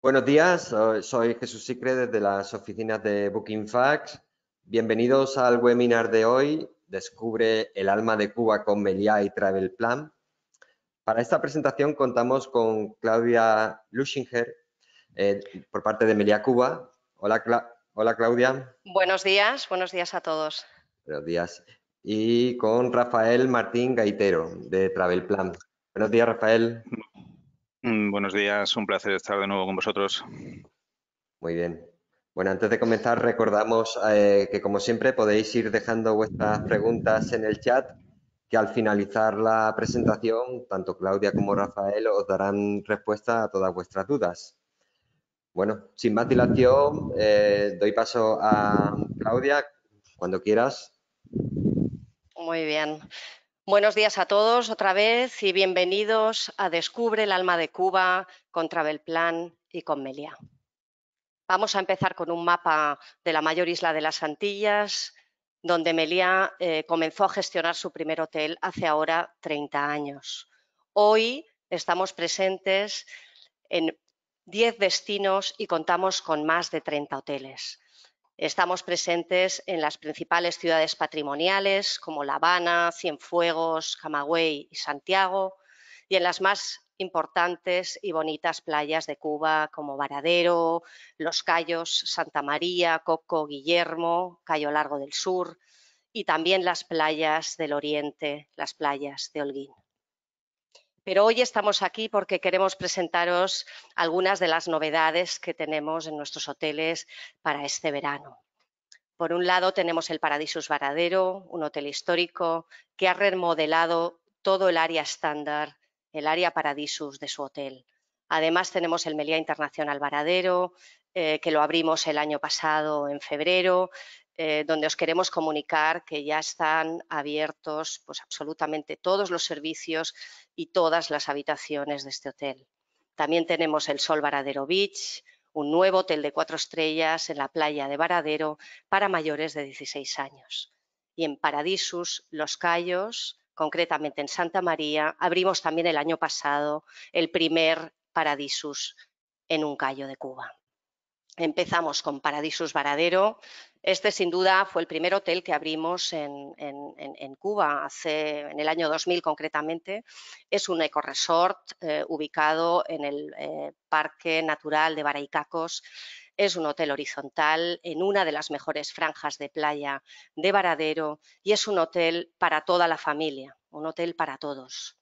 Buenos días, soy Jesús Sicre desde las oficinas de Booking Facts. Bienvenidos al webinar de hoy, Descubre el alma de Cuba con Meliá y Travel Plan. Para esta presentación contamos con Claudia Lushinger eh, por parte de Meliá Cuba. Hola, Hola Claudia. Buenos días, buenos días a todos. Buenos días. Y con Rafael Martín Gaitero de Travel Plan. Buenos días Rafael. Mm, buenos días, un placer estar de nuevo con vosotros. Muy bien. Bueno, antes de comenzar, recordamos eh, que, como siempre, podéis ir dejando vuestras preguntas en el chat, que al finalizar la presentación, tanto Claudia como Rafael os darán respuesta a todas vuestras dudas. Bueno, sin más dilación, eh, doy paso a Claudia, cuando quieras. Muy bien. Buenos días a todos otra vez y bienvenidos a Descubre el alma de Cuba con Travelplan y con Melia. Vamos a empezar con un mapa de la mayor isla de las Antillas, donde Melia eh, comenzó a gestionar su primer hotel hace ahora 30 años. Hoy estamos presentes en 10 destinos y contamos con más de 30 hoteles. Estamos presentes en las principales ciudades patrimoniales como La Habana, Cienfuegos, Camagüey y Santiago, y en las más importantes y bonitas playas de Cuba como Varadero, Los Cayos, Santa María, Coco, Guillermo, Cayo Largo del Sur y también las playas del Oriente, las playas de Holguín. Pero hoy estamos aquí porque queremos presentaros algunas de las novedades que tenemos en nuestros hoteles para este verano. Por un lado tenemos el Paradisus Varadero, un hotel histórico que ha remodelado todo el área estándar, el área Paradisus de su hotel. Además tenemos el Meliá Internacional Varadero, eh, que lo abrimos el año pasado en febrero, eh, donde os queremos comunicar que ya están abiertos pues, absolutamente todos los servicios y todas las habitaciones de este hotel. También tenemos el Sol Varadero Beach, un nuevo hotel de cuatro estrellas en la playa de Varadero para mayores de 16 años. Y en Paradisus, Los Cayos, concretamente en Santa María, abrimos también el año pasado el primer Paradisus en un Cayo de Cuba. Empezamos con Paradisus Varadero. Este, sin duda, fue el primer hotel que abrimos en, Cuba, en el año 2000 concretamente. Es un ecoresort eh, ubicado en el eh, Parque Natural de Varaycacos. Es un hotel horizontal en una de las mejores franjas de playa de Varadero y es un hotel para toda la familia, un hotel para todos.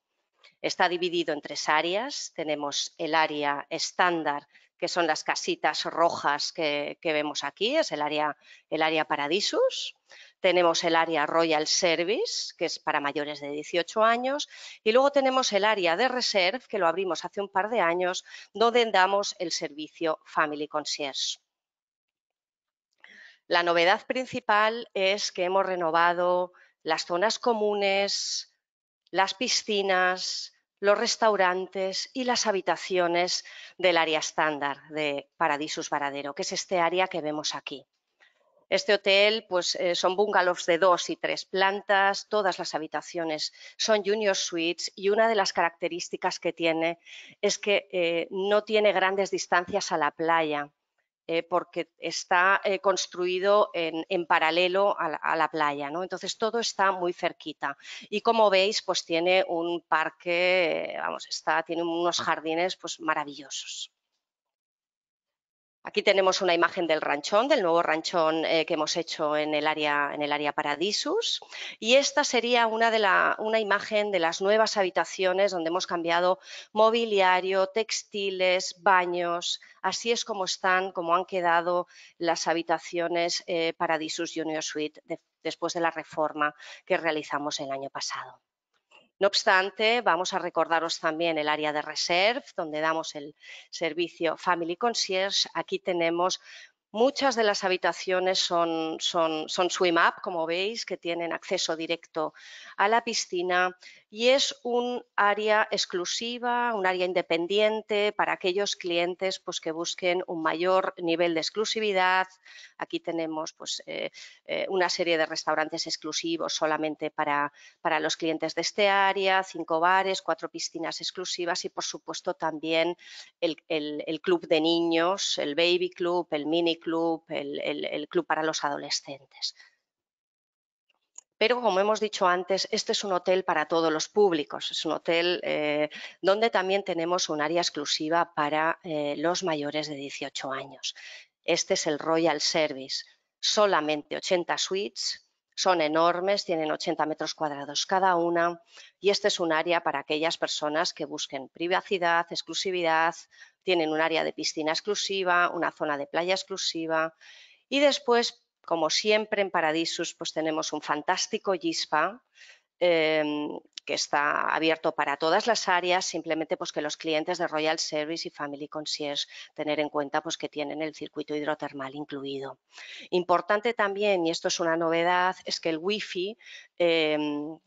Está dividido en tres áreas. Tenemos el área estándar que son las casitas rojas que, vemos aquí, es el área, el área Paradisus. Tenemos el área Royal Service, que es para mayores de 18 años. Y luego tenemos el área de Reserve, que lo abrimos hace un par de años, donde damos el servicio Family Concierge. La novedad principal es que hemos renovado las zonas comunes, las piscinas, los restaurantes y las habitaciones del área estándar de Paradisus Varadero, que es este área que vemos aquí. Este hotel pues, eh, son bungalows de dos y tres plantas, todas las habitaciones son junior suites y una de las características que tiene es que eh, no tiene grandes distancias a la playa. Eh, porque está eh, construido en, paralelo a la, playa, ¿no? Entonces todo está muy cerquita y como veis pues tiene un parque, vamos, está, tiene unos ah. jardines pues maravillosos. Aquí tenemos una imagen del ranchón, del nuevo ranchón eh, que hemos hecho en el área, Paradisus. Y esta sería una, imagen de las nuevas habitaciones donde hemos cambiado mobiliario, textiles, baños. Así es como están, como han quedado las habitaciones eh, Paradisus Junior Suite después de la reforma que realizamos el año pasado. No obstante, vamos a recordaros también el área de reserve, donde damos el servicio Family Concierge. Aquí tenemos Muchas de las habitaciones son, son, son swim up, como veis, que tienen acceso directo a la piscina, y es un área exclusiva, un área independiente para aquellos clientes pues, que busquen un mayor nivel de exclusividad. Aquí tenemos pues, eh, eh, una serie de restaurantes exclusivos solamente para, los clientes de este área, cinco bares, cuatro piscinas exclusivas y, por supuesto, también el, club de niños, el baby club, el mini club, el, el club para los adolescentes pero como hemos dicho antes, este es un hotel para todos los públicos, es un hotel eh, donde también tenemos un área exclusiva para eh, los mayores de 18 años. Este es el Royal Service, solamente 80 suites, son enormes, tienen 80 metros cuadrados cada una y este es un área para aquellas personas que busquen privacidad, exclusividad, tienen un área de piscina exclusiva, una zona de playa exclusiva y después como siempre en Paradisus pues tenemos un fantástico GISPA em, que está abierto para todas las áreas, simplemente pues que los clientes de Royal Service y Family Concierge tener en cuenta pues que tienen el circuito hidrotermal incluido. Importante también, y esto es una novedad, es que el wifi eh,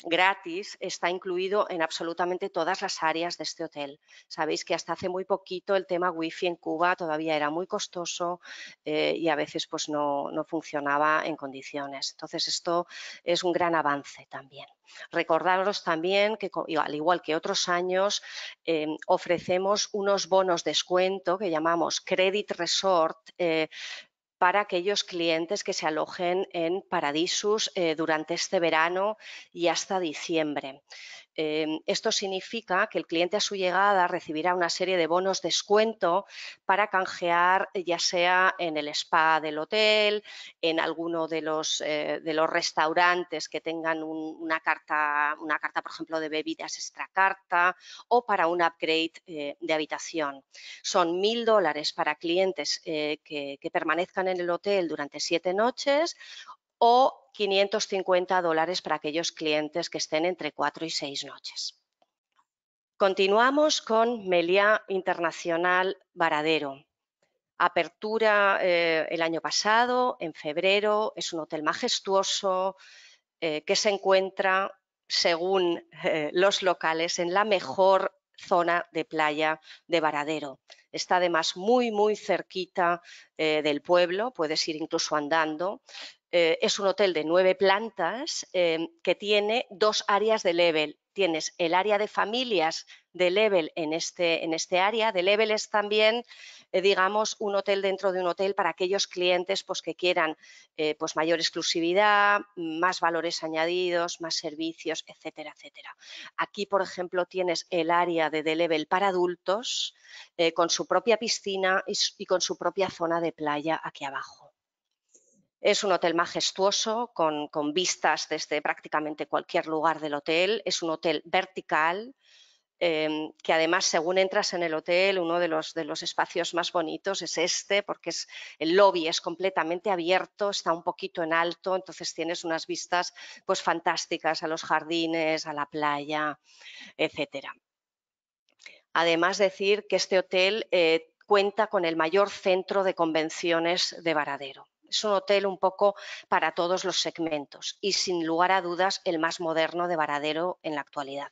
gratis está incluido en absolutamente todas las áreas de este hotel. Sabéis que hasta hace muy poquito el tema wifi en Cuba todavía era muy costoso eh, y a veces pues no, no funcionaba en condiciones. Entonces esto es un gran avance también. Recordaros también que, al igual que otros años, eh, ofrecemos unos bonos descuento que llamamos Credit Resort. Eh, para aquellos clientes que se alojen en Paradisus eh, durante este verano y hasta diciembre. Em, esto significa que el cliente a su llegada recibirá una serie de bonos descuento para canjear eh, ya sea en el spa del hotel, en alguno de los, eh, restaurantes que tengan una, carta, una carta, por ejemplo, de bebidas extra carta o para un upgrade eh, de habitación. Son mil dólares para clientes que permanezcan en el hotel durante siete noches o 550 dólares para aquellos clientes que estén entre 4 y 6 noches. Continuamos con Meliá Internacional Varadero. Apertura eh, el año pasado, en febrero, es un hotel majestuoso eh, que se encuentra, según eh, los locales, en la mejor zona de playa de Varadero. Está además muy, muy cerquita del pueblo, puedes ir incluso andando. Eh, es un hotel de nueve plantas em, que tiene dos áreas de level. Tienes el área de familias de level en este, en este área. De level es también, eh, digamos, un hotel dentro de un hotel para aquellos clientes pues, que quieran eh, pues, mayor exclusividad, más valores añadidos, más servicios, etcétera, etcétera. Aquí, por ejemplo, tienes el área de, de level para adultos con su propia piscina y con su propia zona de playa aquí abajo. Es un hotel majestuoso con, vistas desde prácticamente cualquier lugar del hotel. Es un hotel vertical, em, que además según entras en el hotel, uno de los, espacios más bonitos es este, porque el lobby es completamente abierto, está un poquito en alto, entonces tienes unas vistas pues fantásticas a los jardines, a la playa, etcétera. Además decir que este hotel eh, cuenta con el mayor centro de convenciones de Varadero es un hotel un poco para todos los segmentos y sin lugar a dudas el más moderno de Varadero en la actualidad.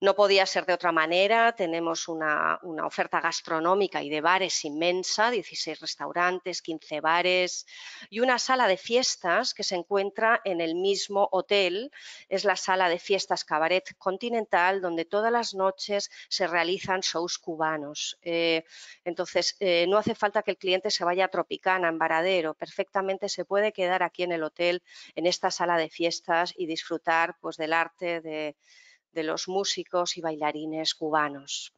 No podía ser de otra manera, tenemos una, oferta gastronómica y de bares inmensa, 16 restaurantes, 15 bares y una sala de fiestas que se encuentra en el mismo hotel, es la sala de fiestas Cabaret Continental, donde todas las noches se realizan shows cubanos. Eh, entonces, eh, no hace falta que el cliente se vaya a Tropicana, en Varadero, perfectamente se puede quedar aquí en el hotel, en esta sala de fiestas y disfrutar pues, del arte de de los músicos y bailarines cubanos.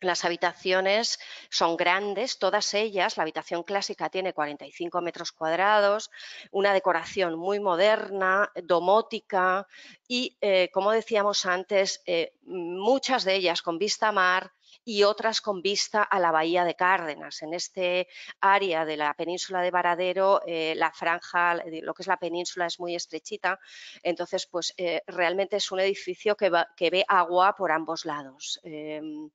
Las habitaciones son grandes, todas ellas, la habitación clásica tiene 45 metros cuadrados, una decoración muy moderna, domótica y, eh, como decíamos antes, eh, muchas de ellas con vista a mar, y otras con vista a la bahía de Cárdenas. En este área de la península de Varadero, eh, la franja, lo que es la península es muy estrechita, entonces pues eh, realmente es un edificio que, ve agua por ambos lados. Em,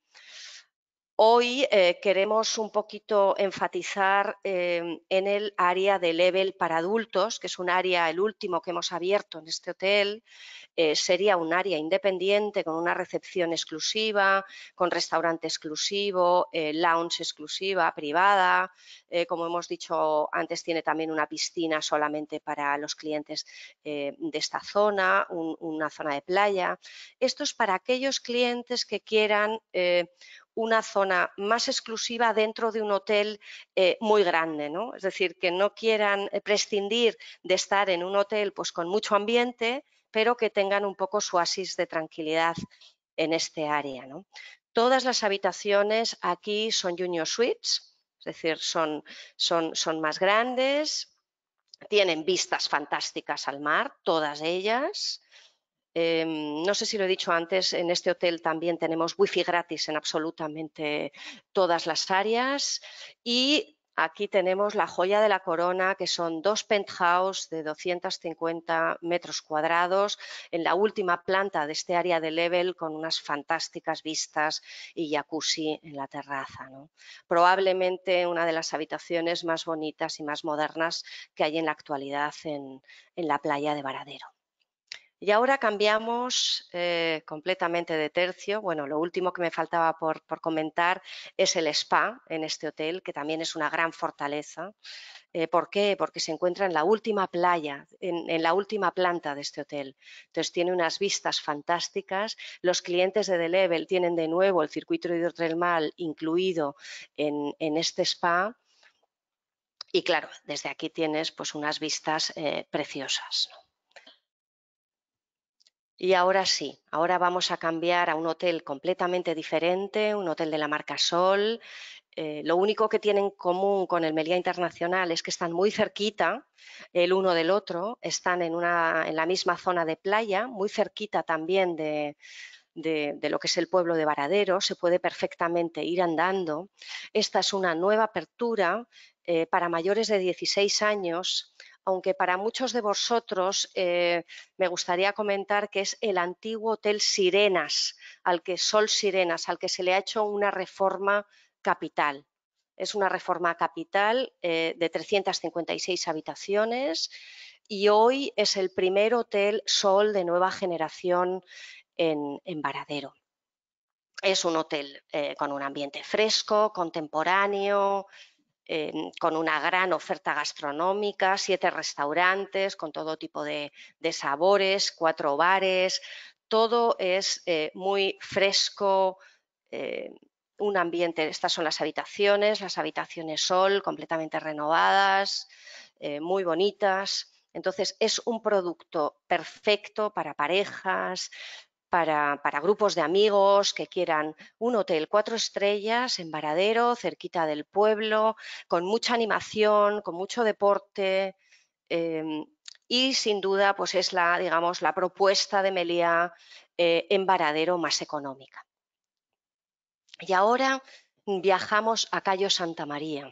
Hoy eh, queremos un poquito enfatizar em, en el área de level para adultos, que es un área, el último que hemos abierto en este hotel. Eh, sería un área independiente con una recepción exclusiva, con restaurante exclusivo, eh, lounge exclusiva, privada. como hemos dicho antes, tiene también una piscina solamente para los clientes de esta zona, una zona de playa. Esto es para aquellos clientes que quieran una zona más exclusiva dentro de un hotel eh, muy grande, ¿no? Es decir, que no quieran eh, prescindir de estar en un hotel pues, con mucho ambiente, pero que tengan un poco su oasis de tranquilidad en este área, Todas las habitaciones aquí son junior suites, es decir, son más grandes, tienen vistas fantásticas al mar, todas ellas, Em, no sé si lo he dicho antes, en este hotel también tenemos wifi gratis en absolutamente todas las áreas y aquí tenemos la joya de la corona, que son dos penthouse de 250 metros cuadrados en la última planta de este área de level con unas fantásticas vistas y jacuzzi en la terraza. Probablemente una de las habitaciones más bonitas y más modernas que hay en la actualidad en, en la playa de Varadero. Y ahora cambiamos eh, completamente de tercio. Bueno, lo último que me faltaba por, comentar es el spa en este hotel, que también es una gran fortaleza. Eh, ¿Por qué? Porque se encuentra en la última playa, en, la última planta de este hotel. Entonces tiene unas vistas fantásticas. Los clientes de The Level tienen de nuevo el circuito hidrotermal incluido en, este spa. Y claro, desde aquí tienes pues unas vistas eh, preciosas. Y ahora sí, ahora vamos a cambiar a un hotel completamente diferente, un hotel de la marca Sol. Eh, lo único que tienen en común con el Meliá Internacional es que están muy cerquita el uno del otro, están en, la misma zona de playa, muy cerquita también de, lo que es el pueblo de Varadero, se puede perfectamente ir andando. Esta es una nueva apertura eh, para mayores de 16 años aunque para muchos de vosotros eh, me gustaría comentar que es el antiguo Hotel Sirenas, al que Sol Sirenas, al que se le ha hecho una reforma capital. Es una reforma capital eh, de 356 habitaciones y hoy es el primer hotel Sol de nueva generación en, Varadero. Es un hotel eh, con un ambiente fresco, contemporáneo, Em, con una gran oferta gastronómica, siete restaurantes con todo tipo de, sabores, cuatro bares, todo es eh, muy fresco, em, un ambiente, estas son las habitaciones, las habitaciones sol completamente renovadas, eh, muy bonitas. Entonces es un producto perfecto para parejas, para, grupos de amigos que quieran un hotel cuatro estrellas en Varadero, cerquita del pueblo, con mucha animación, con mucho deporte. Em, y sin duda, pues es la, digamos, la propuesta de Meliá eh, en Varadero más económica. Y ahora viajamos a Cayo Santa María.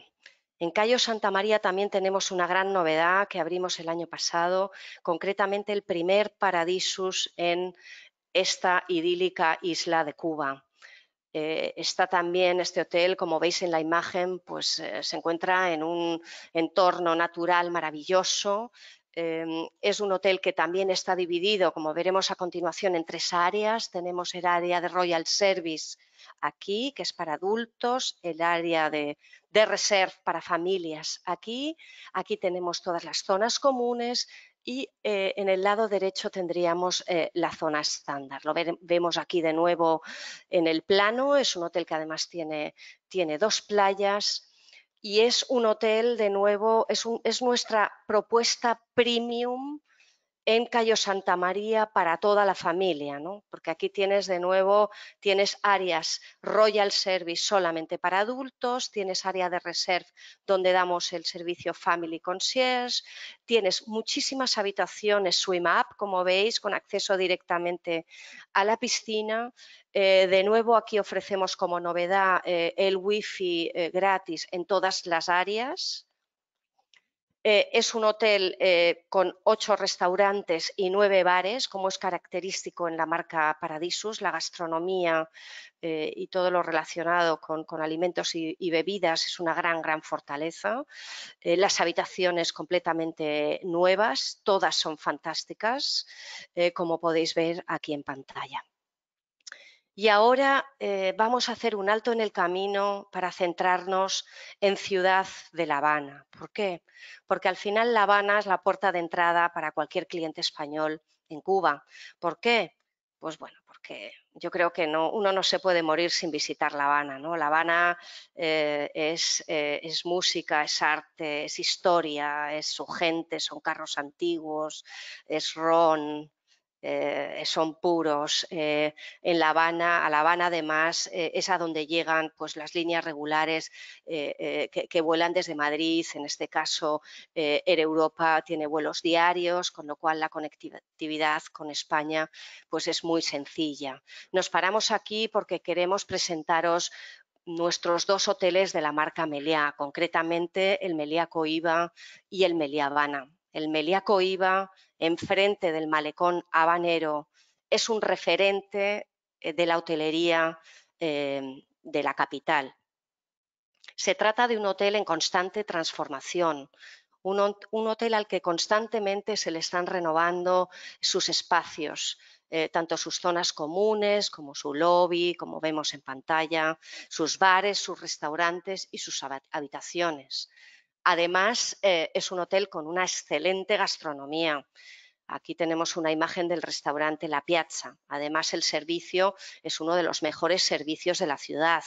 En Cayo Santa María también tenemos una gran novedad que abrimos el año pasado, concretamente el primer Paradisus en esta idílica isla de Cuba. Eh, está también este hotel, como veis en la imagen, pues eh, se encuentra en un entorno natural maravilloso. Em, es un hotel que también está dividido, como veremos a continuación, en tres áreas. Tenemos el área de Royal Service aquí, que es para adultos, el área de, de reserve para familias aquí. Aquí tenemos todas las zonas comunes, y eh, en el lado derecho tendríamos eh, la zona estándar. Lo vemos aquí de nuevo en el plano, es un hotel que además tiene, tiene dos playas y es un hotel de nuevo, es, es nuestra propuesta premium en Cayo Santa María para toda la familia, ¿no? Porque aquí tienes de nuevo, tienes áreas Royal Service solamente para adultos, tienes área de reserve donde damos el servicio Family Concierge, tienes muchísimas habitaciones Swim Up, como veis, con acceso directamente a la piscina. Eh, de nuevo, aquí ofrecemos como novedad eh, el wifi eh, gratis en todas las áreas. Eh, es un hotel eh, con ocho restaurantes y nueve bares, como es característico en la marca Paradisus. La gastronomía eh, y todo lo relacionado con, alimentos y, y, bebidas es una gran, gran fortaleza. las habitaciones completamente nuevas, todas son fantásticas, como podéis ver aquí en pantalla. Y ahora eh, vamos a hacer un alto en el camino para centrarnos en Ciudad de La Habana. ¿Por qué? Porque al final La Habana es la puerta de entrada para cualquier cliente español en Cuba. ¿Por qué? Pues bueno, porque yo creo que uno no se puede morir sin visitar La Habana. ¿no? La Habana eh, es, eh, es, música, es arte, es historia, es su gente, son carros antiguos, es ron, eh, son puros. Eh, en La Habana, a La Habana además eh, es a donde llegan pues, las líneas regulares que, vuelan desde Madrid, en este caso Air Europa tiene vuelos diarios, con lo cual la conectividad con España pues, es muy sencilla. Nos paramos aquí porque queremos presentaros nuestros dos hoteles de la marca Meliá, concretamente el Meliá Coiba y el Meliá Habana. El Meliá Coiba enfrente del malecón habanero, es un referente eh, de la hotelería em, de la capital. Se trata de un hotel en constante transformación, un, hotel al que constantemente se le están renovando sus espacios, eh, tanto sus zonas comunes como su lobby, como vemos en pantalla, sus bares, sus restaurantes y sus habitaciones. Además, eh, es un hotel con una excelente gastronomía. Aquí tenemos una imagen del restaurante La Piazza. Además, el servicio es uno de los mejores servicios de la ciudad.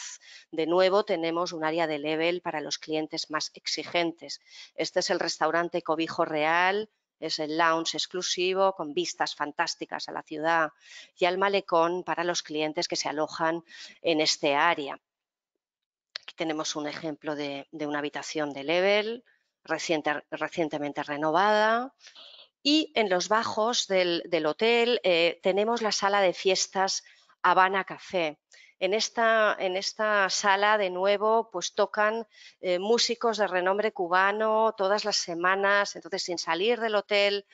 De nuevo, tenemos un área de level para los clientes más exigentes. Este es el restaurante Cobijo Real, es el lounge exclusivo con vistas fantásticas a la ciudad y al malecón para los clientes que se alojan en este área. Aquí tenemos un ejemplo de, una habitación de level recientemente renovada. Y en los bajos del, hotel eh, tenemos la sala de fiestas Habana Café. En esta, sala, de nuevo, pues tocan eh, músicos de renombre cubano todas las semanas, entonces sin salir del hotel,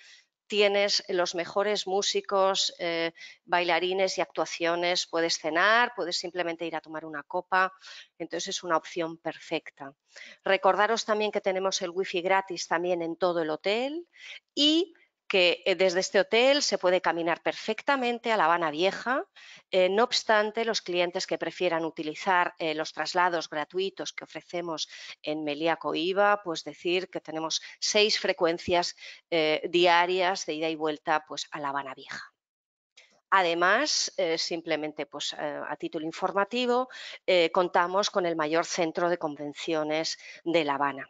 tienes los mejores músicos, eh, bailarines y actuaciones, puedes cenar, puedes simplemente ir a tomar una copa, entonces es una opción perfecta. Recordaros también que tenemos el wifi gratis también en todo el hotel y que eh, desde este hotel se puede caminar perfectamente a La Habana Vieja. Eh, no obstante, los clientes que prefieran utilizar eh, los traslados gratuitos que ofrecemos en Meliá Coiba, pues decir que tenemos seis frecuencias diarias de ida y vuelta pues, a La Habana Vieja. Además, simplemente pues, a título informativo, contamos con el mayor centro de convenciones de La Habana.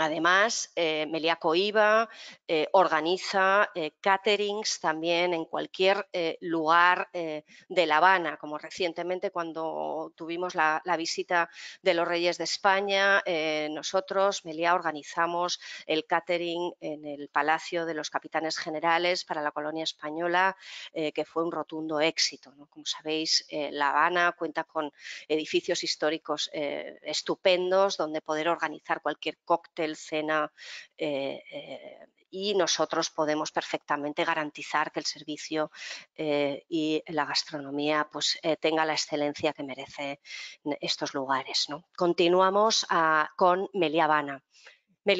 Además, eh, Melia Coíba eh, organiza eh, caterings también en cualquier lugar de La Habana, como recientemente cuando tuvimos la, visita de los Reyes de España, nosotros, Melia, organizamos el catering en el Palacio de los Capitanes Generales para la colonia española, que fue un rotundo éxito. Como sabéis, La Habana cuenta con edificios históricos estupendos donde poder organizar cualquier cóctel SENA eh, eh, y nosotros podemos perfectamente garantizar que el servicio eh, y la gastronomía pues tenga la excelencia que merece estos lugares. Continuamos ah, con con Meliabana.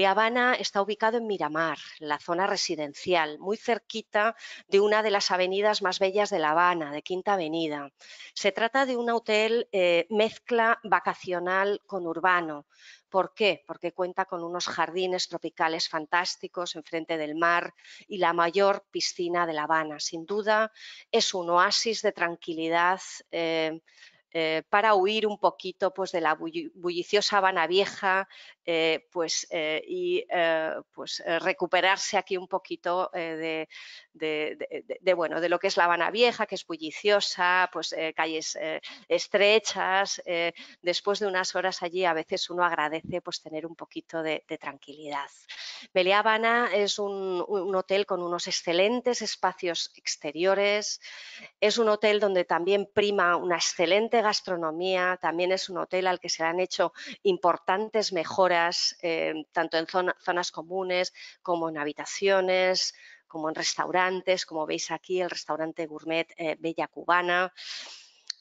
Habana está ubicado en Miramar, la zona residencial, muy cerquita de una de las avenidas más bellas de La Habana, de Quinta Avenida. Se trata de un hotel eh, mezcla vacacional con urbano. ¿Por qué? Porque cuenta con unos jardines tropicales fantásticos enfrente del mar y la mayor piscina de La Habana. Sin duda, es un oasis de tranquilidad. Eh, eh, para huir un poquito pues, de la bulliciosa Habana Vieja eh, pues, eh, y pues, recuperarse aquí un poquito de, bueno, de lo que es la Habana Vieja, que es bulliciosa, pues, calles estrechas. después de unas horas allí a veces uno agradece pues, tener un poquito de, tranquilidad. Meliá Habana es un hotel con unos excelentes espacios exteriores, es un hotel donde también prima una excelente de gastronomía también es un hotel al que se han hecho importantes mejoras, eh, tanto en zonas comunes como en habitaciones, como en restaurantes, como veis aquí, el restaurante gourmet eh, Bella Cubana.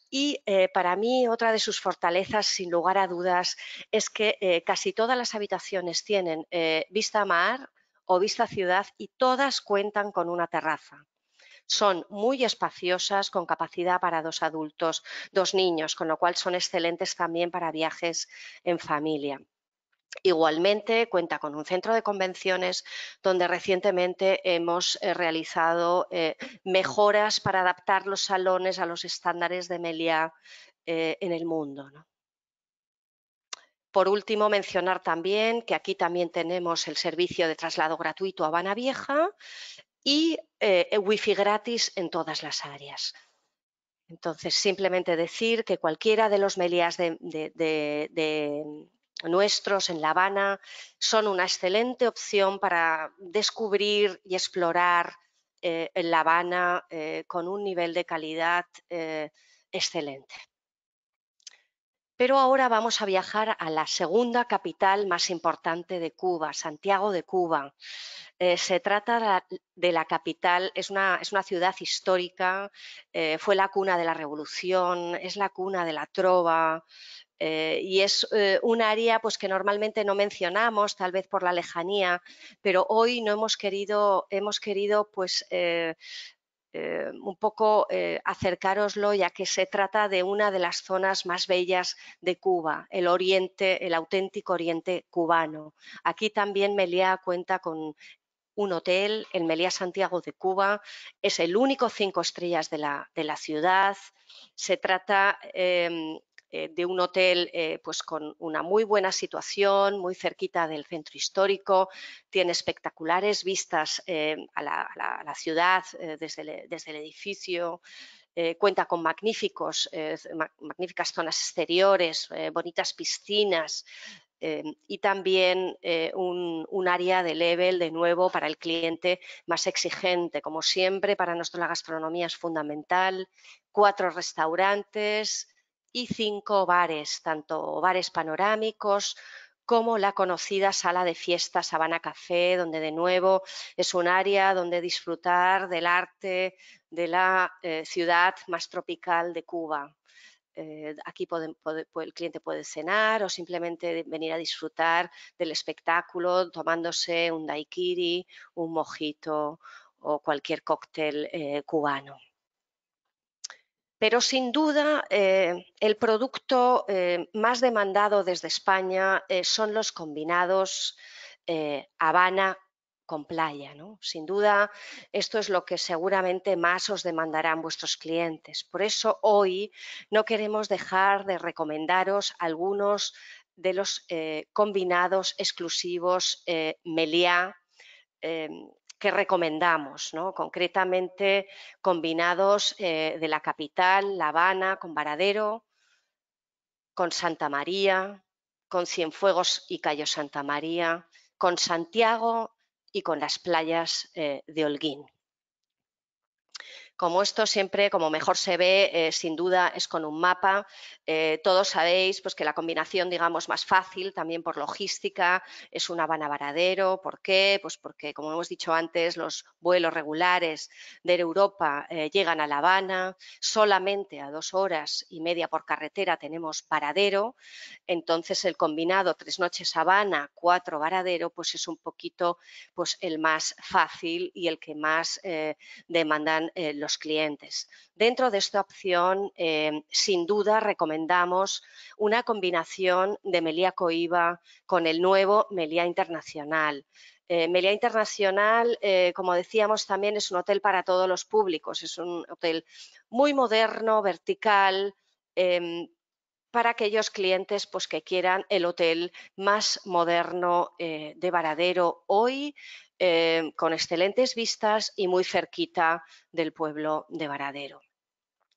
Y eh, para mí otra de sus fortalezas, sin lugar a dudas, es que casi todas las habitaciones tienen vista mar o vista ciudad y todas cuentan con una terraza son muy espaciosas con capacidad para dos adultos, dos niños, con lo cual son excelentes también para viajes en familia. Igualmente cuenta con un centro de convenciones donde recientemente hemos eh, realizado eh, mejoras para adaptar los salones a los estándares de Meliá eh, en el mundo. Por último, mencionar también que aquí también tenemos el servicio de traslado gratuito a Habana Vieja, y eh, wifi gratis en todas las áreas. Entonces, simplemente decir que cualquiera de los melias de, nuestros en La Habana son una excelente opción para descubrir y explorar eh, en La Habana eh, con un nivel de calidad eh, excelente. Pero ahora vamos a viajar a la segunda capital más importante de Cuba, Santiago de Cuba. Eh, se trata de la capital, es una, es una ciudad histórica, eh, fue la cuna de la revolución, es la cuna de la trova, eh, y es un área pues, que normalmente no mencionamos, tal vez por la lejanía, pero hoy no hemos querido, hemos querido pues, eh, un poco eh, acercároslo ya que se trata de una de las zonas más bellas de Cuba, el oriente, el auténtico oriente cubano. Aquí también Meliá cuenta con un hotel, el Meliá Santiago de Cuba, es el único cinco estrellas de la, ciudad. Se trata em, eh, de un hotel eh, pues con una muy buena situación, muy cerquita del centro histórico, tiene espectaculares vistas eh, a, la, ciudad desde el, edificio, cuenta con magníficos, magníficas zonas exteriores, bonitas piscinas, y también un, un, área de level de nuevo para el cliente más exigente. Como siempre, para nosotros la gastronomía es fundamental. Cuatro restaurantes, y cinco bares, tanto bares panorámicos como la conocida sala de fiesta Sabana Café, donde de nuevo es un área donde disfrutar del arte de la eh, ciudad más tropical de Cuba. Eh, aquí el cliente puede cenar o simplemente venir a disfrutar del espectáculo tomándose un daiquiri, un mojito o cualquier cóctel eh, cubano pero sin duda eh, el producto eh, más demandado desde España eh, son los combinados Habana con playa. ¿no? Sin duda, esto es lo que seguramente más os demandarán vuestros clientes. Por eso hoy no queremos dejar de recomendaros algunos de los combinados exclusivos Meliá em, que recomendamos, ¿no? concretamente combinados eh, de la capital, La Habana, con Varadero, con Santa María, con Cienfuegos y Cayo Santa María, con Santiago y con las playas eh, de Holguín. Como esto siempre, como mejor se ve, eh, sin duda es con un mapa. Eh, todos sabéis pues, que la combinación, digamos, más fácil también por logística es una Habana Varadero. ¿Por qué? Pues porque, como hemos dicho antes, los vuelos regulares de Europa eh, llegan a La Habana, solamente a dos horas y media por carretera tenemos paradero. Entonces, el combinado tres noches Habana, cuatro Varadero, pues es un poquito pues, el más fácil y el que más demandan los clientes. Dentro de esta opción, eh, sin duda, recomendamos una combinación de Melia Coiba con el nuevo Melia Internacional. Eh, Internacional, eh, como decíamos, también es un hotel para todos los públicos. Es un hotel muy moderno, vertical, em, para aquellos clientes pues, que quieran el hotel más moderno eh, de Varadero hoy, eh, con excelentes vistas y muy cerquita del pueblo de Varadero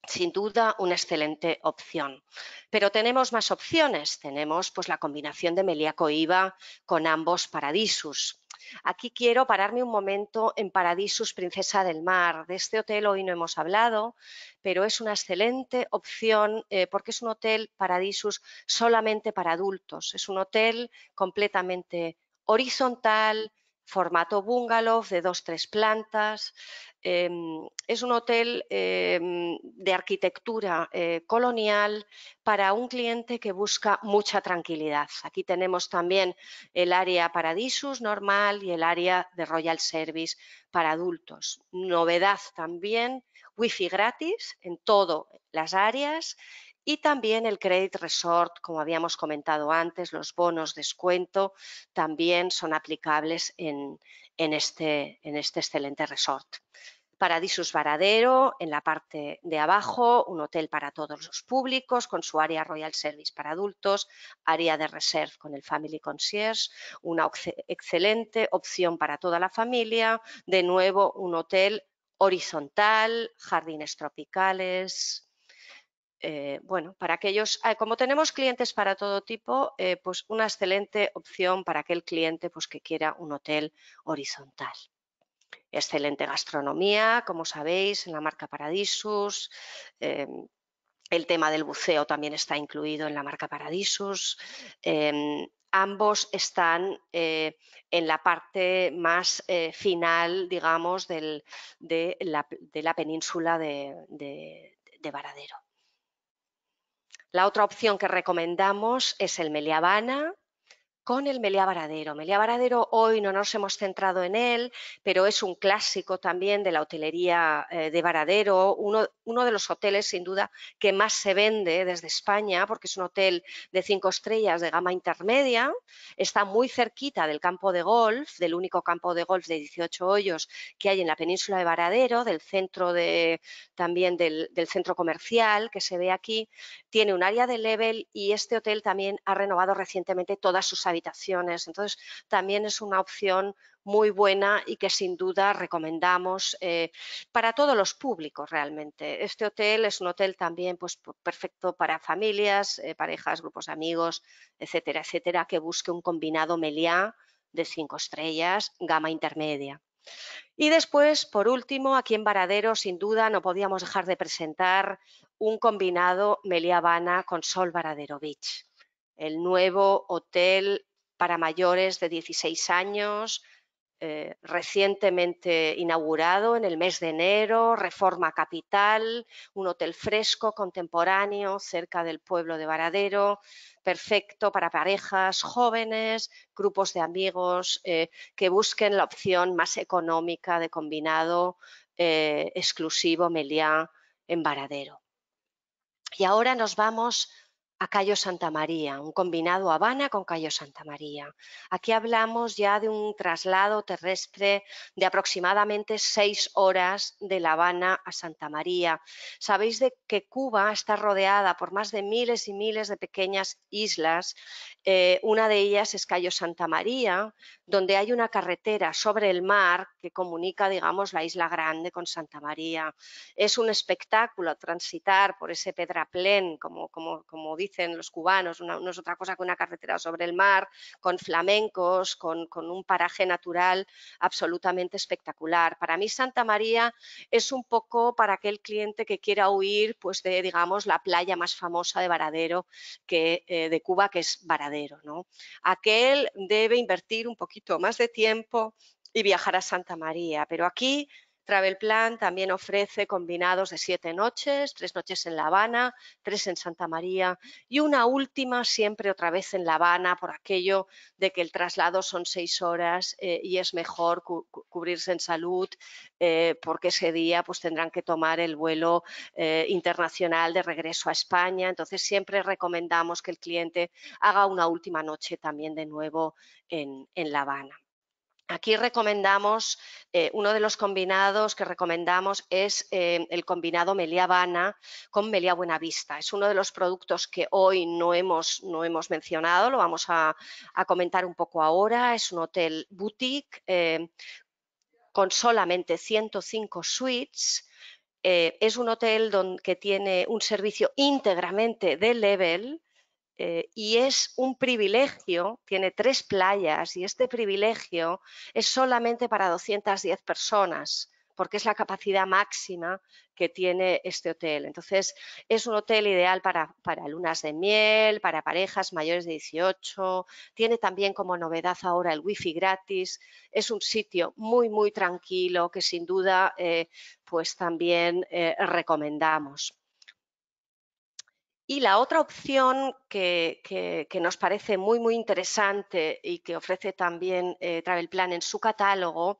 sin duda una excelente opción. Pero tenemos más opciones. Tenemos pues, la combinación de meliaco-IVA con ambos paradisus. Aquí quiero pararme un momento en Paradisus Princesa del Mar. De este hotel hoy no hemos hablado, pero es una excelente opción eh, porque es un hotel Paradisus solamente para adultos. Es un hotel completamente horizontal, formato bungalow de dos, tres plantas. Em, es un hotel em, de arquitectura eh, colonial para un cliente que busca mucha tranquilidad. Aquí tenemos también el área Paradisus normal y el área de Royal Service para adultos. Novedad también, wifi gratis en todas las áreas y también el Credit Resort, como habíamos comentado antes, los bonos descuento también son aplicables en, en, este, en este excelente resort. Paradisus Varadero, en la parte de abajo, un hotel para todos los públicos con su área Royal Service para adultos, área de reserve con el Family Concierge, una excelente opción para toda la familia, de nuevo un hotel horizontal, jardines tropicales, eh, bueno, para aquellos, ah, como tenemos clientes para todo tipo, eh, pues una excelente opción para aquel cliente pues, que quiera un hotel horizontal. Excelente gastronomía, como sabéis, en la marca Paradisus. Eh, el tema del buceo también está incluido en la marca Paradisus. ambos están en la parte más final, digamos, de, la, península de, de Varadero. La otra opción que recomendamos es el Meliabana, con el Meliá Varadero. Meliá Varadero hoy no nos hemos centrado en él, pero es un clásico también de la hotelería eh, de Varadero, uno, de los hoteles sin duda que más se vende desde España, porque es un hotel de cinco estrellas de gama intermedia, está muy cerquita del campo de golf, del único campo de golf de 18 hoyos que hay en la península de Varadero, del centro también del centro comercial que se ve aquí, tiene un área de level y este hotel también ha renovado recientemente todas sus habitaciones. Entonces, también es una opción muy buena y que sin duda recomendamos eh, para todos los públicos realmente. Este hotel es un hotel también pues, perfecto para familias, eh, parejas, grupos de amigos, etcétera, etcétera, que busque un combinado Meliá de cinco estrellas, gama intermedia. Y después, por último, aquí en Varadero, sin duda, no podíamos dejar de presentar un combinado Meliá Habana con Sol Varadero Beach el nuevo hotel para mayores de 16 años, eh, recientemente inaugurado en el mes de enero, Reforma Capital, un hotel fresco, contemporáneo, cerca del pueblo de Varadero, perfecto para parejas jóvenes, grupos de amigos eh, que busquen la opción más económica de combinado eh, exclusivo Meliá en Varadero. Y ahora nos vamos a Cayo Santa María, un combinado Habana con Cayo Santa María. Aquí hablamos ya de un traslado terrestre de aproximadamente seis horas de La Habana a Santa María. Sabéis de que Cuba está rodeada por más de miles y miles de pequeñas islas. Eh, una de ellas es Cayo Santa María, donde hay una carretera sobre el mar que comunica, digamos, la Isla Grande con Santa María. Es un espectáculo transitar por ese pedraplén, como, como, como dice dicen los cubanos, no es otra cosa que una carretera sobre el mar, con flamencos, con, un paraje natural absolutamente espectacular. Para mí Santa María es un poco para aquel cliente que quiera huir pues de, digamos, la playa más famosa de Varadero, que, eh, de Cuba, que es Varadero. ¿no? Aquel debe invertir un poquito más de tiempo y viajar a Santa María, pero aquí Travel Plan también ofrece combinados de siete noches, tres noches en La Habana, tres en Santa María y una última siempre otra vez en La Habana por aquello de que el traslado son seis horas eh, y es mejor cubrirse en salud eh, porque ese día pues tendrán que tomar el vuelo eh, internacional de regreso a España. Entonces siempre recomendamos que el cliente haga una última noche también de nuevo en La Habana. Aquí recomendamos, eh, uno de los combinados que recomendamos es eh, el combinado Melia Habana con Melia Buenavista. Es uno de los productos que hoy no hemos, mencionado, lo vamos a, comentar un poco ahora. Es un hotel boutique eh, con solamente 105 suites. es un hotel que tiene un servicio íntegramente de level eh, y es un privilegio, tiene tres playas y este privilegio es solamente para 210 personas porque es la capacidad máxima que tiene este hotel. Entonces, es un hotel ideal para, lunas de miel, para parejas mayores de 18. Tiene también como novedad ahora el wifi gratis. Es un sitio muy, muy tranquilo que sin duda, eh, pues también eh, recomendamos. Y la otra opción que, nos parece muy, muy interesante y que ofrece también eh, Travelplan en su catálogo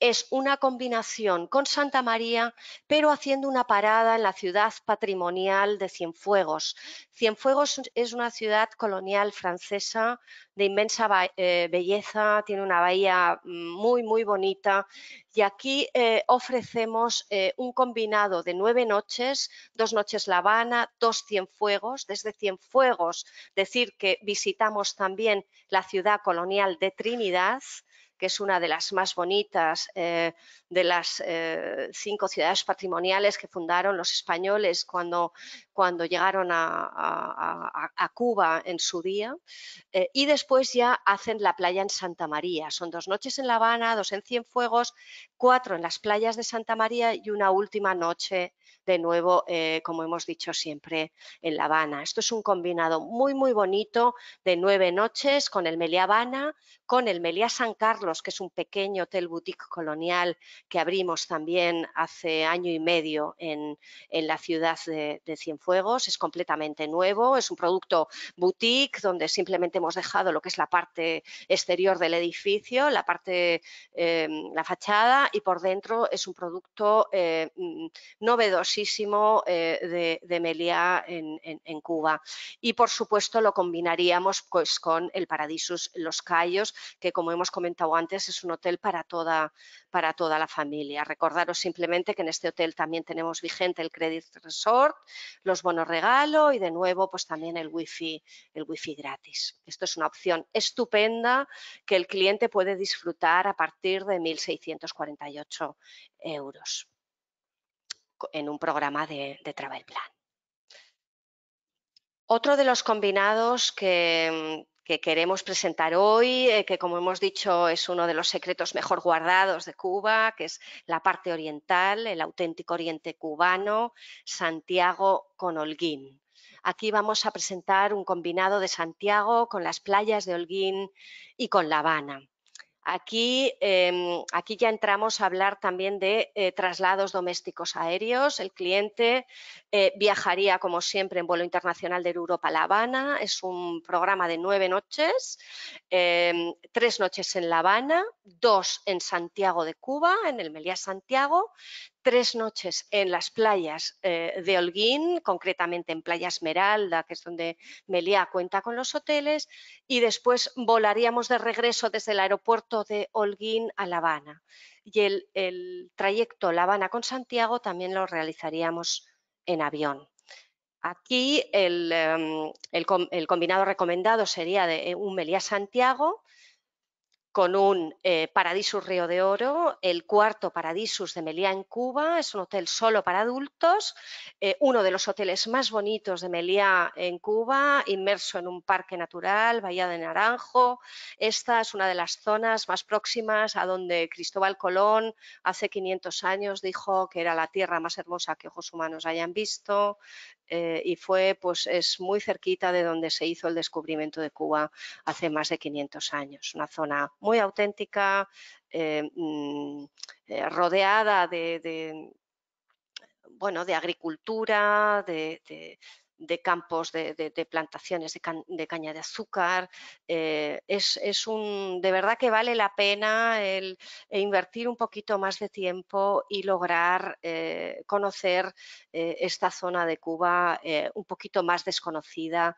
es una combinación con Santa María, pero haciendo una parada en la ciudad patrimonial de Cienfuegos. Cienfuegos es una ciudad colonial francesa de inmensa eh, belleza, tiene una bahía mm, muy, muy bonita y aquí eh, ofrecemos un combinado de nueve noches, dos noches La Habana, dos Cienfuegos, desde Cienfuegos decir que visitamos también la ciudad colonial de Trinidad, que es una de las más bonitas eh, de las eh, cinco ciudades patrimoniales que fundaron los españoles cuando, llegaron a, Cuba en su día. Eh, y después ya hacen la playa en Santa María. Son dos noches en La Habana, dos en Cienfuegos, cuatro en las playas de Santa María y una última noche, de nuevo, eh, como hemos dicho siempre, en La Habana. Esto es un combinado muy, muy bonito de nueve noches con el Meliá Habana, con el Meliá San Carlos, que es un pequeño hotel boutique colonial que abrimos también hace año y medio en, la ciudad de, Cienfuegos. Es completamente nuevo, es un producto boutique donde simplemente hemos dejado lo que es la parte exterior del edificio, la parte, eh, la fachada y por dentro es un producto eh, mm, novedosísimo eh, de, Melia en, Cuba. Y por supuesto lo combinaríamos pues, con el Paradisus Los Cayos, que como hemos comentado antes es un hotel para toda, la familia. Recordaros simplemente que en este hotel también tenemos vigente el Credit Resort, los bonos regalo y de nuevo pues también el wifi, el wifi gratis. Esto es una opción estupenda que el cliente puede disfrutar a partir de 1640 euros en un programa de, de Plan. Otro de los combinados que, queremos presentar hoy, eh, que como hemos dicho es uno de los secretos mejor guardados de Cuba, que es la parte oriental, el auténtico oriente cubano, Santiago con Holguín. Aquí vamos a presentar un combinado de Santiago con las playas de Holguín y con La Habana. Aquí, em, aquí ya entramos a hablar también de eh, traslados domésticos aéreos. El cliente eh, viajaría, como siempre, en vuelo internacional de Europa a La Habana. Es un programa de nueve noches, em, tres noches en La Habana, dos en Santiago de Cuba, en el Meliá Santiago, tres noches en las playas eh, de Holguín, concretamente en Playa Esmeralda, que es donde Meliá cuenta con los hoteles, y después volaríamos de regreso desde el aeropuerto de Holguín a La Habana. Y el, trayecto La Habana con Santiago también lo realizaríamos en avión. Aquí el, em, combinado recomendado sería de eh, un Meliá-Santiago, con un eh, Paradisus Río de Oro, el cuarto Paradisus de Meliá en Cuba, es un hotel solo para adultos, eh, uno de los hoteles más bonitos de Meliá en Cuba, inmerso en un parque natural, Bahía de Naranjo. Esta es una de las zonas más próximas a donde Cristóbal Colón hace 500 años dijo que era la tierra más hermosa que ojos humanos hayan visto eh, y fue, pues es muy cerquita de donde se hizo el descubrimiento de Cuba hace más de 500 años, una zona muy muy auténtica, eh, mm, eh, rodeada de, bueno, de agricultura, de, de campos de, plantaciones de, caña de azúcar. Eh, es, un, de verdad que vale la pena el, e invertir un poquito más de tiempo y lograr eh, conocer eh, esta zona de Cuba un poquito más desconocida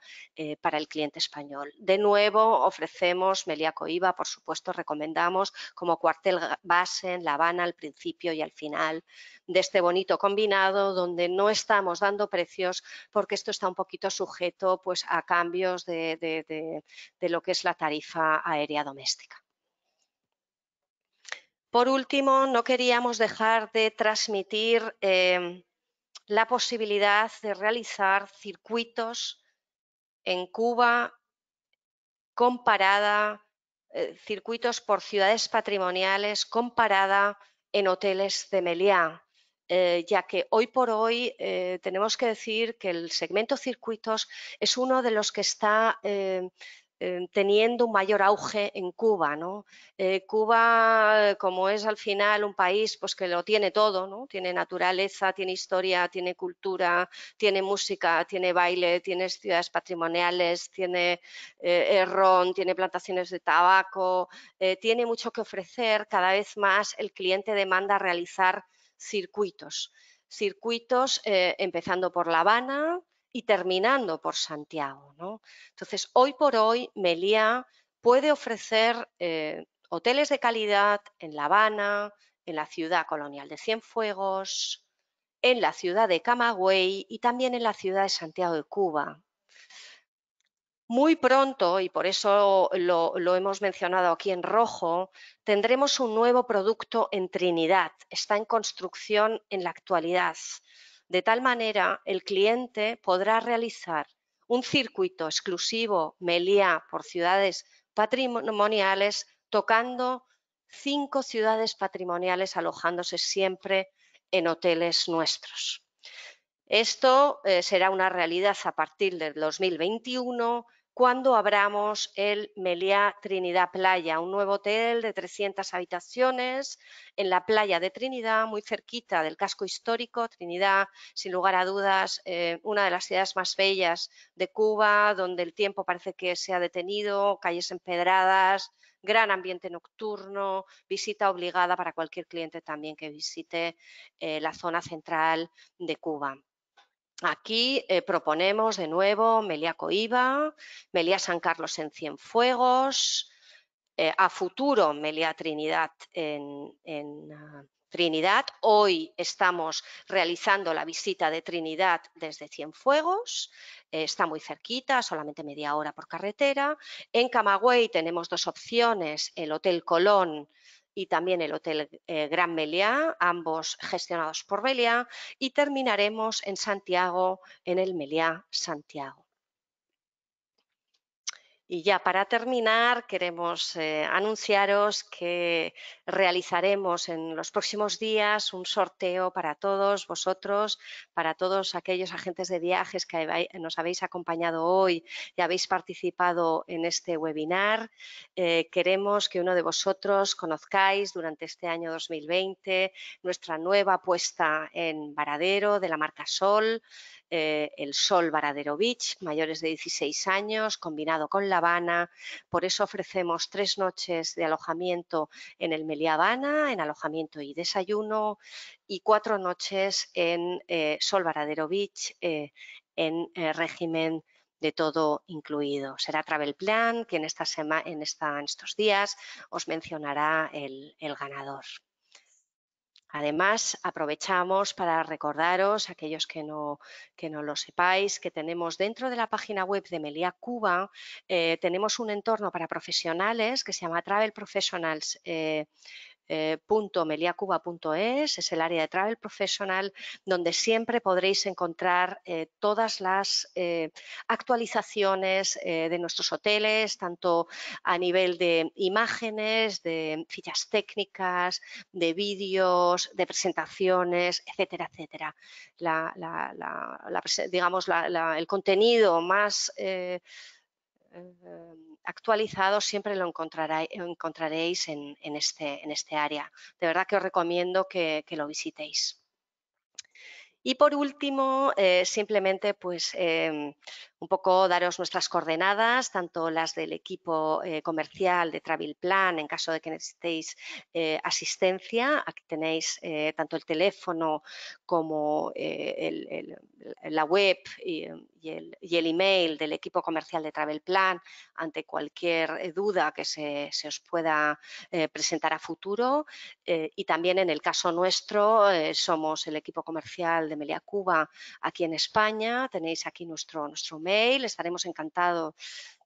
para el cliente español. De nuevo, ofrecemos Meliaco Coiba por supuesto, recomendamos como cuartel base en La Habana al principio y al final de este bonito combinado donde no estamos dando precios porque esto está un poquito sujeto pues, a cambios de, lo que es la tarifa aérea doméstica. Por último, no queríamos dejar de transmitir em, la posibilidad de realizar circuitos en Cuba comparada, eh, circuitos por ciudades patrimoniales comparada en hoteles de Meliá. Eh, ya que hoy por hoy eh, tenemos que decir que el segmento circuitos es uno de los que está eh, teniendo un mayor auge en Cuba. Cuba, como es al final un país pues, que lo tiene todo, ¿no? tiene naturaleza, tiene historia, tiene cultura, tiene música, tiene baile, tiene ciudades patrimoniales, tiene eh, ron, tiene plantaciones de tabaco, tiene mucho que ofrecer, cada vez más el cliente demanda realizar circuitos. Circuitos eh, empezando por La Habana y terminando por Santiago. ¿no? Entonces, hoy por hoy, Melía puede ofrecer eh, hoteles de calidad en La Habana, en la ciudad colonial de Cienfuegos, en la ciudad de Camagüey y también en la ciudad de Santiago de Cuba. Muy pronto, y por eso lo, hemos mencionado aquí en rojo, tendremos un nuevo producto en Trinidad. Está en construcción en la actualidad. De tal manera, el cliente podrá realizar un circuito exclusivo Melia por ciudades patrimoniales, tocando cinco ciudades patrimoniales alojándose siempre en hoteles nuestros. Esto eh, será una realidad a partir del 2021 cuando abramos el Meliá Trinidad Playa, un nuevo hotel de 300 habitaciones en la playa de Trinidad, muy cerquita del casco histórico. Trinidad, sin lugar a dudas, eh, una de las ciudades más bellas de Cuba, donde el tiempo parece que se ha detenido, calles empedradas, gran ambiente nocturno, visita obligada para cualquier cliente también que visite eh, la zona central de Cuba. Aquí eh, proponemos de nuevo Meliá Coiba, Meliá San Carlos en Cienfuegos, eh, a futuro Meliá Trinidad en, ah, Trinidad. Hoy estamos realizando la visita de Trinidad desde Cienfuegos, eh, está muy cerquita, solamente media hora por carretera. En Camagüey tenemos dos opciones, el Hotel Colón y también el Hotel eh, Gran Meliá, ambos gestionados por Meliá, y terminaremos en Santiago, en el Meliá Santiago. Y ya para terminar, queremos eh, anunciaros que realizaremos en los próximos días un sorteo para todos vosotros, para todos aquellos agentes de viajes que nos habéis acompañado hoy y habéis participado en este webinar. Eh, queremos que uno de vosotros conozcáis durante este año 2020 nuestra nueva apuesta en Varadero de la marca Sol. Eh, el Sol Varadero Beach, mayores de 16 años, combinado con La Habana. Por eso ofrecemos tres noches de alojamiento en el Meliá Habana, en alojamiento y desayuno, y cuatro noches en eh, Sol Varadero Beach, eh, en régimen de todo incluido. Será Travel Plan que en, en, estos días os mencionará el ganador. Además, aprovechamos para recordaros, aquellos que no, lo sepáis, que tenemos dentro de la página web de Melia Cuba, eh, tenemos un entorno para profesionales que se llama Travel Professionals eh, eh, .meliacuba.es, es el área de Travel profesional donde siempre podréis encontrar eh, todas las eh, actualizaciones de nuestros hoteles, tanto a nivel de imágenes, de fichas técnicas, de vídeos, de presentaciones, etcétera, etcétera. la, digamos, el contenido más Em, actualizado siempre lo encontraréis en, este, en, este, área. De verdad que os recomiendo que, lo visitéis. Y por último, eh, simplemente pues em, un poco daros nuestras coordenadas, tanto las del equipo eh, comercial de Travel Plan, en caso de que necesitéis eh, asistencia, aquí tenéis eh, tanto el teléfono como la web em, y, el, email del equipo comercial de Travel Plan ante cualquier duda que se, os pueda presentar a futuro. y también en el caso nuestro, somos el equipo comercial de Melia Cuba aquí en España, tenéis aquí nuestro, nuestro estaremos encantados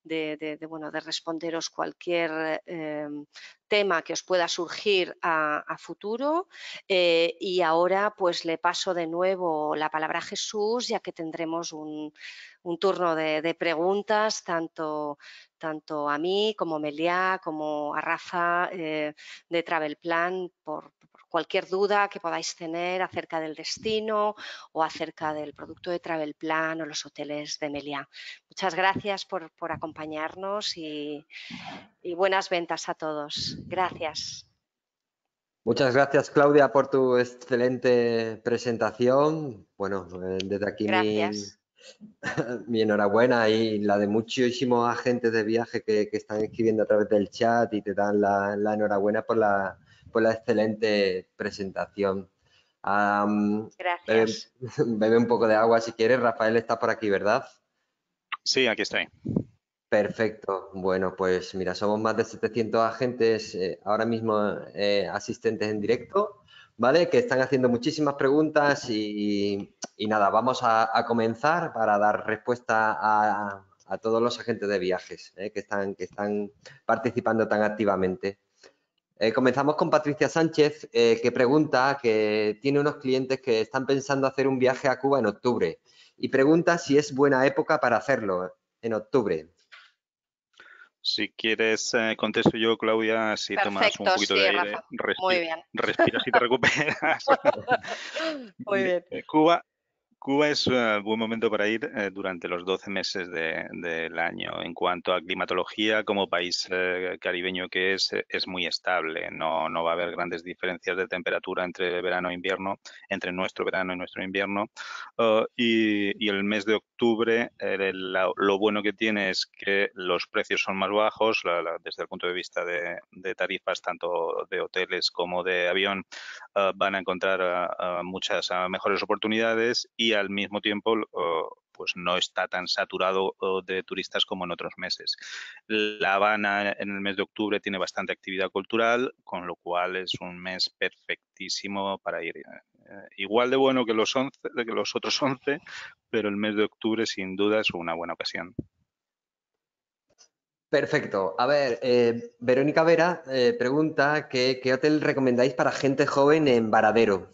de, bueno, de responderos cualquier em, tema que os pueda surgir a, futuro. Eh, y ahora pues le paso de nuevo la palabra a Jesús, ya que tendremos un, turno de, preguntas, tanto, tanto a mí como a Meliá, como a Rafa eh, de Travel Plan, por, cualquier duda que podáis tener acerca del destino o acerca del producto de Travel Plan o los hoteles de Meliá. Muchas gracias por, acompañarnos y, buenas ventas a todos. Gracias. Muchas gracias, Claudia, por tu excelente presentación. Bueno, eh, desde aquí mi, enhorabuena y la de muchísimos agentes de viaje que, están escribiendo a través del chat y te dan la enhorabuena por la, por la excelente presentación. Gracias. Bebe, un poco de agua si quieres. Rafael, está por aquí, ¿verdad? Sí, aquí estoy. Perfecto. Bueno, pues mira, somos más de 700 agentes eh, ahora mismo eh, asistentes en directo, ¿vale? Que están haciendo muchísimas preguntas y, nada, vamos a, comenzar para dar respuesta a, todos los agentes de viajes eh, que están participando tan activamente. Eh, comenzamos con Patricia Sánchez, eh, que pregunta que tiene unos clientes que están pensando hacer un viaje a Cuba en octubre y pregunta si es buena época para hacerlo en octubre. Si quieres, eh, contesto yo, Claudia, si tomas un poquito de aire, respiras y te recuperas. Muy bien. Cuba Cuba es un eh, buen momento para ir eh, durante los 12 meses del año. En cuanto a climatología, como país eh, caribeño que es, es muy estable. No, no, va a haber grandes diferencias de temperatura entre verano e invierno, entre nuestro verano y nuestro invierno. Oh, y, el mes de octubre, lo bueno que tiene es que los precios son más bajos desde el punto de vista de tarifas, tanto de hoteles como de avión. Ah, van a encontrar muchas mejores oportunidades y al mismo tiempo pues no está tan saturado de turistas como en otros meses. La Habana en el mes de octubre tiene bastante actividad cultural, con lo cual es un mes perfectísimo para ir. Eh, eh, igual de bueno que los, que los otros 11, pero el mes de octubre sin duda es una buena ocasión. Perfecto. A ver, eh, Verónica Vera eh, pregunta qué hotel recomendáis para gente joven en Varadero.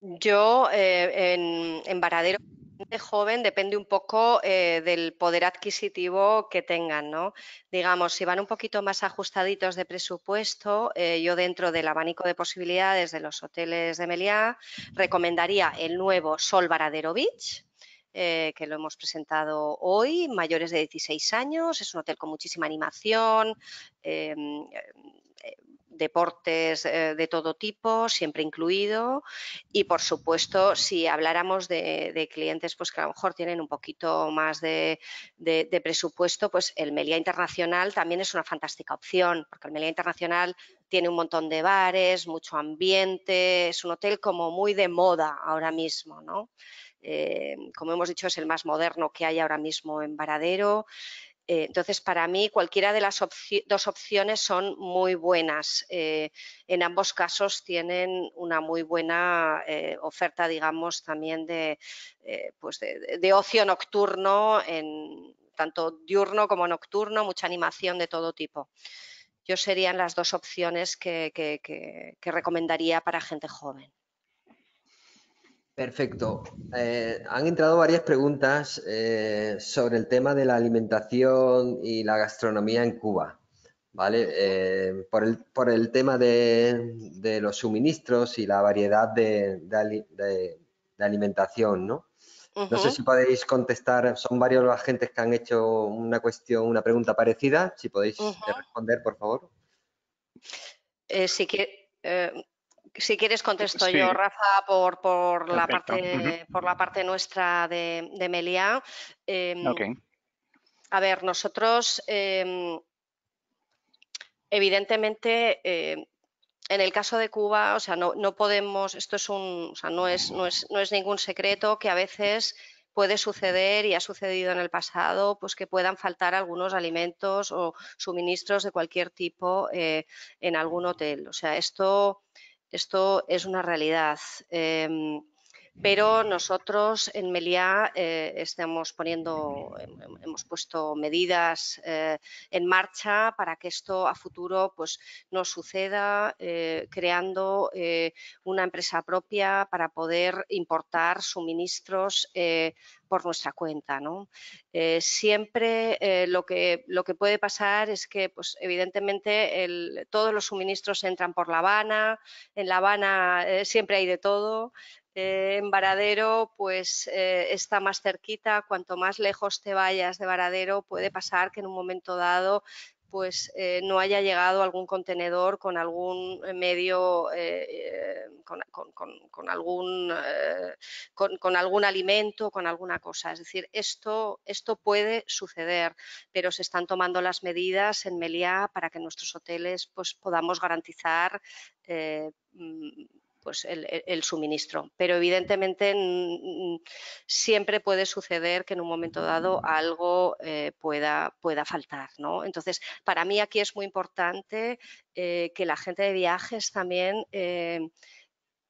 Yo eh, en, en, Varadero gente joven depende un poco del poder adquisitivo que tengan, ¿no? Digamos, si van un poquito más ajustaditos de presupuesto, yo dentro del abanico de posibilidades de los hoteles de Meliá recomendaría el nuevo Sol Varadero Beach, eh, que lo hemos presentado hoy, mayores de 16 años, es un hotel con muchísima animación, eh, eh, deportes de todo tipo, siempre incluido. Y por supuesto, si habláramos de, clientes pues que a lo mejor tienen un poquito más de, de, presupuesto, pues el Melia Internacional también es una fantástica opción, porque el Melia Internacional tiene un montón de bares, mucho ambiente, es un hotel como muy de moda ahora mismo, ¿no? Eh, como hemos dicho, es el más moderno que hay ahora mismo en Varadero. Eh, entonces, para mí, cualquiera de las dos opciones son muy buenas. Eh, en ambos casos tienen una muy buena oferta, digamos, también pues de, ocio nocturno, en, tanto diurno como nocturno, mucha animación de todo tipo. Yo serían las dos opciones que recomendaría para gente joven. Perfecto. Eh, han entrado varias preguntas eh, sobre el tema de la alimentación y la gastronomía en Cuba. ¿vale? Eh, por, el, tema de, los suministros y la variedad de, de, alimentación, ¿no? No sé si podéis contestar, son varios los agentes que han hecho una cuestión, una pregunta parecida, si podéis responder, por favor. sí que, si quieres contesto yo, Rafa, por, por la, parte, por la parte nuestra de, Melia. Em, a ver, nosotros, em, evidentemente, em, en el caso de Cuba, o sea, no, no podemos, esto es un, o sea, no es, no es, ningún secreto que a veces puede suceder y ha sucedido en el pasado, pues que puedan faltar algunos alimentos o suministros de cualquier tipo eh, en algún hotel. O sea, esto esto es una realidad. Em, pero nosotros en Meliá eh, estamos poniendo, hemos puesto medidas eh, en marcha para que esto a futuro pues, no suceda, eh, creando una empresa propia para poder importar suministros por nuestra cuenta. siempre lo, que, puede pasar es que, pues, evidentemente, todos los suministros entran por La Habana, en La Habana siempre hay de todo, eh, en Varadero, pues eh, está más cerquita, cuanto más lejos te vayas de Varadero, puede pasar que en un momento dado pues eh, no haya llegado algún contenedor con algún medio, con, algún, con, algún, alimento, con alguna cosa. Es decir, esto, esto puede suceder, pero se están tomando las medidas en Meliá para que nuestros hoteles pues, podamos garantizar mm, pues el, suministro. Pero evidentemente siempre puede suceder que en un momento dado algo eh, pueda, pueda faltar. Entonces, para mí aquí es muy importante eh, que la gente de viajes también eh,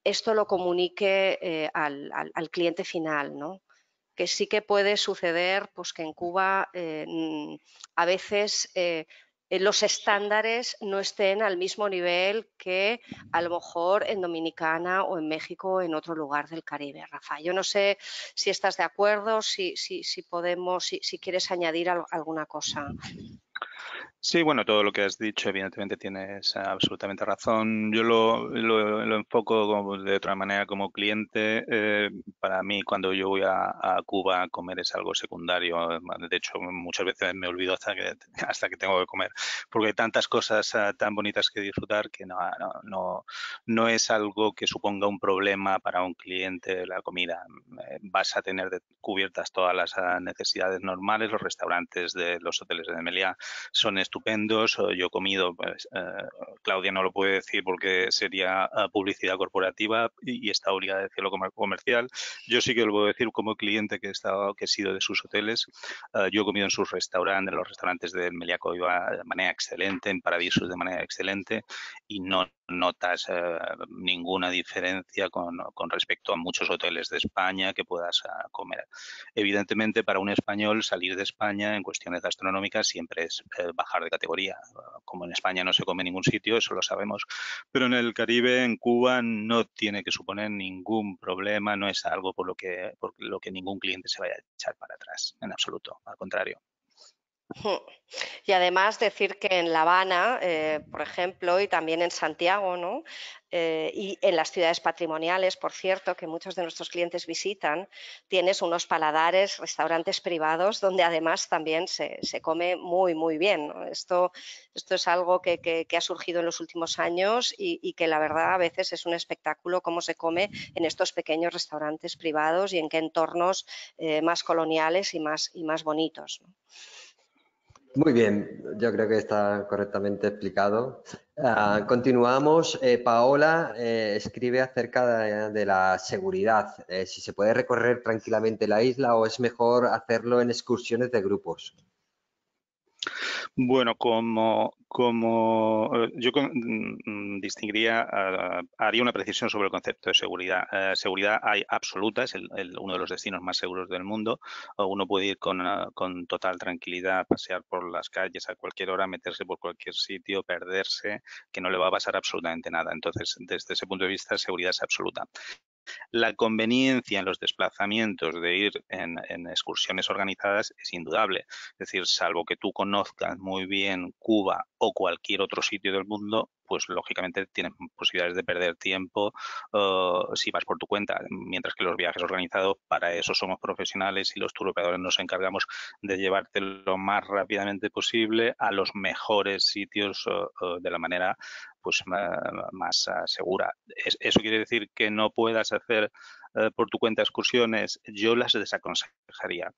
esto lo comunique al, cliente final. ¿no? que sí que puede suceder pues que en Cuba a veces eh, los estándares no estén al mismo nivel que a lo mejor en Dominicana o en México o en otro lugar del Caribe. Rafa, yo no sé si estás de acuerdo, si, podemos, si, quieres añadir alguna cosa. Sí, bueno, todo lo que has dicho, evidentemente tienes absolutamente razón. Yo lo, enfoco de otra manera como cliente. Eh, para mí, cuando yo voy a, Cuba a comer es algo secundario. De hecho, muchas veces me olvido hasta que, hasta que tengo que comer, porque hay tantas cosas ah, tan bonitas que disfrutar que no, es algo que suponga un problema para un cliente la comida. Eh, vas a tener cubiertas todas las ah, necesidades normales. Los restaurantes de los hoteles de Melilla son estupendos. Eh, yo he comido, pues, eh, Claudia no lo puede decir porque sería eh, publicidad corporativa y, está obligada a decirlo como comercial. Yo sí que lo puedo decir como cliente que he, estado, que he sido de sus hoteles. yo he comido en sus restaurantes, en los restaurantes de Meliaco iba de manera excelente, en Paradisos de manera excelente y no notas ninguna diferencia con, respecto a muchos hoteles de España que puedas comer. Evidentemente, para un español salir de España en cuestiones gastronómicas siempre es bajar de categoría. Como en España no se come en ningún sitio, eso lo sabemos, pero en el Caribe, en Cuba, no tiene que suponer ningún problema, no es algo por lo que, lo que ningún cliente se vaya a echar para atrás, en absoluto, al contrario. Y además decir que en La Habana, eh, por ejemplo, y también en Santiago, ¿no? Eh, y en las ciudades patrimoniales, por cierto, que muchos de nuestros clientes visitan, tienes unos paladares, restaurantes privados, donde además también se, come muy, muy bien. Esto, es algo que, ha surgido en los últimos años y, que la verdad a veces es un espectáculo cómo se come en estos pequeños restaurantes privados y en qué entornos eh, más coloniales y más, y más bonitos. Muy bien, yo creo que está correctamente explicado. Ah, continuamos. Eh, Paola eh, escribe acerca de, la seguridad, eh, si se puede recorrer tranquilamente la isla o es mejor hacerlo en excursiones de grupos. Bueno, como, eh, yo mm, distinguiría, ah, haría una precisión sobre el concepto de seguridad. Eh, seguridad hay absoluta, es uno de los destinos más seguros del mundo. uno puede ir con, ah, con, total tranquilidad pasear por las calles a cualquier hora, meterse por cualquier sitio, perderse, que no le va a pasar absolutamente nada. Entonces, desde ese punto de vista, seguridad es absoluta. La conveniencia en los desplazamientos de ir en, excursiones organizadas es indudable. Es decir, salvo que tú conozcas muy bien Cuba o cualquier otro sitio del mundo, pues lógicamente tienes posibilidades de perder tiempo eh, si vas por tu cuenta, mientras que los viajes organizados, para eso somos profesionales y los tour nos encargamos de llevarte lo más rápidamente posible a los mejores sitios eh, eh, de la manera pues más segura. Eso quiere decir que no puedas hacer eh, por tu cuenta excursiones, yo las desaconsejaría.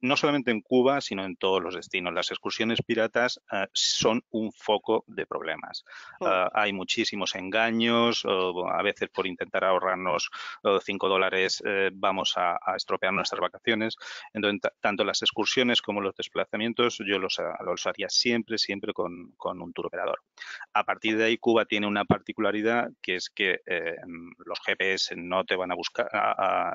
no solamente en Cuba, sino en todos los destinos. Las excursiones piratas eh, son un foco de problemas. Oh. Eh, hay muchísimos engaños, a veces por intentar ahorrarnos 5 dólares vamos a, estropear nuestras vacaciones. Entonces, tanto las excursiones como los desplazamientos yo los, haría siempre, siempre con, un tour operador. A partir de ahí, Cuba tiene una particularidad que es que los GPS no te van a buscar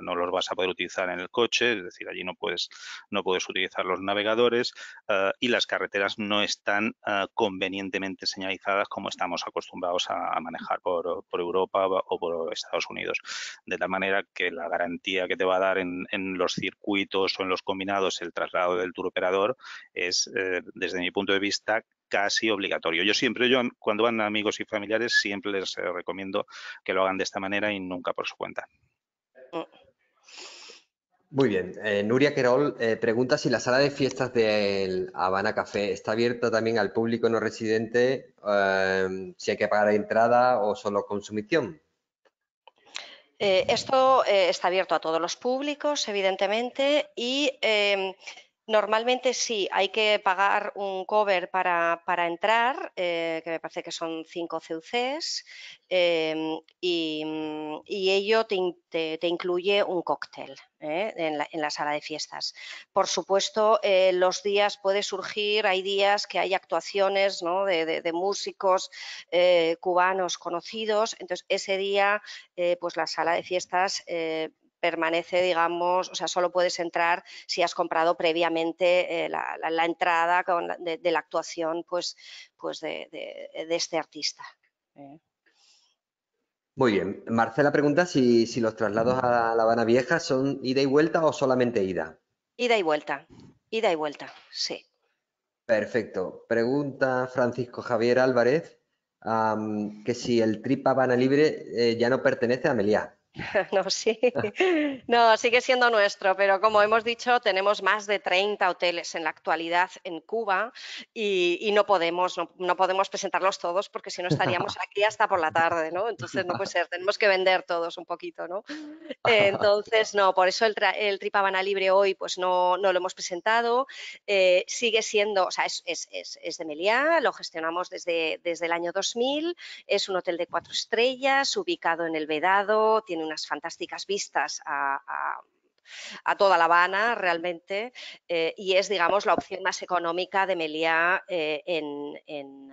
no los vas a poder utilizar en el coche, es decir, allí no puedes, no puedes utilizar los navegadores eh, y las carreteras no están eh, convenientemente señalizadas como estamos acostumbrados a, manejar por, por, Europa o por Estados Unidos. De tal manera que la garantía que te va a dar en, los circuitos o en los combinados el traslado del turoperador es, eh, desde mi punto de vista, casi obligatorio. Yo siempre, yo cuando van amigos y familiares, siempre les recomiendo que lo hagan de esta manera y nunca por su cuenta. Muy bien. Eh, Nuria Querol eh, pregunta si la sala de fiestas del Habana Café está abierta también al público no residente, eh, si hay que pagar entrada o solo consumición. esto está abierto a todos los públicos, evidentemente, y Normalmente sí, hay que pagar un cover para, entrar, eh, que me parece que son cinco CUCs, em, y, ello te, incluye un cóctel eh, en, la, sala de fiestas. Por supuesto, eh, los días puede surgir, hay días que hay actuaciones de, de, músicos cubanos conocidos, entonces ese día pues la sala de fiestas permanece, digamos, o sea, solo puedes entrar si has comprado previamente eh, la, entrada de, la actuación pues, pues de, este artista. Eh. Muy bien. Marcela pregunta si, los traslados a La Habana Vieja son ida y vuelta o solamente ida. Ida y vuelta, ida y vuelta, sí. Perfecto. Pregunta Francisco Javier Álvarez que si el trip Habana Libre eh, ya no pertenece a Meliá. No, sí. No, sigue siendo nuestro, pero como hemos dicho, tenemos más de 30 hoteles en la actualidad en Cuba y, no podemos, no, podemos presentarlos todos porque si no estaríamos aquí hasta por la tarde, ¿no? Entonces no puede ser, tenemos que vender todos un poquito, ¿no? Entonces, no, por eso el, el Trip Habana Libre hoy pues no, no lo hemos presentado. Eh, sigue siendo, o sea, es, de Meliá, lo gestionamos desde, desde el año 2000, es un hotel de cuatro estrellas, ubicado en el Vedado, tiene unas fantásticas vistas a, toda La Habana realmente eh, y es, digamos, la opción más económica de Meliá eh, en,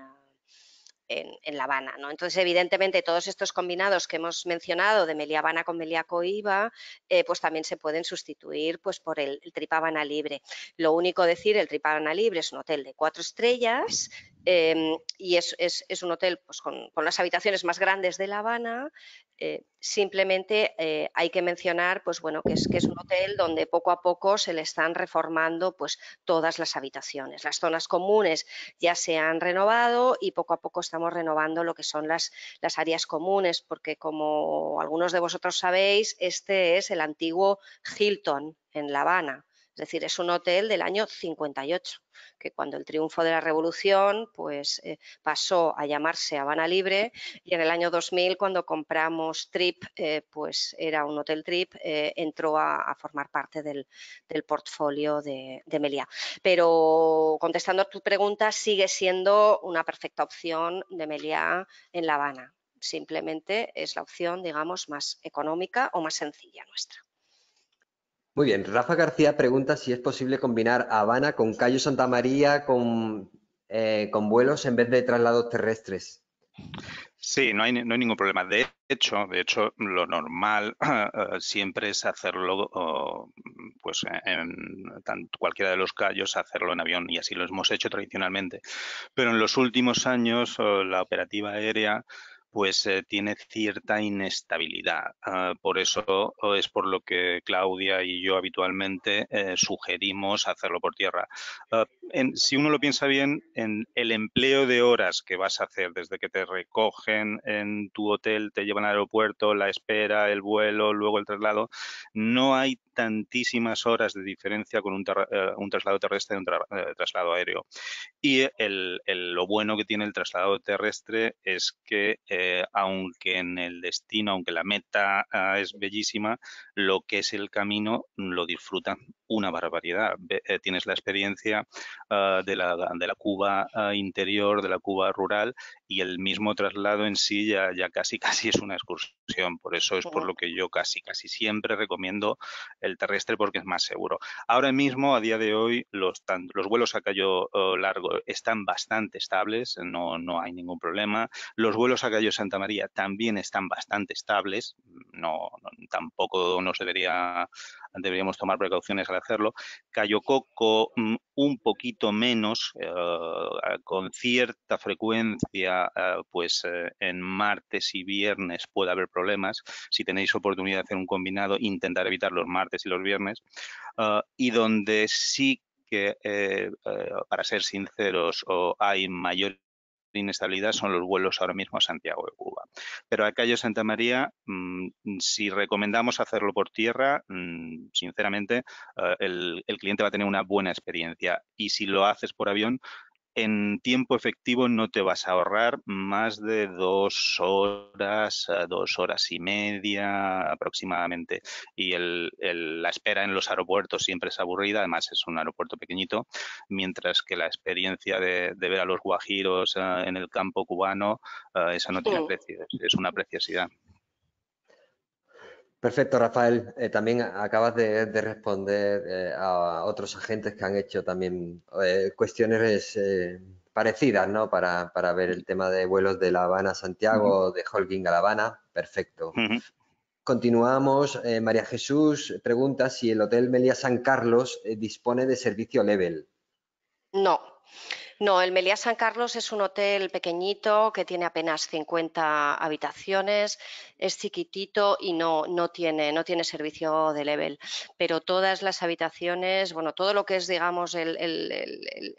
La Habana. ¿no? Entonces, evidentemente, todos estos combinados que hemos mencionado de Meliá Habana con Meliá Coiba, eh, pues también se pueden sustituir pues, por el, el Trip Habana Libre. Lo único decir, el Trip Habana Libre es un hotel de cuatro estrellas Em, y es, un hotel pues, con, las habitaciones más grandes de La Habana. Eh, simplemente eh, hay que mencionar pues, bueno, que, es, un hotel donde poco a poco se le están reformando pues, todas las habitaciones. Las zonas comunes ya se han renovado y poco a poco estamos renovando lo que son las áreas comunes, porque como algunos de vosotros sabéis, este es el antiguo Hilton en La Habana. Es decir, es un hotel del año 58, que cuando el triunfo de la revolución pues, eh, pasó a llamarse Habana Libre y en el año 2000, cuando compramos Trip, eh, pues era un hotel Trip, eh, entró a, formar parte del, portfolio de, de, Meliá. Pero contestando a tu pregunta, sigue siendo una perfecta opción de Meliá en La Habana. Simplemente es la opción, digamos, más económica o más sencilla nuestra. Muy bien, Rafa García pregunta si es posible combinar Habana con Cayo Santa María con, eh, vuelos en vez de traslados terrestres. Sí, no hay, ningún problema. De hecho, de hecho, lo normal eh, siempre es hacerlo, pues, en, cualquiera de los callos, hacerlo en avión y así lo hemos hecho tradicionalmente. Pero en los últimos años, eh, la operativa aérea pues eh, tiene cierta inestabilidad. Ah, por eso oh, es por lo que Claudia y yo habitualmente eh, sugerimos hacerlo por tierra. Ah, si uno lo piensa bien, en el empleo de horas que vas a hacer desde que te recogen en tu hotel, te llevan al aeropuerto, la espera, el vuelo, luego el traslado, no hay tantísimas horas de diferencia con un, eh, traslado terrestre y un traslado aéreo. Y lo bueno que tiene el traslado terrestre es que eh, aunque en el destino, aunque la meta ah, es bellísima, lo que es el camino lo disfruta una barbaridad. Eh, tienes la experiencia ah, de la, de, la, Cuba ah, interior, de la Cuba rural y el mismo traslado en sí ya, casi casi es una excursión. Por eso es por lo que yo casi casi siempre recomiendo el terrestre porque es más seguro. Ahora mismo, a día de hoy, los, los vuelos a Cayo oh, largo están bastante estables, no, no hay ningún problema. Los vuelos a Cayo Santa María también están bastante estables, no, no tampoco se debería deberíamos tomar precauciones al hacerlo. Cayo Coco mm, un poquito menos, eh, con cierta frecuencia, eh, pues eh, en martes y viernes puede haber problemas. Si tenéis oportunidad de hacer un combinado, intentar evitar los martes y los viernes. Ah, y donde sí que, para ser sinceros, o hay mayor inestabilidad son los vuelos ahora mismo a Santiago de Cuba. Pero a Cayo Santa María, mm, si recomendamos hacerlo por tierra, mm, sinceramente, eh, el cliente va a tener una buena experiencia. Y si lo haces por avión, en tiempo efectivo no te vas a ahorrar más de dos horas, dos horas y media aproximadamente. Y la espera en los aeropuertos siempre es aburrida, además es un aeropuerto pequeñito, mientras que la experiencia de, ver a los guajiros ah, en el campo cubano, ah, esa no tiene oh. precio, es una preciosidad. Perfecto, Rafael. Eh, también acabas de, responder eh, a otros agentes que han hecho también eh, cuestiones parecidas, ¿no? Para, ver el tema de vuelos de La Habana a Santiago, de Holguín a La Habana. Perfecto. Continuamos. María Jesús pregunta si el Hotel Meliá San Carlos dispone de servicio level. No. No, el Meliá San Carlos es un hotel pequeñito que tiene apenas 50 habitaciones, es chiquitito y no, no, tiene, no tiene servicio de level. Pero todas las habitaciones, bueno, todo lo que es, digamos, el, el,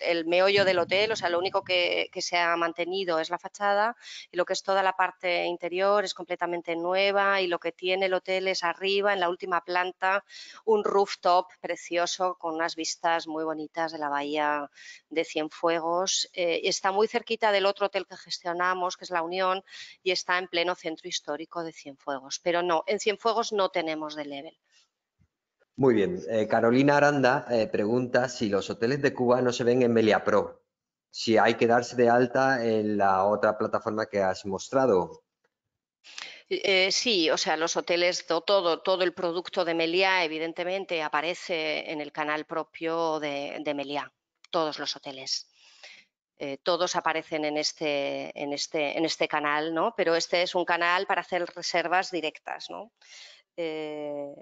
el, meollo del hotel, o sea, lo único que, se ha mantenido es la fachada y lo que es toda la parte interior es completamente nueva y lo que tiene el hotel es arriba, en la última planta, un rooftop precioso con unas vistas muy bonitas de la bahía de Cienfuegos. Eh, está muy cerquita del otro hotel que gestionamos, que es La Unión, y está en pleno centro histórico de Cienfuegos. Pero no, en Cienfuegos no tenemos de level. Muy bien. Eh, Carolina Aranda eh, pregunta si los hoteles de Cuba no se ven en Melia Pro, si hay que darse de alta en la otra plataforma que has mostrado. Eh, sí, o sea, los hoteles, todo, todo el producto de Meliá, evidentemente, aparece en el canal propio de, de Meliá, todos los hoteles. Eh, todos aparecen en este, en este, en este canal, ¿no? pero este es un canal para hacer reservas directas. ¿no? Eh,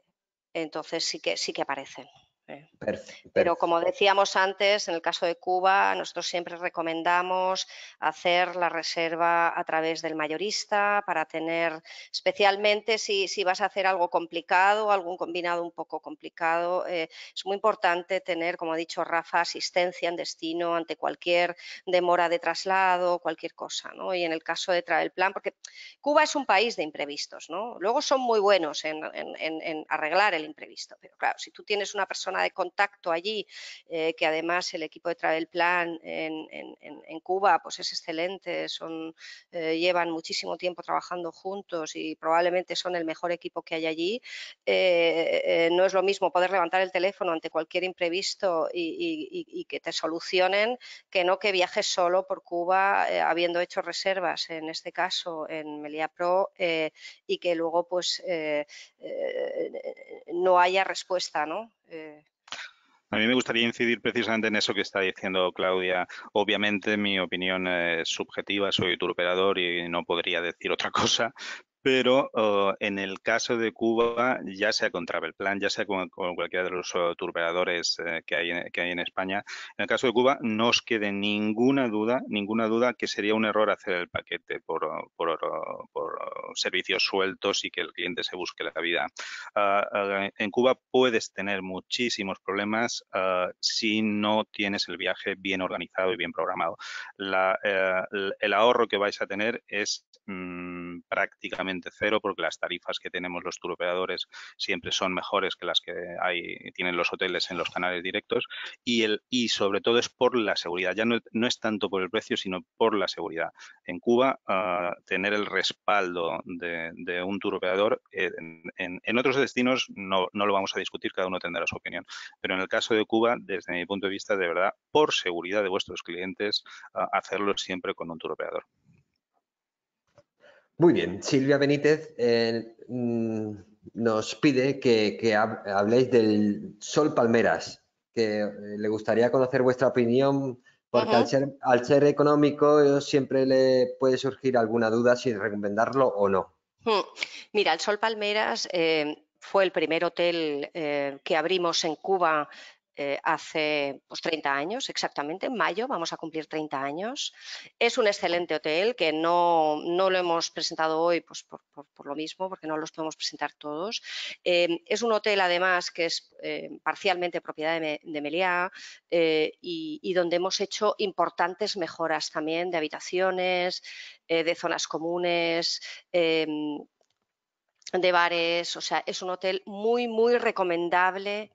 entonces sí que, sí que aparecen. Pero como decíamos antes, en el caso de Cuba, nosotros siempre recomendamos hacer la reserva a través del mayorista para tener, especialmente si, si vas a hacer algo complicado, algún combinado un poco complicado, eh, es muy importante tener, como ha dicho Rafa, asistencia en destino ante cualquier demora de traslado, cualquier cosa. Y en el caso de Travel Plan, porque Cuba es un país de imprevistos, ¿no? Luego son muy buenos en, en arreglar el imprevisto, pero claro, si tú tienes una persona de contacto allí, eh, que además el equipo de Travel Plan en, Cuba pues es excelente, son, eh, llevan muchísimo tiempo trabajando juntos y probablemente son el mejor equipo que hay allí. Eh, no es lo mismo poder levantar el teléfono ante cualquier imprevisto y, que te solucionen que no que viajes solo por Cuba habiendo hecho reservas, en este caso en Meliapro Pro, y que luego pues no haya respuesta, ¿no? Eh, a mí me gustaría incidir precisamente en eso que está diciendo Claudia. Obviamente mi opinión es subjetiva, soy tour y no podría decir otra cosa, pero oh, en el caso de Cuba, ya sea con Travel Plan, ya sea con, cualquiera de los uh, que, hay en, que hay en España, en el caso de Cuba no os quede ninguna duda, ninguna duda que sería un error hacer el paquete por, oh, servicios sueltos y que el cliente se busque la vida. Ah, ah, en Cuba puedes tener muchísimos problemas ah, si no tienes el viaje bien organizado y bien programado. Eh, el ahorro que vais a tener es... Mm, prácticamente cero porque las tarifas que tenemos los tour siempre son mejores que las que tienen los hoteles en los canales directos y, el, y sobre todo es por la seguridad. Ya no, no es tanto por el precio, sino por la seguridad. En Cuba, ah, tener el respaldo de, un tour eh, en, otros destinos no, no lo vamos a discutir, cada uno tendrá su opinión. Pero en el caso de Cuba, desde mi punto de vista, de verdad, por seguridad de vuestros clientes, ah, hacerlo siempre con un tour muy bien, Silvia Benítez eh, mm, nos pide que, habléis del Sol Palmeras, que eh, le gustaría conocer vuestra opinión, porque al, ser, económico siempre le puede surgir alguna duda si recomendarlo o no. Hmm. Mira, el Sol Palmeras eh, fue el primer hotel que abrimos en Cuba eh, hace 30 pues, años exactamente, en mayo vamos a cumplir 30 años. Es un excelente hotel que no, lo hemos presentado hoy pues, por, lo mismo, porque no los podemos presentar todos. Eh, es un hotel además que es eh, parcialmente propiedad de, de Meliá y, y, donde hemos hecho importantes mejoras también de habitaciones, de zonas comunes de bares, o sea, es un hotel muy, muy recomendable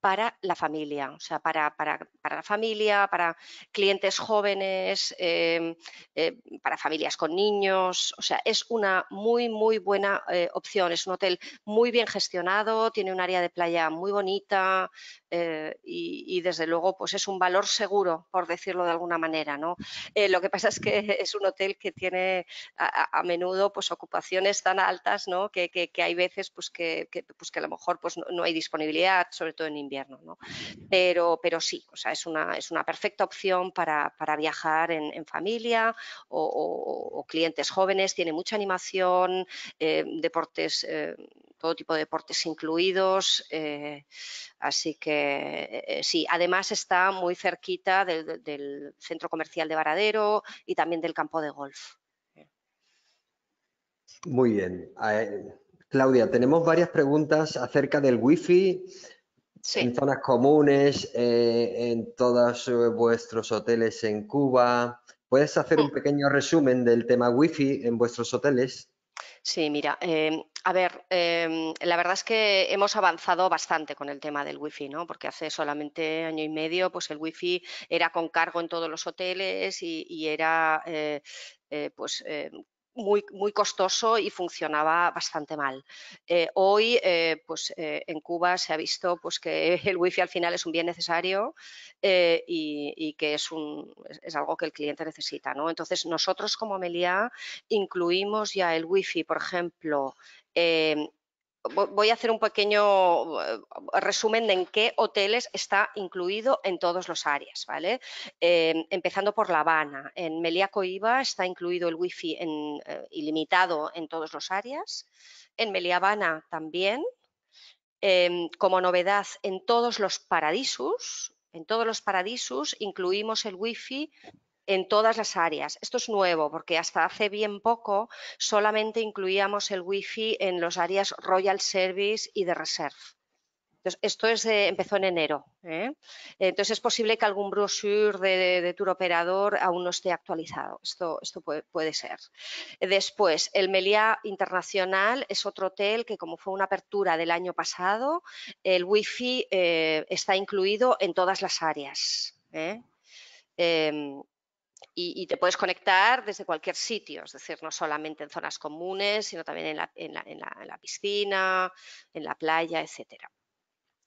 para la familia, o sea, para, la familia, para clientes jóvenes, em, eh, para familias con niños, o sea, es una muy, muy buena eh, opción, es un hotel muy bien gestionado, tiene un área de playa muy bonita eh, y, desde luego, pues es un valor seguro, por decirlo de alguna manera, ¿no? lo que pasa es que es un hotel que tiene a, menudo, pues, ocupaciones tan altas, ¿no? Que, hay veces, pues que, pues, que, a lo mejor, pues, no hay disponibilidad, sobre todo en pero, pero sí, o sea, es una, es una perfecta opción para, viajar en, familia o, clientes jóvenes, tiene mucha animación, eh, deportes, eh, todo tipo de deportes incluidos, eh, así que sí, además está muy cerquita del, del centro comercial de Varadero y también del campo de golf. Muy bien. Claudia, tenemos varias preguntas acerca del wifi, en zonas comunes, eh, en todos eh, vuestros hoteles en Cuba. ¿Puedes hacer un mm. pequeño resumen del tema Wi-Fi en vuestros hoteles? Sí, mira, em, a ver, em, la verdad es que hemos avanzado bastante con el tema del wifi, ¿no? Porque hace solamente año y medio, pues el Wi-Fi era con cargo en todos los hoteles y, era eh, pues em, muy, costoso y funcionaba bastante mal. Eh, hoy, eh, pues eh, en Cuba se ha visto pues, que el wifi al final es un bien necesario y, que es, un, es algo que el cliente necesita. ¿no? Entonces, nosotros como Meliá incluimos ya el wifi, por ejemplo, em, voy a hacer un pequeño eh, resumen de en qué hoteles está incluido en todos los áreas, ¿vale? Em, empezando por La Habana, en Meliá Coiba está incluido el wifi en, eh, ilimitado en todos los áreas, en Meliá Habana también, em, como novedad en todos los paradisos en todos los paradisus incluimos el wifi en todas las áreas. Esto es nuevo porque hasta hace bien poco solamente incluíamos el wifi en las áreas Royal Service y de Reserve. Entonces, esto empezó en enero. ¿eh? Entonces, es posible que algún brochure de, de, tour operador aún no esté actualizado. Esto, puede, ser. Después, el Meliá Internacional es otro hotel que, como fue una apertura del año pasado, el wifi eh, está incluido en todas las áreas. ¿eh? Em, y, te puedes conectar desde cualquier sitio, es decir, no solamente en zonas comunes, sino también en la, piscina, en la playa, etcétera.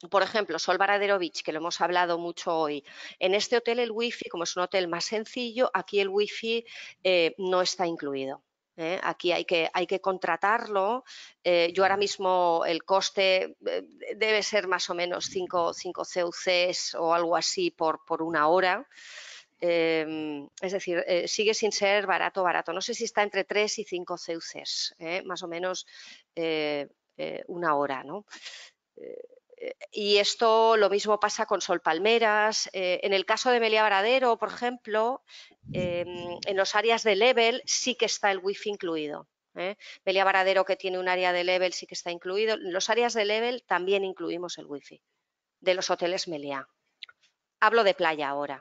Por ejemplo, Sol Varadero que lo hemos hablado mucho hoy. En este hotel el wifi, como es un hotel más sencillo, aquí el wifi eh, no está incluido. ¿eh? Aquí hay que, contratarlo. Eh, yo ahora mismo el coste debe ser más o menos 5, CUCs o algo así por una hora. Em, es decir, eh, sigue sin ser barato, barato. No sé si está entre 3 y 5 Ceuces, ¿eh? más o menos eh, una hora. ¿no? y esto lo mismo pasa con Sol Palmeras. en el caso de Melia Varadero, por ejemplo, em, en los áreas de level sí que está el wifi incluido. ¿Eh? Melia Varadero, que tiene un área de level, sí que está incluido. En los áreas de level también incluimos el wifi de los hoteles Melia. Hablo de playa ahora.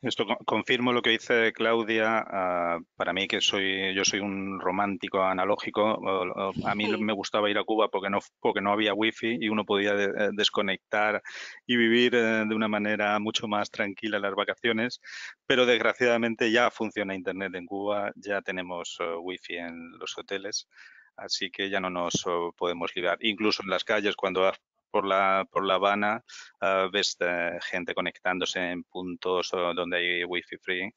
Esto confirmo lo que dice Claudia. Ah, para mí, que soy yo soy un romántico analógico, a mí me gustaba ir a Cuba porque no, porque no había wifi y uno podía eh, desconectar y vivir eh, de una manera mucho más tranquila las vacaciones. Pero desgraciadamente ya funciona Internet en Cuba, ya tenemos eh, wifi en los hoteles así que ya no nos oh, podemos ligar, Incluso en las calles, cuando por la, por la Habana, ah, ves eh, gente conectándose en puntos donde hay wifi free.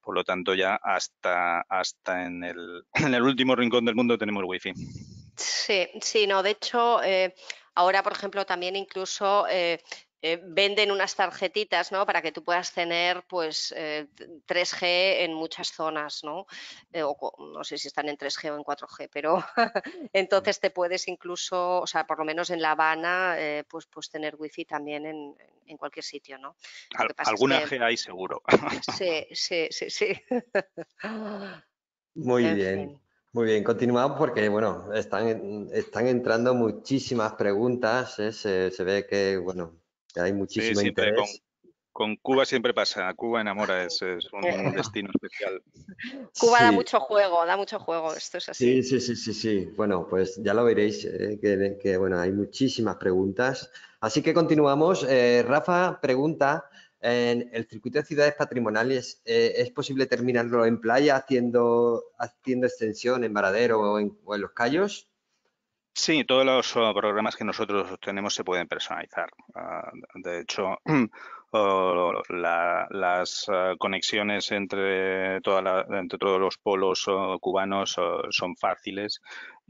Por lo tanto, ya hasta, hasta en, el, en el último rincón del mundo tenemos wifi. Sí, sí, no, de hecho, eh, ahora, por ejemplo, también incluso eh, eh, venden unas tarjetitas ¿no? para que tú puedas tener pues 3G eh, en muchas zonas, ¿no? Eh, o, no sé si están en 3G o en 4G, pero entonces te puedes incluso, o sea, por lo menos en La Habana, pues, pues tener wifi también en, cualquier sitio, ¿no? alguna G hay seguro. sí, sí, sí, Muy bien. Muy bien, continuamos porque, bueno, están, están entrando muchísimas preguntas. se ve que, bueno, hay muchísimo sí, Con, Cuba siempre pasa, Cuba enamora, es, un, destino especial. Cuba da mucho juego, da mucho juego, esto es así. Sí, sí, sí, sí, Bueno, pues ya lo veréis, eh, que, bueno, hay muchísimas preguntas. Así que continuamos. Eh, Rafa pregunta, en el circuito de ciudades patrimoniales, eh, ¿es posible terminarlo en playa haciendo, haciendo extensión en Varadero o en, o en Los Cayos? Sí, todos los eh, programas que nosotros tenemos se pueden personalizar. Ah, de hecho, las eh, conexiones entre, todos los polos eh, cubanos son fáciles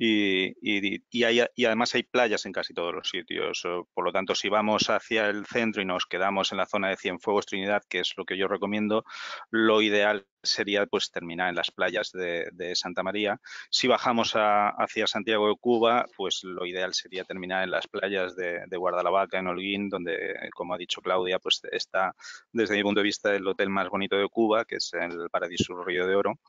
y, además hay playas en casi todos los sitios. Por lo tanto, si vamos hacia el centro y nos quedamos en la zona de Cienfuegos, Trinidad, que es lo que yo recomiendo, lo ideal sería pues terminar en las playas de, Santa María. Si bajamos hacia Santiago de Cuba, pues lo ideal sería terminar en las playas de, de Guardalavaca, en Holguín, donde, como ha dicho Claudia, pues está, desde mi punto de vista, el hotel más bonito de Cuba, que es el Paradiso Río de Oro.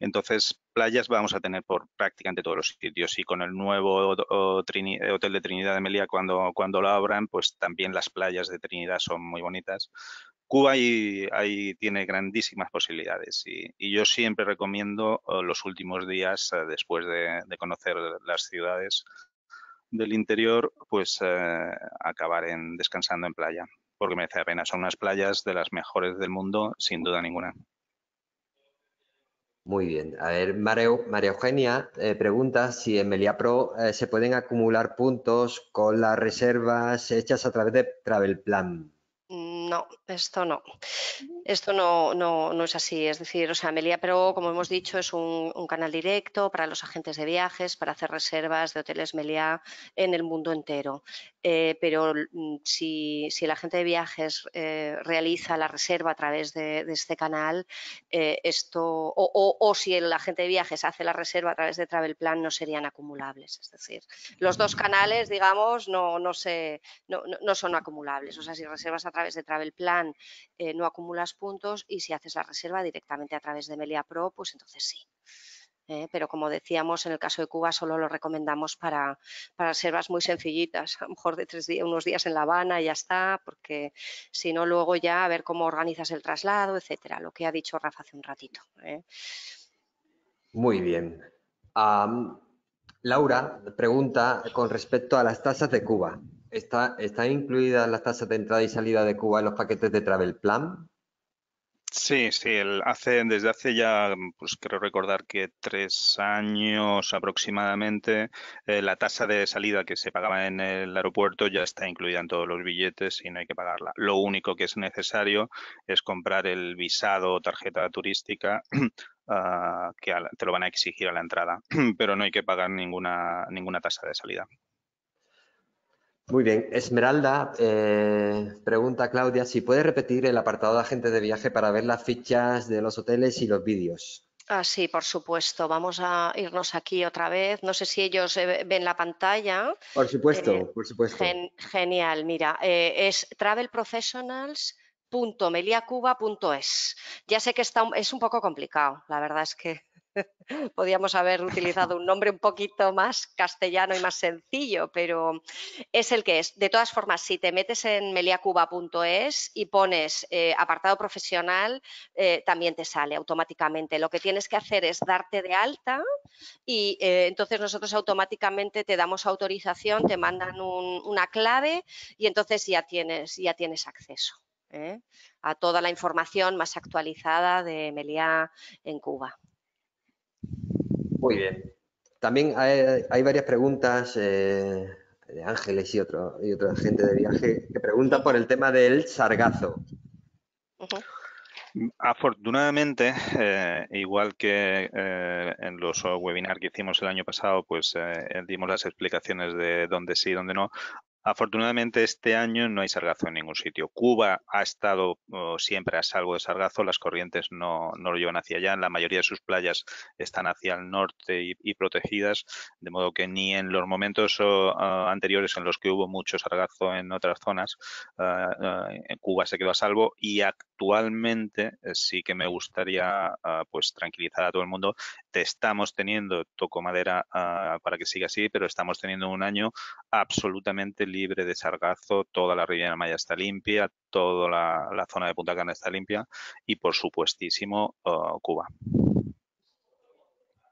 Entonces, playas vamos a tener por prácticamente todos los sitios y con el nuevo eh, Hotel de Trinidad de Melilla cuando, cuando lo abran, pues también las playas de Trinidad son muy bonitas. Cuba ahí, tiene grandísimas posibilidades y, yo siempre recomiendo eh, los últimos días eh, después de, conocer las ciudades del interior, pues acabar en, descansando en playa, porque merece la pena. Son unas playas de las mejores del mundo, sin duda ninguna. Muy bien. A ver, María Eugenia eh, pregunta si en Meliapro eh, se pueden acumular puntos con las reservas hechas a través de Travel Plan. Mm, no, esto no. Esto no, no, es así, es decir, o sea, Melia pero como hemos dicho, es un, canal directo para los agentes de viajes, para hacer reservas de hoteles Melia en el mundo entero. Eh, pero mm, si, el agente de viajes eh, realiza la reserva a través de, este canal, eh, esto, o, si el agente de viajes hace la reserva a través de Travel Plan, no serían acumulables. Es decir, los dos canales, digamos, no, no, se, no, no son acumulables. O sea, si reservas a través de Travel Travelplan, no acumulas puntos y si haces la reserva directamente a través de Melia Pro, pues entonces sí. ¿eh? pero como decíamos, en el caso de Cuba solo lo recomendamos para, para reservas muy sencillitas, a lo mejor de tres unos días en La Habana y ya está, porque si no luego ya a ver cómo organizas el traslado, etcétera, lo que ha dicho Rafa hace un ratito. ¿eh? Muy bien. Laura pregunta con respecto a las tasas de Cuba. ¿Está, ¿Están incluidas las tasas de entrada y salida de Cuba en los paquetes de Travel Plan? Sí, sí, el hace, desde hace ya, pues creo recordar que tres años aproximadamente, eh, la tasa de salida que se pagaba en el aeropuerto ya está incluida en todos los billetes y no hay que pagarla. Lo único que es necesario es comprar el visado o tarjeta turística. Ah, que te lo van a exigir a la entrada, pero no hay que pagar ninguna, ninguna tasa de salida. Muy bien. Esmeralda eh, pregunta Claudia si puede repetir el apartado de agente de viaje para ver las fichas de los hoteles y los vídeos. Ah, sí, por supuesto. Vamos a irnos aquí otra vez. No sé si ellos eh, ven la pantalla. Por supuesto, por supuesto. genial, mira, eh, es Travel Ya sé que está, es un poco complicado, la verdad es que Podíamos haber utilizado un nombre un poquito más castellano y más sencillo, pero es el que es. De todas formas, si te metes en meliacuba.es y pones eh, apartado profesional, eh, también te sale automáticamente. Lo que tienes que hacer es darte de alta y eh, entonces nosotros automáticamente te damos autorización, te mandan una clave y entonces ya tienes, ya tienes acceso. a toda la información más actualizada de Meliá en Cuba. Muy bien. También hay, varias preguntas eh, de Ángeles y, otro, y otra gente de viaje que pregunta por el tema del sargazo. Afortunadamente, eh, igual que eh, en los webinars que hicimos el año pasado, pues dimos las explicaciones de dónde sí y dónde no. Afortunadamente este año no hay sargazo en ningún sitio. Cuba ha estado siempre a salvo de sargazo, las corrientes no, lo llevan hacia allá, la mayoría de sus playas están hacia el norte y, protegidas, de modo que ni en los momentos anteriores en los que hubo mucho sargazo en otras zonas, ah, ah, Cuba se quedó a salvo y actualmente eh, sí que me gustaría ah, pues tranquilizar a todo el mundo estamos teniendo, toco madera ah, para que siga así, pero estamos teniendo un año absolutamente libre de sargazo, toda la Riviera Maya está limpia, toda la, zona de Punta Cana está limpia y por supuestísimo ah, Cuba.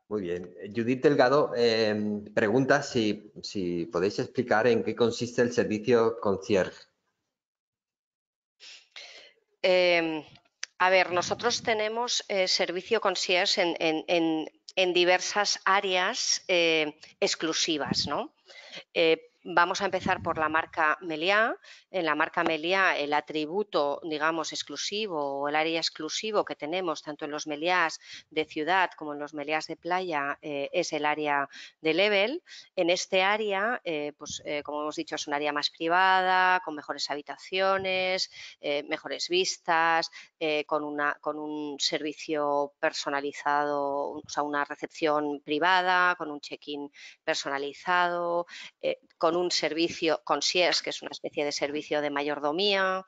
Muy bien. Judith Delgado em, pregunta si, podéis explicar en qué consiste el servicio concierge. Em, a ver, nosotros tenemos eh, servicio con en, en, diversas áreas eh, exclusivas, ¿no? Eh, Vamos a empezar por la marca Meliá. En la marca Meliá, el atributo, digamos, exclusivo o el área exclusivo que tenemos tanto en los Meliás de ciudad como en los Meliás de playa eh, es el área de level. En este área, eh, pues eh, como hemos dicho, es un área más privada, con mejores habitaciones, mejores vistas, con, un servicio personalizado, o sea, una recepción privada, con un check-in personalizado, con un servicio concierge, que es una especie de servicio de mayordomía.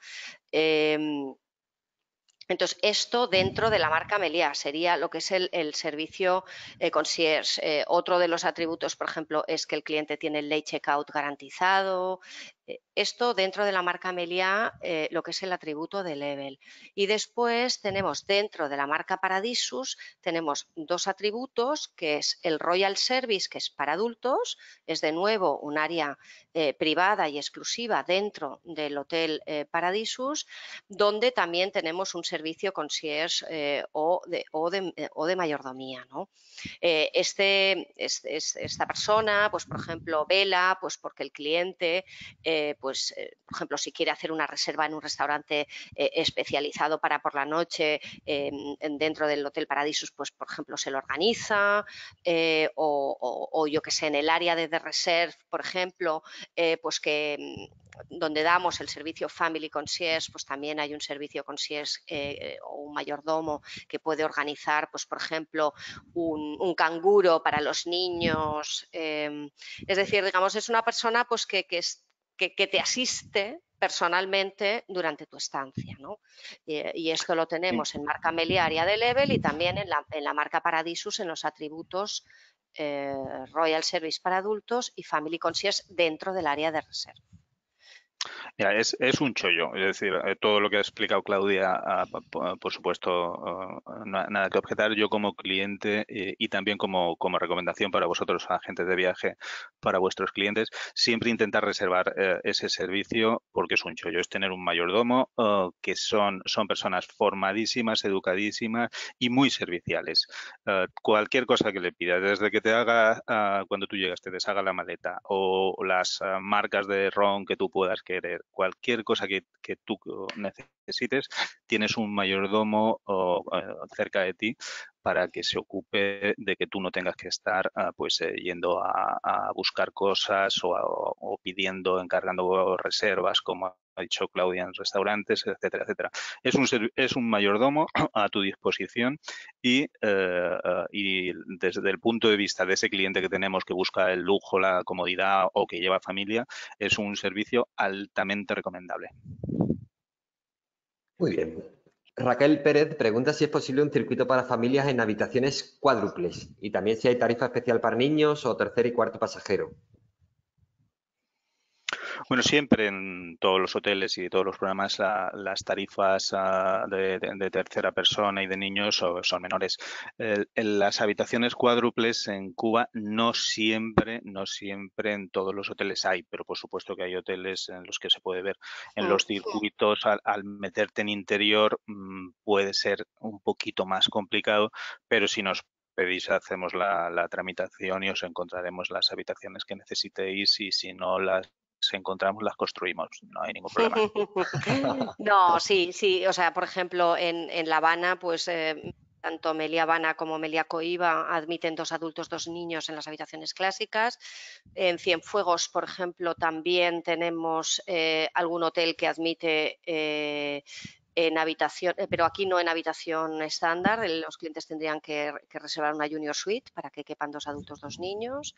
Em, entonces, esto dentro de la marca Meliá sería lo que es el, servicio eh, concierge. Eh, otro de los atributos, por ejemplo, es que el cliente tiene el late checkout garantizado. Eh, esto dentro de la marca Meliá, eh, lo que es el atributo de level. Y después tenemos dentro de la marca Paradisus, tenemos dos atributos, que es el Royal Service, que es para adultos, es de nuevo un área eh, privada y exclusiva dentro del Hotel eh, Paradisus, donde también tenemos un servicio concierge o de, o, de, o, de, mayordomía. ¿no? Este, esta persona, pues por ejemplo, vela, pues porque el cliente pues, eh, por ejemplo, si quiere hacer una reserva en un restaurante eh, especializado para por la noche em, dentro del Hotel Paradisus, pues, por ejemplo, se lo organiza, eh, o, yo que sé, en el área de The Reserve, por ejemplo, pues que mm, donde damos el servicio Family Concierge, pues también hay un servicio concierge o un mayordomo que puede organizar, pues por ejemplo, un, canguro para los niños. Em, es decir, digamos, es una persona pues que, que, que, te asiste personalmente durante tu estancia. ¿no? Eh, y, esto lo tenemos en marca Meliaria de Level y también en la, en la marca Paradisus en los atributos eh, Royal Service para adultos y Family Concierge dentro del área de reserva es, un chollo, es decir, eh, todo lo que ha explicado Claudia, ah, por supuesto, ah, nada que objetar. Yo como cliente eh, y también como, recomendación para vosotros, agentes de viaje, para vuestros clientes, siempre intentar reservar eh, ese servicio porque es un chollo, es tener un mayordomo oh, que son, son personas formadísimas, educadísimas y muy serviciales. Cualquier cosa que le pidas, desde que te haga, ah, cuando tú llegas, te deshaga la maleta o las marcas de ron que tú puedas Cualquier cosa que, que tú necesites, tienes un mayordomo eh, cerca de ti para que se ocupe de que tú no tengas que estar ah, pues eh, yendo a, buscar cosas o, o, pidiendo, encargando reservas como ha dicho Claudia, en restaurantes, etcétera, etcétera. Es un, mayordomo a tu disposición y, eh, eh, y, desde el punto de vista de ese cliente que tenemos que busca el lujo, la comodidad o que lleva familia, es un servicio altamente recomendable. Muy bien. Raquel Pérez pregunta si es posible un circuito para familias en habitaciones cuádruples y también si hay tarifa especial para niños o tercer y cuarto pasajero. Bueno, siempre en todos los hoteles y todos los programas las tarifas ah, de, de, tercera persona y de niños son, son menores. las habitaciones cuádruples en Cuba no siempre, no siempre en todos los hoteles hay, pero por supuesto que hay hoteles en los que se puede ver. En los ah, circuitos, al, meterte en interior, mm, puede ser un poquito más complicado, pero si nos pedís, hacemos la, la, tramitación y os encontraremos las habitaciones que necesitéis y si no, las encontramos las construimos, no hay ningún problema. no, sí, sí, o sea, por ejemplo, en, La Habana, pues... Eh, tanto Melia Habana como Melia Coiba admiten dos adultos, dos niños en las habitaciones clásicas. En Cienfuegos, por ejemplo, también tenemos eh, algún hotel que admite eh, en habitación, eh, pero aquí no en habitación estándar, los clientes tendrían que, reservar una junior suite para que quepan dos adultos, dos niños.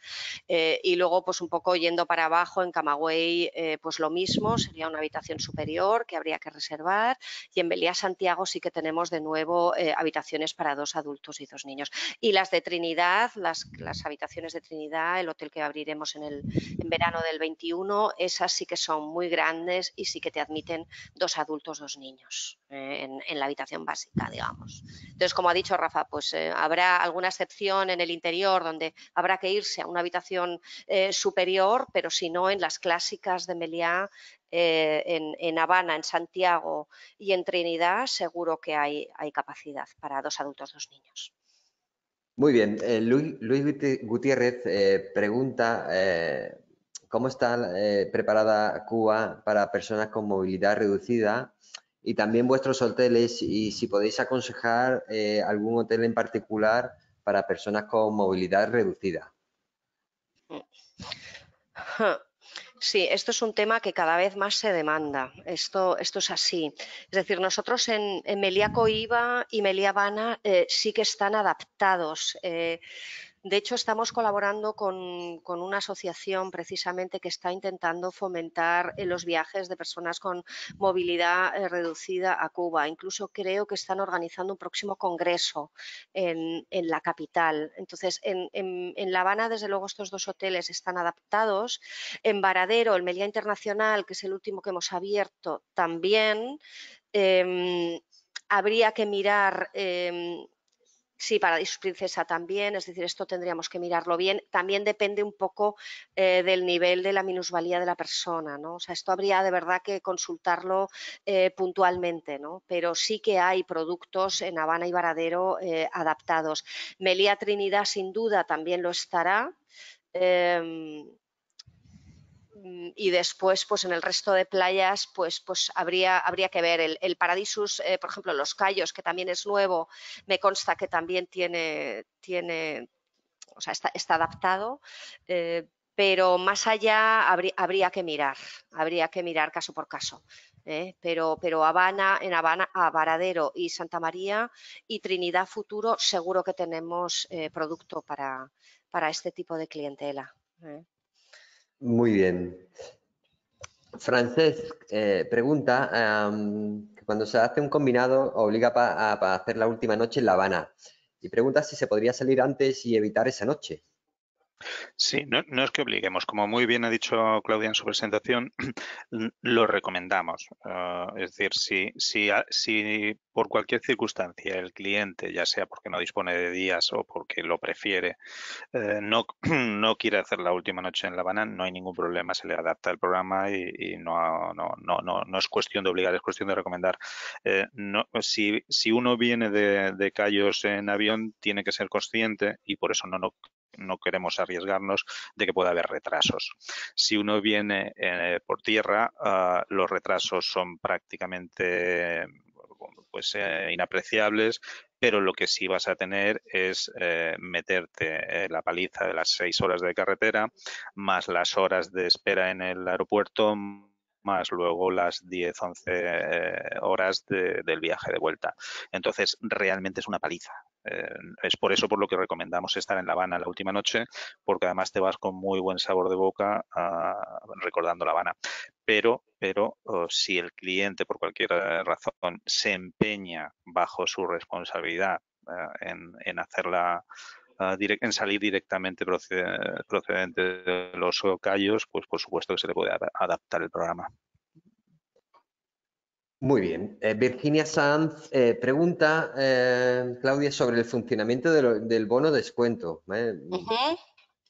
Eh, y luego, pues un poco yendo para abajo, en Camagüey, eh, pues lo mismo, sería una habitación superior que habría que reservar. Y en Belía Santiago sí que tenemos de nuevo habitaciones para dos adultos y dos niños. Y las de Trinidad, las, habitaciones de Trinidad, el hotel que abriremos en, el, en verano del 21, esas sí que son muy grandes y sí que te admiten dos adultos, dos niños. Eh, en, la habitación básica, digamos. Entonces, como ha dicho Rafa, pues eh, habrá alguna excepción en el interior donde habrá que irse a una habitación eh, superior, pero si no, en las clásicas de Meliá, en, Habana, en Santiago y en Trinidad, seguro que hay, capacidad para dos adultos, dos niños. Muy bien. Luis, Gutiérrez pregunta... ¿Cómo está preparada Cuba para personas con movilidad reducida y también vuestros hoteles y si podéis aconsejar eh, algún hotel en particular para personas con movilidad reducida. Sí, esto es un tema que cada vez más se demanda. Esto, esto es así. Es decir, nosotros en, Melia Iba y Melia Habana eh, sí que están adaptados. Eh, de hecho, estamos colaborando con, una asociación precisamente que está intentando fomentar eh, los viajes de personas con movilidad eh, reducida a Cuba. Incluso creo que están organizando un próximo congreso en, la capital. Entonces, en, La Habana, desde luego, estos dos hoteles están adaptados. En Varadero, el Meliá Internacional, que es el último que hemos abierto, también. Em, habría que mirar em, Sí, su Princesa también, es decir, esto tendríamos que mirarlo bien. También depende un poco eh, del nivel de la minusvalía de la persona, ¿no? O sea, esto habría de verdad que consultarlo eh, puntualmente, ¿no? Pero sí que hay productos en Habana y Varadero eh, adaptados. Melía Trinidad, sin duda, también lo estará. Em, Mm, y después pues en el resto de playas pues pues habría habría que ver el, Paradisus eh, por ejemplo los Cayos que también es nuevo me consta que también tiene o sea está, adaptado eh, pero más allá habría, que mirar habría que mirar caso por caso ¿eh? pero pero Habana en Habana a Varadero y Santa María y Trinidad Futuro seguro que tenemos producto para este tipo de clientela. Muy bien. Francesc eh, pregunta que cuando se hace un combinado obliga a hacer la última noche en La Habana y pregunta si se podría salir antes y evitar esa noche. Sí, no, es que obliguemos. Como muy bien ha dicho Claudia en su presentación, lo recomendamos. Ah, es decir, si, si, si, por cualquier circunstancia el cliente, ya sea porque no dispone de días o porque lo prefiere, eh, no, no quiere hacer la última noche en La Habana, no hay ningún problema. Se le adapta el programa y, no, es cuestión de obligar, es cuestión de recomendar. Eh, si, si, uno viene de, de en avión, tiene que ser consciente y por eso no, no no queremos arriesgarnos de que pueda haber retrasos. Si uno viene eh, por tierra, ah, los retrasos son prácticamente pues, eh, inapreciables, pero lo que sí vas a tener es eh, meterte la paliza de las seis horas de carretera, más las horas de espera en el aeropuerto, más luego las 10, 11 eh, horas del viaje de vuelta. Entonces, realmente es una paliza. Eh, es por eso por lo que recomendamos estar en La Habana la última noche, porque además te vas con muy buen sabor de boca ah, recordando La Habana. Pero, pero oh, si el cliente, por cualquier eh, razón, se empeña bajo su responsabilidad en, en hacerla en salir directamente procedente, de los callos, pues por supuesto que se le puede adaptar el programa. Muy bien. Eh, Virginia Sanz eh, pregunta, eh, Claudia, sobre el funcionamiento del bono descuento.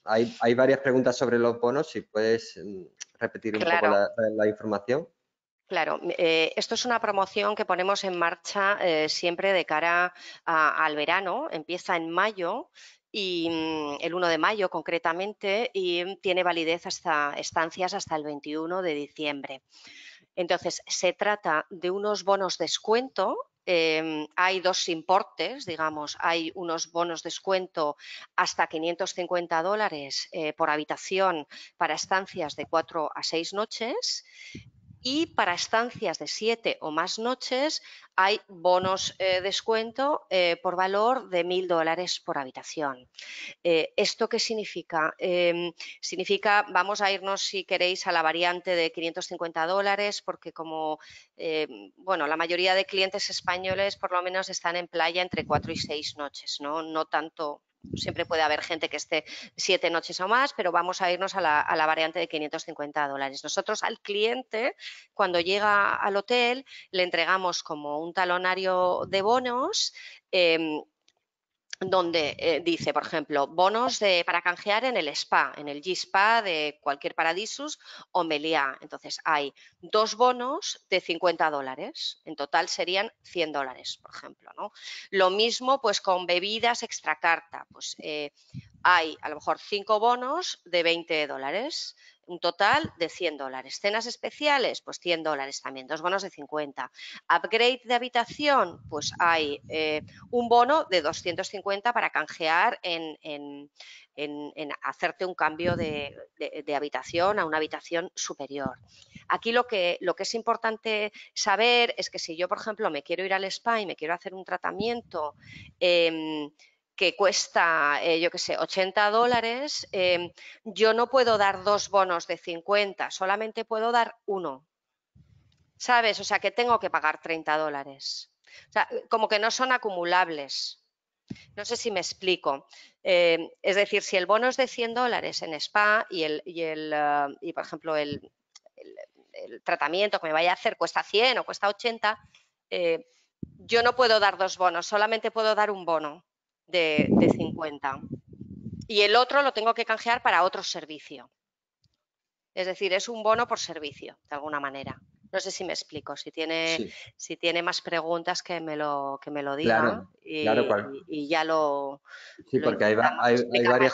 hay, varias preguntas sobre los bonos, si puedes mm, repetir un poco la, información. Claro, esto es una promoción que ponemos en marcha siempre de cara al verano. Empieza en mayo y mm, el 1 de mayo concretamente y mm, tiene validez hasta estancias hasta el 21 de diciembre. Entonces, se trata de unos bonos descuento. Em, hay dos importes, digamos, hay unos bonos descuento hasta 550 dólares eh, por habitación para estancias de cuatro a seis noches y para estancias de siete o más noches hay bonos eh, descuento eh, por valor de mil dólares por habitación. Eh, ¿Esto qué significa? Em, significa, vamos a irnos si queréis a la variante de 550 dólares porque como, em, bueno, la mayoría de clientes españoles por lo menos están en playa entre cuatro y seis noches, No tanto Siempre puede haber gente que esté siete noches o más, pero vamos a irnos a la, variante de 550 dólares. Nosotros al cliente, cuando llega al hotel, le entregamos como un talonario de bonos em, donde eh, dice, por ejemplo, bonos para canjear en el spa, en el G-Spa de cualquier Paradisus o Meliá. Entonces, hay dos bonos de 50 dólares. En total serían 100 dólares, por ejemplo. ¿no? Lo mismo pues con bebidas extra carta. Pues eh, hay a lo mejor cinco bonos de 20 dólares un total de 100 dólares. Cenas especiales, pues 100 dólares también, dos bonos de 50. Upgrade de habitación, pues hay eh, un bono de 250 para canjear en, hacerte un cambio de, habitación a una habitación superior. Aquí lo que, lo que es importante saber es que si yo, por ejemplo, me quiero ir al spa y me quiero hacer un tratamiento, em, que cuesta, eh, yo qué sé, 80 dólares, em, yo no puedo dar dos bonos de 50, solamente puedo dar uno. ¿Sabes? O sea, que tengo que pagar 30 dólares. O sea, como que no son acumulables. No sé si me explico. Em, es decir, si el bono es de 100 dólares en spa y, el, y, el, ah, y por ejemplo, el, tratamiento que me vaya a hacer cuesta 100 o cuesta 80, eh, yo no puedo dar dos bonos, solamente puedo dar un bono de, de 50. Y el otro lo tengo que canjear para otro servicio. Es decir, es un bono por servicio, de alguna manera. No sé si me explico, si tiene, si tiene más preguntas que me lo, que me lo diga y, ya lo... Sí, porque hay, hay, varias,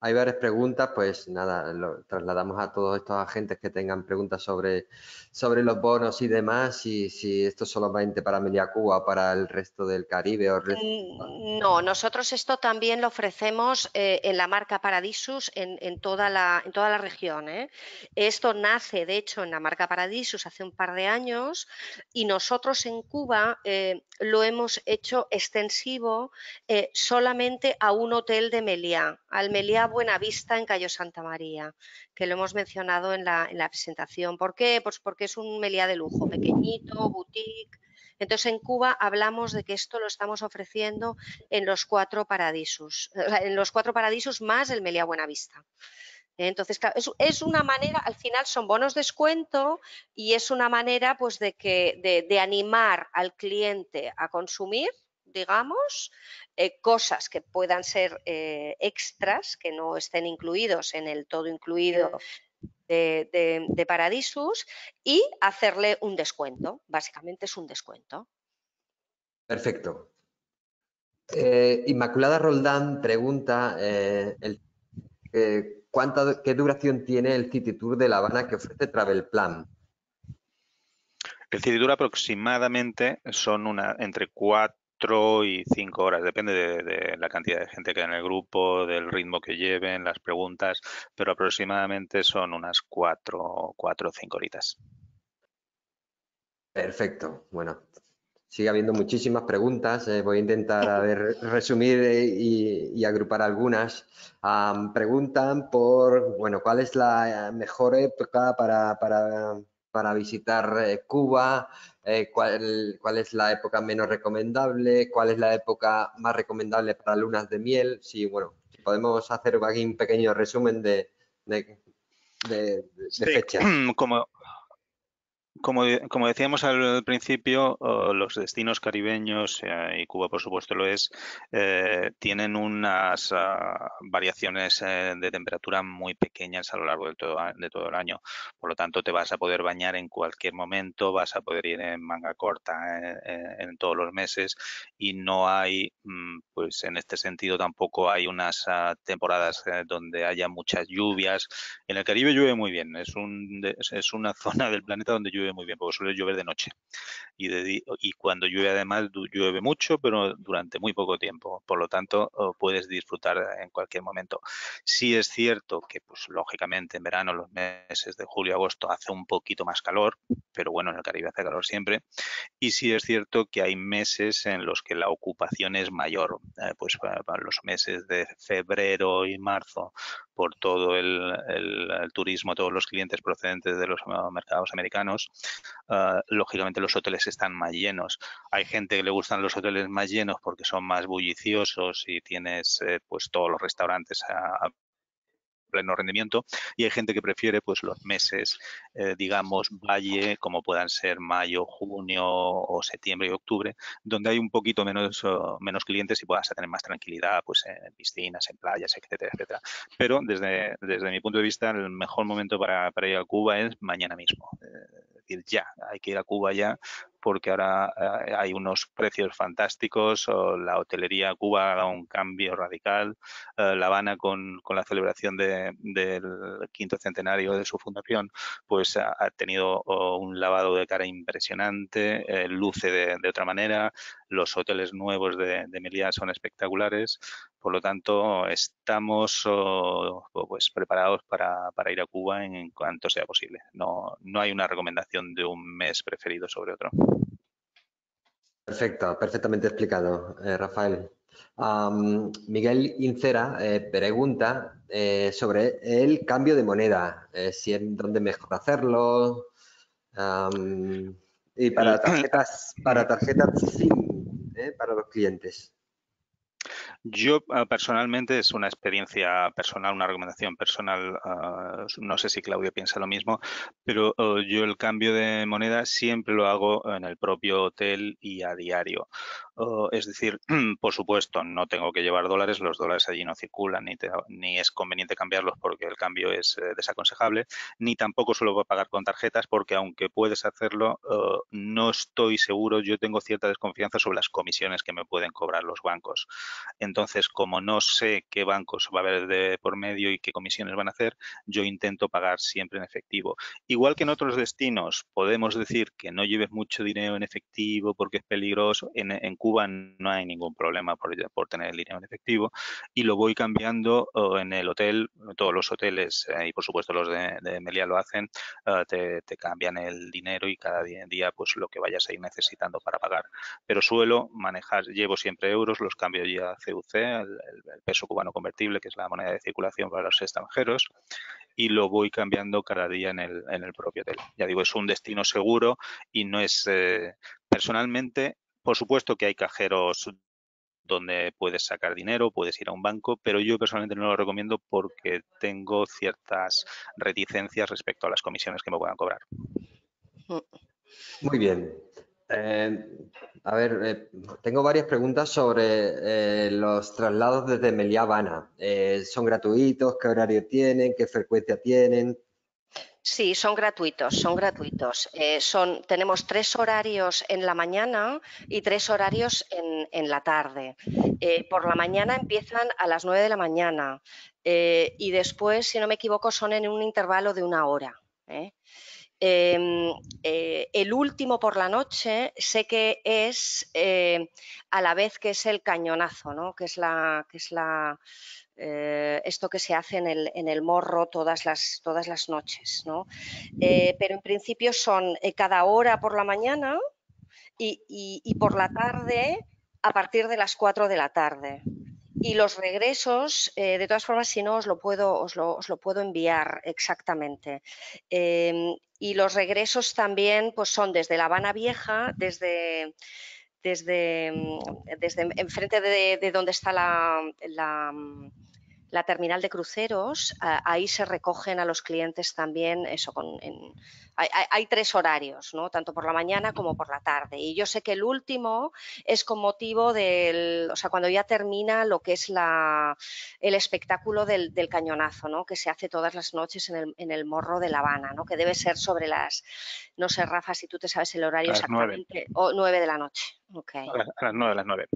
hay varias preguntas, pues nada, lo trasladamos a todos estos agentes que tengan preguntas sobre, sobre los bonos y demás, y si esto es solamente para Media Cuba o para el resto del Caribe. O mm, No, nosotros esto también lo ofrecemos eh, en la marca Paradisus en, en, toda, la, en toda la región. ¿eh? Esto nace, de hecho, en la marca Paradisus hace un par de años y nosotros en Cuba eh, lo hemos hecho extensivo solamente a un hotel de Meliá, al Meliá Vista en Cayo Santa María, que lo hemos mencionado en la, presentación. ¿Por qué? Pues porque es un meliá de lujo, pequeñito, boutique. Entonces, en Cuba hablamos de que esto lo estamos ofreciendo en los cuatro paradisos, en los cuatro paradisos más el Meliá Buenavista. Entonces, es, una manera, al final son bonos descuento y es una manera pues de que de animar al cliente a consumir digamos, eh, cosas que puedan ser eh, extras, que no estén incluidos en el todo incluido de, Paradisus, y hacerle un descuento. Básicamente es un descuento. Perfecto. Eh, Inmaculada Roldán pregunta ¿cuánta, qué duración tiene el City Tour de La Habana que ofrece Travel Plan. El City Tour aproximadamente son una, entre cuatro y cinco horas, depende de, la cantidad de gente que hay en el grupo, del ritmo que lleven, las preguntas, pero aproximadamente son unas cuatro, cuatro o cinco horitas. Perfecto, bueno. Sigue habiendo muchísimas preguntas, eh, voy a intentar resumir eh, y, agrupar algunas. preguntan por, bueno, ¿cuál es la eh, mejor época para, para para visitar eh, Cuba, eh, cuál, cuál, es la época menos recomendable, cuál es la época más recomendable para lunas de miel. Si, bueno, podemos hacer aquí un pequeño resumen de, de, de, Como, como, decíamos al principio, los destinos caribeños, eh, y Cuba por supuesto lo es, eh, tienen unas ah, variaciones eh, de temperatura muy pequeñas a lo largo de todo, el año. Por lo tanto, te vas a poder bañar en cualquier momento, vas a poder ir en manga corta en todos los meses y no hay, mm, pues en este sentido tampoco hay unas ah, temporadas donde haya muchas lluvias. En el Caribe llueve muy bien, es, es una zona del planeta donde llueve muy bien, porque suele llover de noche. Y, cuando llueve, además, llueve mucho, pero durante muy poco tiempo. Por lo tanto, puedes disfrutar en cualquier momento. Sí es cierto que, pues, lógicamente, en verano, los meses de julio, agosto, hace un poquito más calor, pero bueno, en el Caribe hace calor siempre. Y sí es cierto que hay meses en los que la ocupación es mayor. Eh, pues para los meses de febrero y marzo por todo el, el, turismo, todos los clientes procedentes de los ah, mercados americanos, ah, lógicamente los hoteles están más llenos. Hay gente que le gustan los hoteles más llenos porque son más bulliciosos y tienes eh, pues todos los restaurantes a pleno rendimiento y hay gente que prefiere pues los meses, eh, digamos, valle, como puedan ser mayo, junio o septiembre y octubre, donde hay un poquito menos, menos clientes y puedas tener más tranquilidad pues en piscinas, en playas, etcétera, etcétera. Pero desde, desde mi punto de vista, el mejor momento para, para ir a Cuba es mañana mismo. Eh, es decir, ya, hay que ir a Cuba ya porque ahora eh, hay unos precios fantásticos, la hotelería Cuba ha dado un cambio radical, eh, La Habana con, la celebración del quinto centenario de su fundación, pues ha, tenido oh, un lavado de cara impresionante, eh, luce de otra manera, los hoteles nuevos de, de son espectaculares, por lo tanto estamos oh, pues preparados para, ir a Cuba en cuanto sea posible. No, no hay una recomendación de un mes preferido sobre otro. Perfecto, perfectamente explicado, eh, Rafael. Miguel Incera eh, pregunta eh, sobre el cambio de moneda, si es donde mejor hacerlo. y para mm. tarjetas, para tarjetas ¿eh? para los clientes? Yo ah, personalmente es una experiencia personal, una recomendación personal. Ah, no sé si Claudio piensa lo mismo, pero oh, yo el cambio de moneda siempre lo hago en el propio hotel y a diario. Oh, es decir, por supuesto, no tengo que llevar dólares, los dólares allí no circulan, ni, ni es conveniente cambiarlos porque el cambio es eh, desaconsejable, ni tampoco suelo pagar con tarjetas porque aunque puedes hacerlo, oh, no estoy seguro, yo tengo cierta desconfianza sobre las comisiones que me pueden cobrar los bancos. Entonces, como no sé qué bancos va a haber por medio y qué comisiones van a hacer, yo intento pagar siempre en efectivo. Igual que en otros destinos, podemos decir que no lleves mucho dinero en efectivo porque es peligroso. En, en Cuba no hay ningún problema por, tener tener dinero en efectivo y lo voy cambiando oh, en el hotel, todos los hoteles eh, y por supuesto los de, de lo hacen, ah, te, cambian el dinero y cada día, pues lo que vayas a ir necesitando para pagar. Pero suelo manejar, llevo siempre euros, los cambio ya a CUC, el, peso cubano convertible, que es la moneda de circulación para los extranjeros, y lo voy cambiando cada día en el, propio hotel. Ya digo, es un destino seguro y no es... Eh, personalmente por supuesto que hay cajeros donde puedes sacar dinero, puedes ir a un banco, pero yo personalmente no lo recomiendo porque tengo ciertas reticencias respecto a las comisiones que me puedan cobrar. Mm. Muy bien. Eh, a ver, eh, tengo varias preguntas sobre eh, los traslados desde Meliá ¿Son gratuitos? ¿Qué horario tienen? ¿Qué frecuencia tienen? Sí, son gratuitos, son gratuitos. Eh, tenemos tres horarios en la mañana y tres horarios en, la tarde. Eh, por la mañana empiezan a las nueve de la mañana eh, y después, si no me equivoco, son en un intervalo de una hora. Em, el último por la noche sé que es a la vez que es el cañonazo, ¿no? que es la... Que es la eh, esto que se hace en el, morro todas las, todas las noches. ¿no? Eh, pero en principio son eh, cada hora por la mañana y, por la tarde a partir de las 4 de la tarde. Y los regresos, de todas formas, si no, os lo puedo, os lo, puedo enviar exactamente. Em, y los regresos también pues, son desde La Habana Vieja, desde, desde, em, desde enfrente de, donde está la la terminal de cruceros, ahí se recogen a los clientes también, eso, con, hay, tres horarios, ¿no? tanto por la mañana como por la tarde. Y yo sé que el último es con motivo del, o sea, cuando ya termina lo que es la, el espectáculo del, cañonazo, ¿no? que se hace todas las noches en el, en el Morro de La Habana, ¿no? que debe ser sobre las, no sé, Rafa, si tú te sabes el horario exactamente, o nueve de la noche. Okay. A las nueve, de las nueve.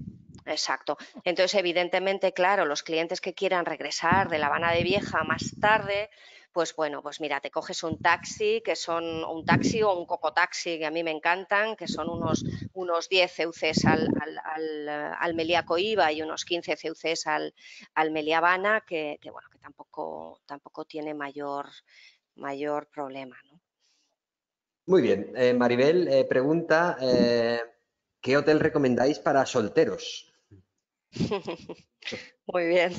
Exacto. Entonces, evidentemente, claro, los clientes que quieran regresar de La Habana de Vieja más tarde, pues bueno, pues mira, te coges un taxi, que son un taxi o un cocotaxi, que a mí me encantan, que son unos, unos 10 CUCs al, al, al, eh, y unos 15 CUCs al, al Habana, que, bueno, que tampoco, tampoco tiene mayor, mayor problema. ¿no? Muy bien. Eh, Maribel eh, pregunta, ¿qué hotel recomendáis para solteros? Muy bien.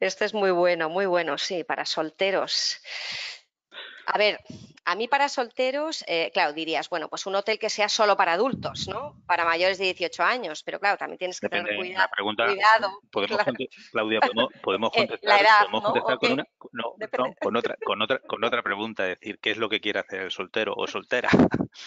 Esto es muy bueno, muy bueno, sí, para solteros. A ver, a mí para solteros, eh, claro, dirías, bueno, pues un hotel que sea solo para adultos, ¿no? Para mayores de 18 años, pero claro, también tienes que tener cuidado. ¿podemos Claudia, podemos, contestar, con, otra, con, otra, con otra pregunta, decir, ¿qué es lo que quiere hacer el soltero o soltera?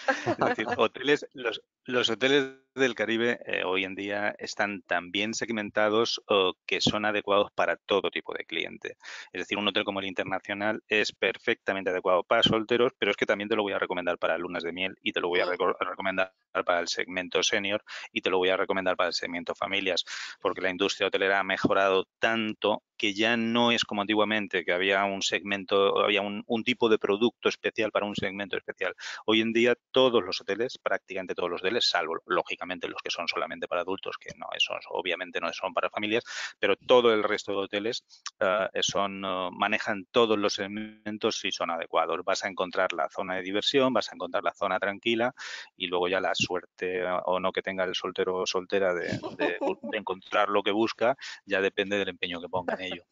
es decir, hoteles, los hoteles del Caribe eh, hoy en día están tan bien segmentados o que son adecuados para todo tipo de cliente. Es decir, un hotel como el Internacional es perfectamente adecuado para solteros, pero es que también te lo voy a recomendar para lunas de miel y te lo voy a recomendar para el segmento senior y te lo voy a recomendar para el segmento familias, porque la industria hotelera ha mejorado tanto que ya no es como antiguamente, que había un segmento, había un, tipo de producto especial para un segmento especial. Hoy en día todos los hoteles, prácticamente todos los hoteles, salvo lógicamente los que son solamente para adultos, que no, esos obviamente no son para familias, pero todo el resto de hoteles ah, eh, son, oh, manejan todos los elementos si son adecuados. Vas a encontrar la zona de diversión, vas a encontrar la zona tranquila y luego ya la suerte ah, o no que tenga el soltero o soltera de, de encontrar lo que busca, ya depende del empeño que ponga en ello.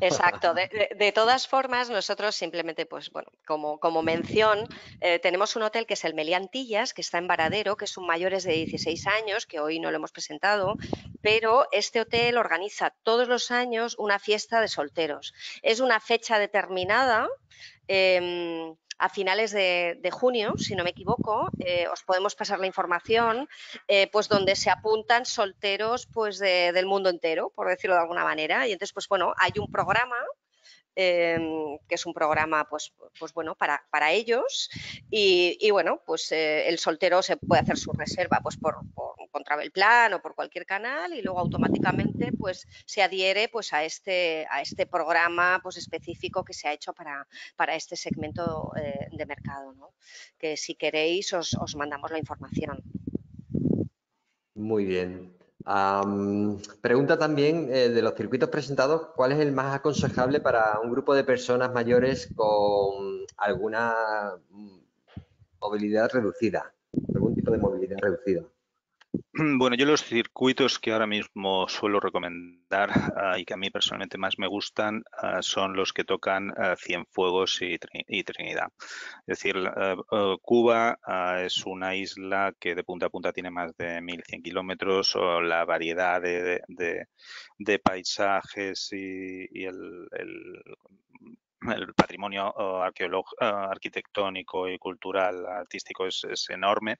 Exacto. De, todas formas, nosotros simplemente, pues bueno, como, como mención, eh, tenemos un hotel que es el Meliantillas, que está en Varadero, que son mayores de 16 años, que hoy no lo hemos presentado, pero este hotel organiza todos los años una fiesta de solteros. Es una fecha determinada. Em, a finales de, junio, si no me equivoco, eh, os podemos pasar la información, eh, pues donde se apuntan solteros pues del mundo entero, por decirlo de alguna manera. Y entonces, pues bueno, hay un programa Em, que es un programa pues, pues bueno, para, ellos. Y, bueno, pues eh, el soltero se puede hacer su reserva pues por, por Plan o por cualquier canal y luego automáticamente pues se adhiere pues a este, a este programa pues específico que se ha hecho para, este segmento eh, de mercado. Que si queréis os, os mandamos la información. Muy bien pregunta también eh, de los circuitos presentados, ¿cuál es el más aconsejable para un grupo de personas mayores con alguna movilidad reducida? ¿Algún tipo de movilidad reducida? Bueno, yo los circuitos que ahora mismo suelo recomendar ah, y que a mí personalmente más me gustan ah, son los que tocan ah, Cienfuegos y, Trinidad. Es decir, Cuba es una isla que de punta a punta tiene más de 1.100 kilómetros. La variedad de, paisajes y, el, patrimonio arquitectónico y cultural artístico es, es, enorme,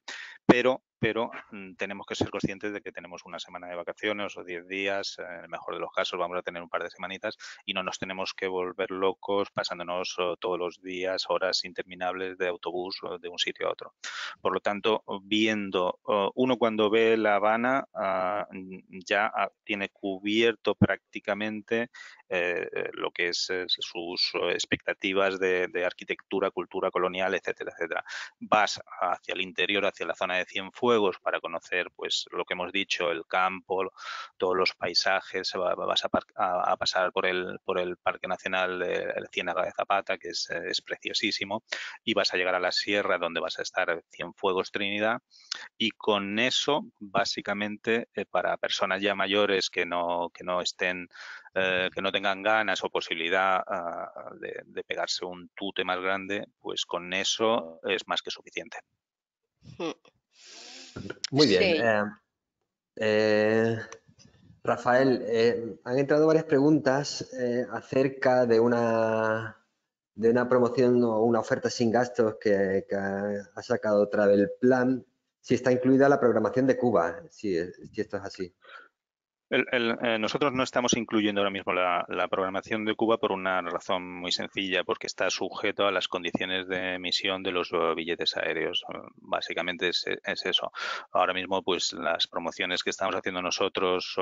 pero pero mm, tenemos que ser conscientes de que tenemos una semana de vacaciones o 10 días, en el mejor de los casos vamos a tener un par de semanitas y no nos tenemos que volver locos pasándonos oh, todos los días horas interminables de autobús oh, de un sitio a otro. Por lo tanto, viendo, oh, uno cuando ve La Habana ah, mm, ya ah, tiene cubierto prácticamente eh, eh, lo que es eh, sus expectativas de, de arquitectura, cultura colonial, etcétera, etcétera. Vas hacia el interior, hacia la zona de Cienfuegos, juegos para conocer, pues, lo que hemos dicho, el campo, todos los paisajes, vas a, pasar por el, por el Parque Nacional de Ciénaga de Zapata, que es, preciosísimo, y vas a llegar a la sierra donde vas a estar Cienfuegos Trinidad, y con eso, básicamente, eh, para personas ya mayores que no, que no estén eh, que no tengan ganas o posibilidad ah, de, pegarse un tute más grande, pues con eso es más que suficiente. Hmm. Muy bien. Eh, eh, Rafael, eh, han entrado varias preguntas acerca de una de una promoción o una oferta sin gastos que, ha sacado del Plan, si está incluida la programación de Cuba, si, si esto es así. El, eh, nosotros no estamos incluyendo ahora mismo la, programación de Cuba por una razón muy sencilla, porque está sujeto a las condiciones de emisión de los eh, billetes aéreos. Básicamente es, eso. Ahora mismo, pues las promociones que estamos haciendo nosotros,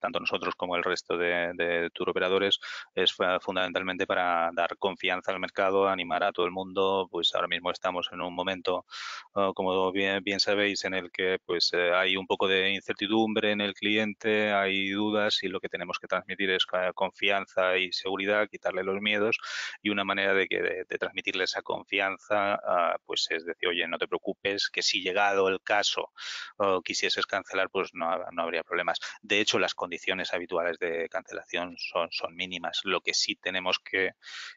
tanto nosotros como el resto de, de tour operadores, es fundamentalmente para dar confianza al mercado, animar a todo el mundo. Pues ahora mismo estamos en un momento, eh, como bien, sabéis, en el que pues hay un poco de incertidumbre en el cliente hay dudas y lo que tenemos que transmitir es confianza y seguridad, quitarle los miedos y una manera de, que, transmitirle esa confianza, ah, pues es decir, oye, no te preocupes, que si llegado el caso quisieses cancelar, pues no, habría problemas. De hecho, las condiciones habituales de cancelación son, mínimas. Lo que sí tenemos que,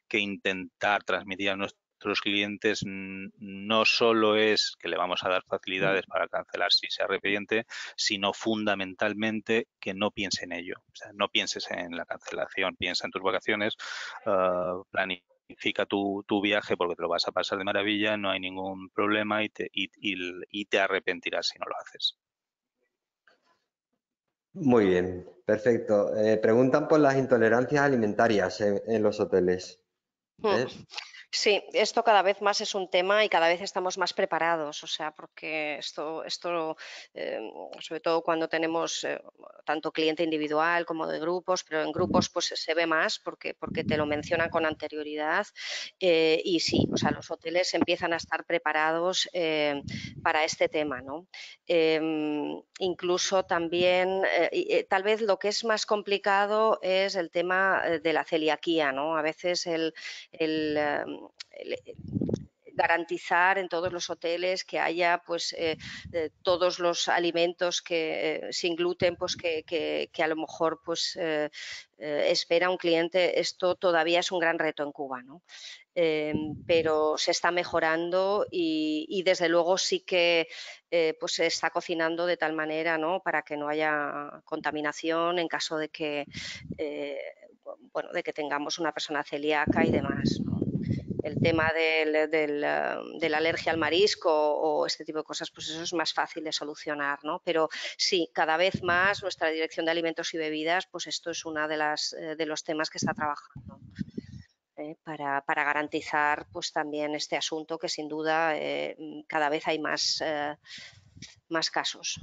que intentar transmitir a nuestros nuestros clientes no solo es que le vamos a dar facilidades mm. para cancelar si se arrepiente, sino fundamentalmente que no piense en ello. O sea, no pienses en la cancelación, piensa en tus vacaciones, ah, planifica tu, tu, viaje porque te lo vas a pasar de maravilla, no hay ningún problema y te, y, te arrepentirás si no lo haces. Muy bien, perfecto. Eh, preguntan por las intolerancias alimentarias en, los hoteles. Mm. ¿Eh? Sí, esto cada vez más es un tema y cada vez estamos más preparados, o sea, porque esto, esto em, sobre todo cuando tenemos eh, tanto cliente individual como de grupos, pero en grupos pues se ve más porque, porque te lo mencionan con anterioridad eh, y sí, o sea, los hoteles empiezan a estar preparados em, para este tema, ¿no? Em, incluso también, eh, tal vez lo que es más complicado es el tema de la celiaquía, ¿no? A veces el garantizar en todos los hoteles que haya pues eh, eh, todos los alimentos que eh, sin gluten pues que, a lo mejor pues espera un cliente esto todavía es un gran reto en Cuba em, pero se está mejorando y, desde luego sí que pues se está cocinando de tal manera para que no haya contaminación en caso de que bueno de que tengamos una persona celíaca y demás ¿no? el tema um, de la alergia al marisco o este tipo de cosas, pues eso es más fácil de solucionar, ¿no? Pero sí, cada vez más nuestra dirección de alimentos y bebidas, pues esto es uno de, las, eh, de los temas que está trabajando. ¿eh? para, garantizar pues también este asunto que sin duda eh, cada vez hay más, más casos.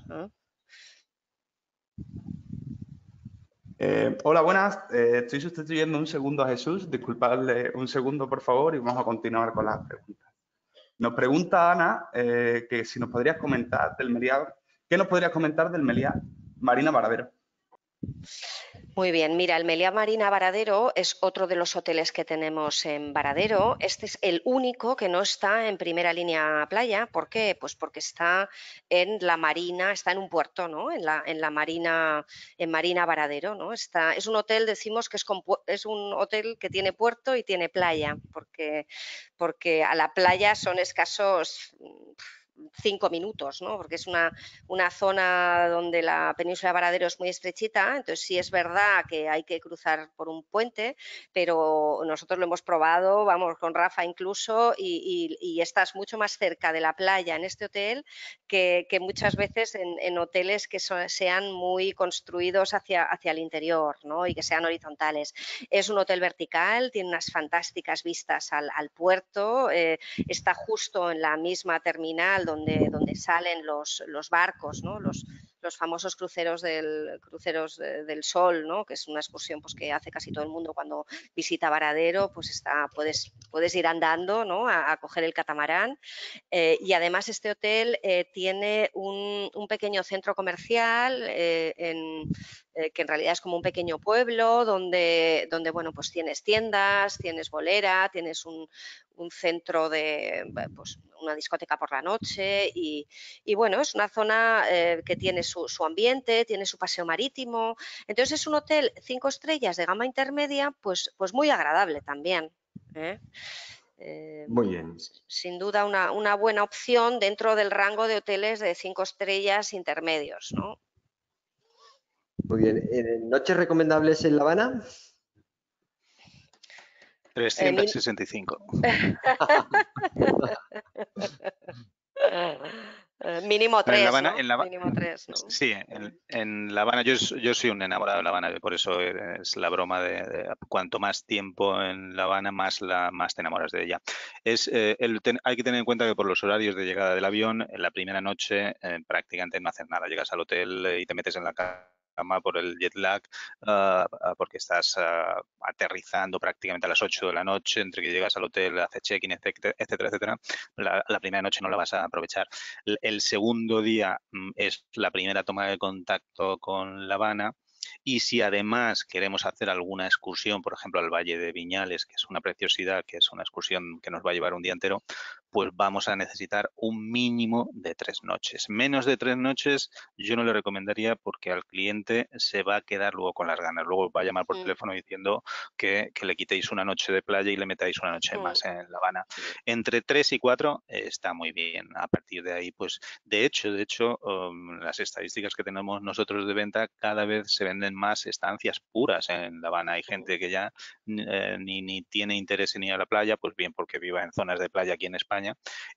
Eh, hola, buenas. Eh, estoy sustituyendo un segundo a Jesús. Disculpadle un segundo, por favor, y vamos a continuar con las preguntas. Nos pregunta Ana eh, que si nos podrías comentar del Meliá, ¿qué nos podrías comentar del Meliá Marina Baradero? Muy bien, mira, el Meliá Marina Varadero es otro de los hoteles que tenemos en Varadero. Este es el único que no está en primera línea playa. ¿Por qué? Pues porque está en la marina, está en un puerto, ¿no? En la, en la marina, en Marina Varadero, ¿no? Está, es un hotel, decimos que es, es un hotel que tiene puerto y tiene playa, porque, porque a la playa son escasos mm, cinco minutos, porque es una, una zona donde la península de Varadero es muy estrechita, entonces sí es verdad que hay que cruzar por un puente, pero nosotros lo hemos probado, vamos con Rafa incluso, y, estás mucho más cerca de la playa en este hotel que, muchas veces en, hoteles que sean muy construidos hacia, hacia el interior y que sean horizontales. Es un hotel vertical, tiene unas fantásticas vistas al, puerto, eh, está justo en la misma terminal donde, salen los, barcos, los, famosos cruceros del, cruceros del sol, que es una excursión pues, que hace casi todo el mundo cuando visita Varadero, pues está, puedes, puedes ir andando a, coger el catamarán. Eh, y además este hotel eh, tiene un, pequeño centro comercial eh, en, eh, que en realidad es como un pequeño pueblo donde, donde bueno, pues tienes tiendas, tienes bolera, tienes un, centro de pues, una discoteca por la noche y, bueno, es una zona eh, que tiene su, ambiente, tiene su paseo marítimo. Entonces es un hotel cinco estrellas de gama intermedia, pues, pues muy agradable también. ¿eh? muy bien. Sin duda una, una, buena opción dentro del rango de hoteles de cinco estrellas intermedios, ¿no? Muy bien. Eh, ¿Noches recomendables en La Habana? 365. Eh, mínimo tres. En La Habana, Sí, en, La Habana, yo, yo soy un enamorado de La Habana, por eso es la broma de, cuanto más tiempo en La Habana, más, la, más te enamoras de ella. Es, eh, hay que tener en cuenta que por los horarios de llegada del avión, en la primera noche prácticamente no haces nada, llegas al hotel y te metes en la casa por el jet lag, ah, ah, porque estás ah, aterrizando prácticamente a las 8 de la noche, entre que llegas al hotel, haces check-in, etcétera, etcétera, la, primera noche no la vas a aprovechar. El, segundo día mm, es la primera toma de contacto con La Habana. Y si además queremos hacer alguna excursión, por ejemplo, al Valle de Viñales, que es una preciosidad, que es una excursión que nos va a llevar un día entero, pues vamos a necesitar un mínimo de tres noches. Menos de tres noches yo no le recomendaría porque al cliente se va a quedar luego con las ganas. Luego va a llamar por mm. teléfono diciendo que, le quitéis una noche de playa y le metáis una noche mm. más en La Habana. Entre tres y cuatro está muy bien. A partir de ahí, pues de hecho, de hecho, um, las estadísticas que tenemos nosotros de venta cada vez se venden más estancias puras en La Habana. Hay gente que ya eh, ni, ni tiene interés en ir a la playa, pues bien porque viva en zonas de playa aquí en España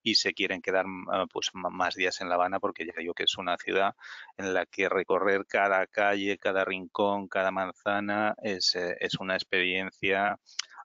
y se quieren quedar mm, ah, pues, más días en La Habana porque ya yo que es una ciudad en la que recorrer cada calle, cada rincón, cada manzana es eh, una experiencia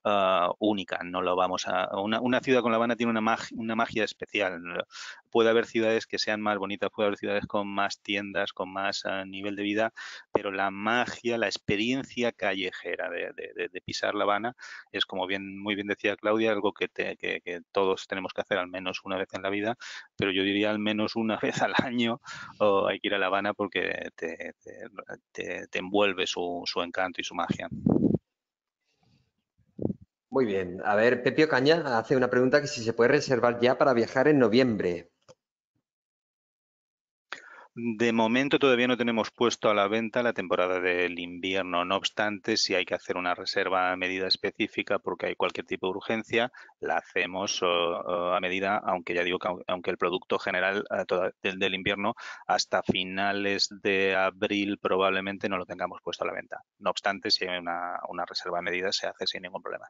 Ah, única, no lo vamos a... Una, una, ciudad con La Habana tiene una magia, una magia especial. Puede haber ciudades que sean más bonitas, puede haber ciudades con más tiendas, con más ah, nivel de vida, pero la magia, la experiencia callejera de, de, pisar La Habana es, como bien muy bien decía Claudia, algo que, que, todos tenemos que hacer al menos una vez en la vida, pero yo diría al menos una vez al año oh, hay que ir a La Habana porque te, te, envuelve su encanto y su magia. Muy bien. A ver, Pepio Caña hace una pregunta que si se puede reservar ya para viajar en noviembre. De momento todavía no tenemos puesto a la venta la temporada del invierno. No obstante, si hay que hacer una reserva a medida específica porque hay cualquier tipo de urgencia, la hacemos a medida, aunque ya digo que aunque el producto general eh, del, invierno hasta finales de abril probablemente no lo tengamos puesto a la venta. No obstante, si hay una, una reserva a medida, se hace sin ningún problema.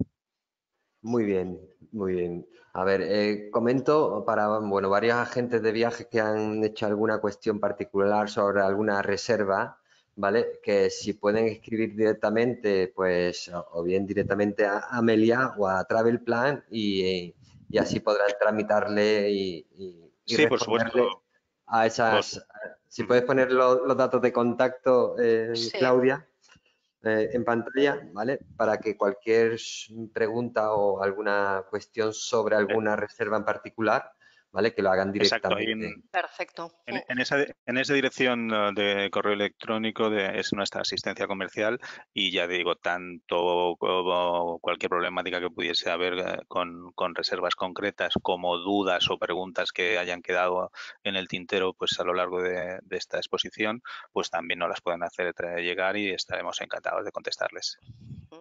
Muy bien, muy bien. A ver, eh, comento para bueno, varios agentes de viaje que han hecho alguna cuestión particular sobre alguna reserva, ¿vale? Que si pueden escribir directamente, pues, o bien directamente a Amelia o a Travel Plan y, así podrán tramitarle y, sí, por supuesto. a esas. Si puedes poner los, datos de contacto, eh, Claudia. Eh, en pantalla, ¿vale? Para que cualquier pregunta o alguna cuestión sobre alguna reserva en particular que lo hagan directamente. en, Perfecto. En, esa, dirección eh, de correo electrónico de, es nuestra asistencia comercial y ya digo, tanto cualquier problemática que pudiese haber eh, con, reservas concretas como dudas o preguntas que hayan quedado en el tintero pues a lo largo de, esta exposición, pues también nos las pueden hacer llegar y estaremos encantados de contestarles. Mm,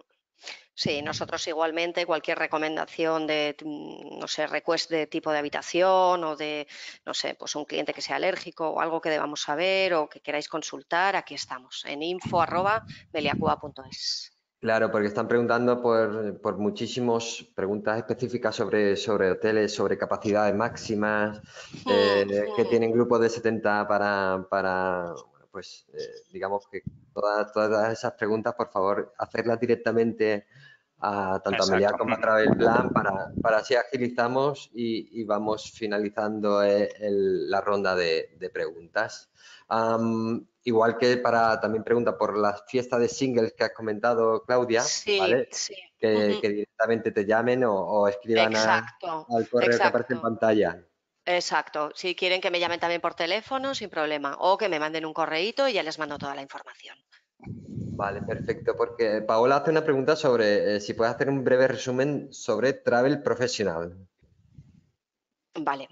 Sí, nosotros igualmente cualquier recomendación de, mm, no sé, request de tipo de habitación o de, no sé, pues un cliente que sea alérgico o algo que debamos saber o que queráis consultar, aquí estamos, en info.meliacua.es. Claro, porque están preguntando por, por muchísimas preguntas específicas sobre, sobre hoteles, sobre capacidades máximas, hmm, eh, que hmm. tienen grupos de 70 para pues eh, digamos que todas, todas, esas preguntas, por favor, hacerlas directamente a tanto a María como a Travel Plan para, para así agilizamos y, vamos finalizando eh, la ronda de, preguntas. igual que para también pregunta por la fiesta de singles que has comentado, Claudia, Que, directamente te llamen o, escriban al correo que aparece en pantalla. Exacto. Si quieren que me llamen también por teléfono, sin problema. O que me manden un correíto y ya les mando toda la información. Vale, perfecto. Porque Paola hace una pregunta sobre eh, si puede hacer un breve resumen sobre travel profesional. Vale.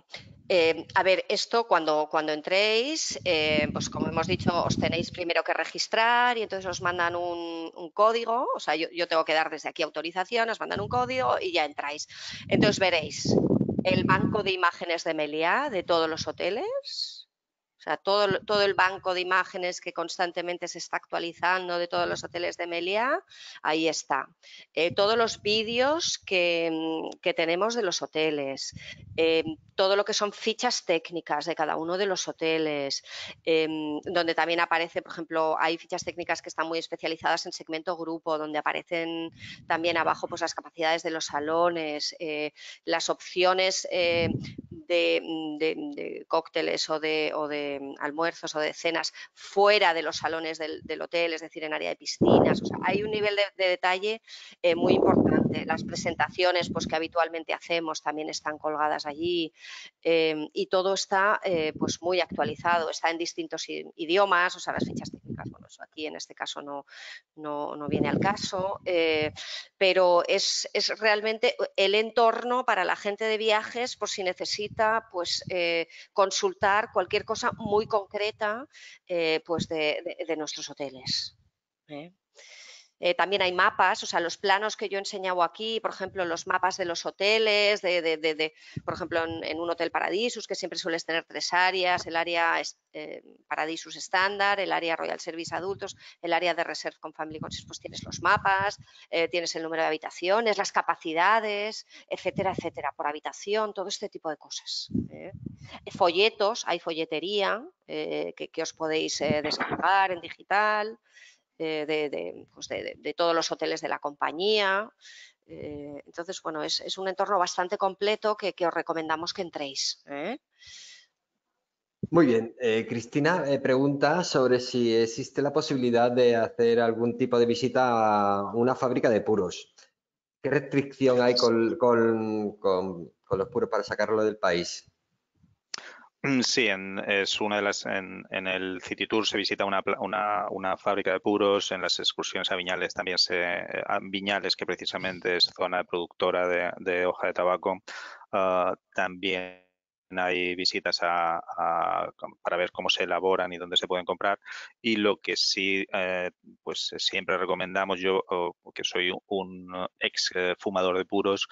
Eh, a ver, esto cuando, cuando entréis, eh, pues como hemos dicho, os tenéis primero que registrar y entonces os mandan un, código, o sea, yo, yo, tengo que dar desde aquí autorización, os mandan un código y ya entráis. Entonces veréis el banco de imágenes de Meliá de todos los hoteles. O sea, todo, todo el banco de imágenes que constantemente se está actualizando de todos los hoteles de Melia, ahí está. Eh, todos los vídeos mm, que, tenemos de los hoteles, eh, todo lo que son fichas técnicas de cada uno de los hoteles, eh, donde también aparece, por ejemplo, hay fichas técnicas que están muy especializadas en segmento grupo, donde aparecen también abajo pues, las capacidades de los salones, las opciones Mm, mm, de, cócteles o de, o de, mm, almuerzos o de cenas fuera de los salones del, hotel, es decir, en área de piscinas. O sea, hay un nivel de, detalle eh, muy importante las presentaciones pues, que habitualmente hacemos también están colgadas allí em, y todo está eh, pues, muy actualizado, está en distintos idiomas, o sea, las fichas técnicas, bueno, eso aquí en este caso no, no, viene al caso, eh, pero es, realmente el entorno para la gente de viajes por si necesita pues, eh, consultar cualquier cosa muy concreta pues de, nuestros hoteles. Eh, también hay mapas, o sea, los planos que yo he enseñado aquí, por ejemplo, los mapas de los hoteles, de, por ejemplo, en, un hotel Paradisus, que siempre sueles tener tres áreas, el área eh, Paradisus estándar, el área Royal Service adultos, el área de Reserve con Family Consist, pues tienes los mapas, eh, tienes el número de habitaciones, las capacidades, etcétera, etcétera, por habitación, todo este tipo de cosas. Folletos, hay folletería que, os podéis descargar en digital. Eh, pues de, todos los hoteles de la compañía. Eh, entonces, bueno, es, un entorno bastante completo que, os recomendamos que entréis. ¿eh? Muy bien. Cristina pregunta sobre si existe la posibilidad de hacer algún tipo de visita a una fábrica de puros. ¿Qué restricción hay pues con, con los puros para sacarlo del país? Mm, sí, en, es una de las en, en el City Tour se visita una, una, una, fábrica de puros, en las excursiones a Viñales también se a Viñales que precisamente es zona productora de, hoja de tabaco ah, también hay visitas para ver cómo se elaboran y dónde se pueden comprar. Y lo que sí, eh, pues siempre recomendamos, yo que soy un ex eh, fumador de puros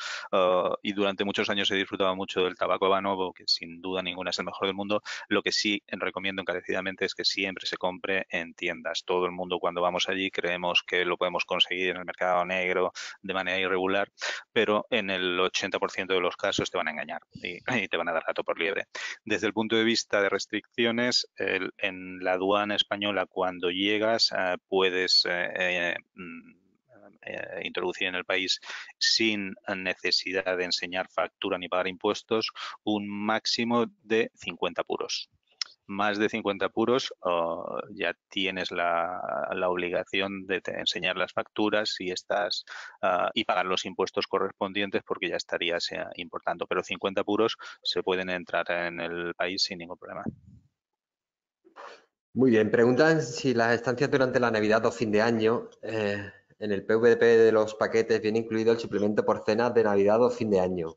y durante muchos años he disfrutado mucho del tabaco habano, que sin duda ninguna es el mejor del mundo, lo que sí recomiendo encarecidamente es que siempre se compre en tiendas. Todo el mundo cuando vamos allí creemos que lo podemos conseguir en el mercado negro de manera irregular, pero en el 80% de los casos te van a engañar y, y te van a dar la topa desde el punto de vista de restricciones, en la aduana española cuando llegas eh, puedes eh, eh, mm, introducir en el país sin necesidad de enseñar factura ni pagar impuestos un máximo de 50 puros más de 50 puros ah, ya tienes la, obligación de enseñar las facturas y, ah, y pagar los impuestos correspondientes porque ya estarías eh, importando. Pero 50 puros se pueden entrar en el país sin ningún problema. Muy bien, preguntan si las estancias durante la Navidad o fin de año, eh, en el PVP de los paquetes viene incluido el suplemento por cena de Navidad o fin de año.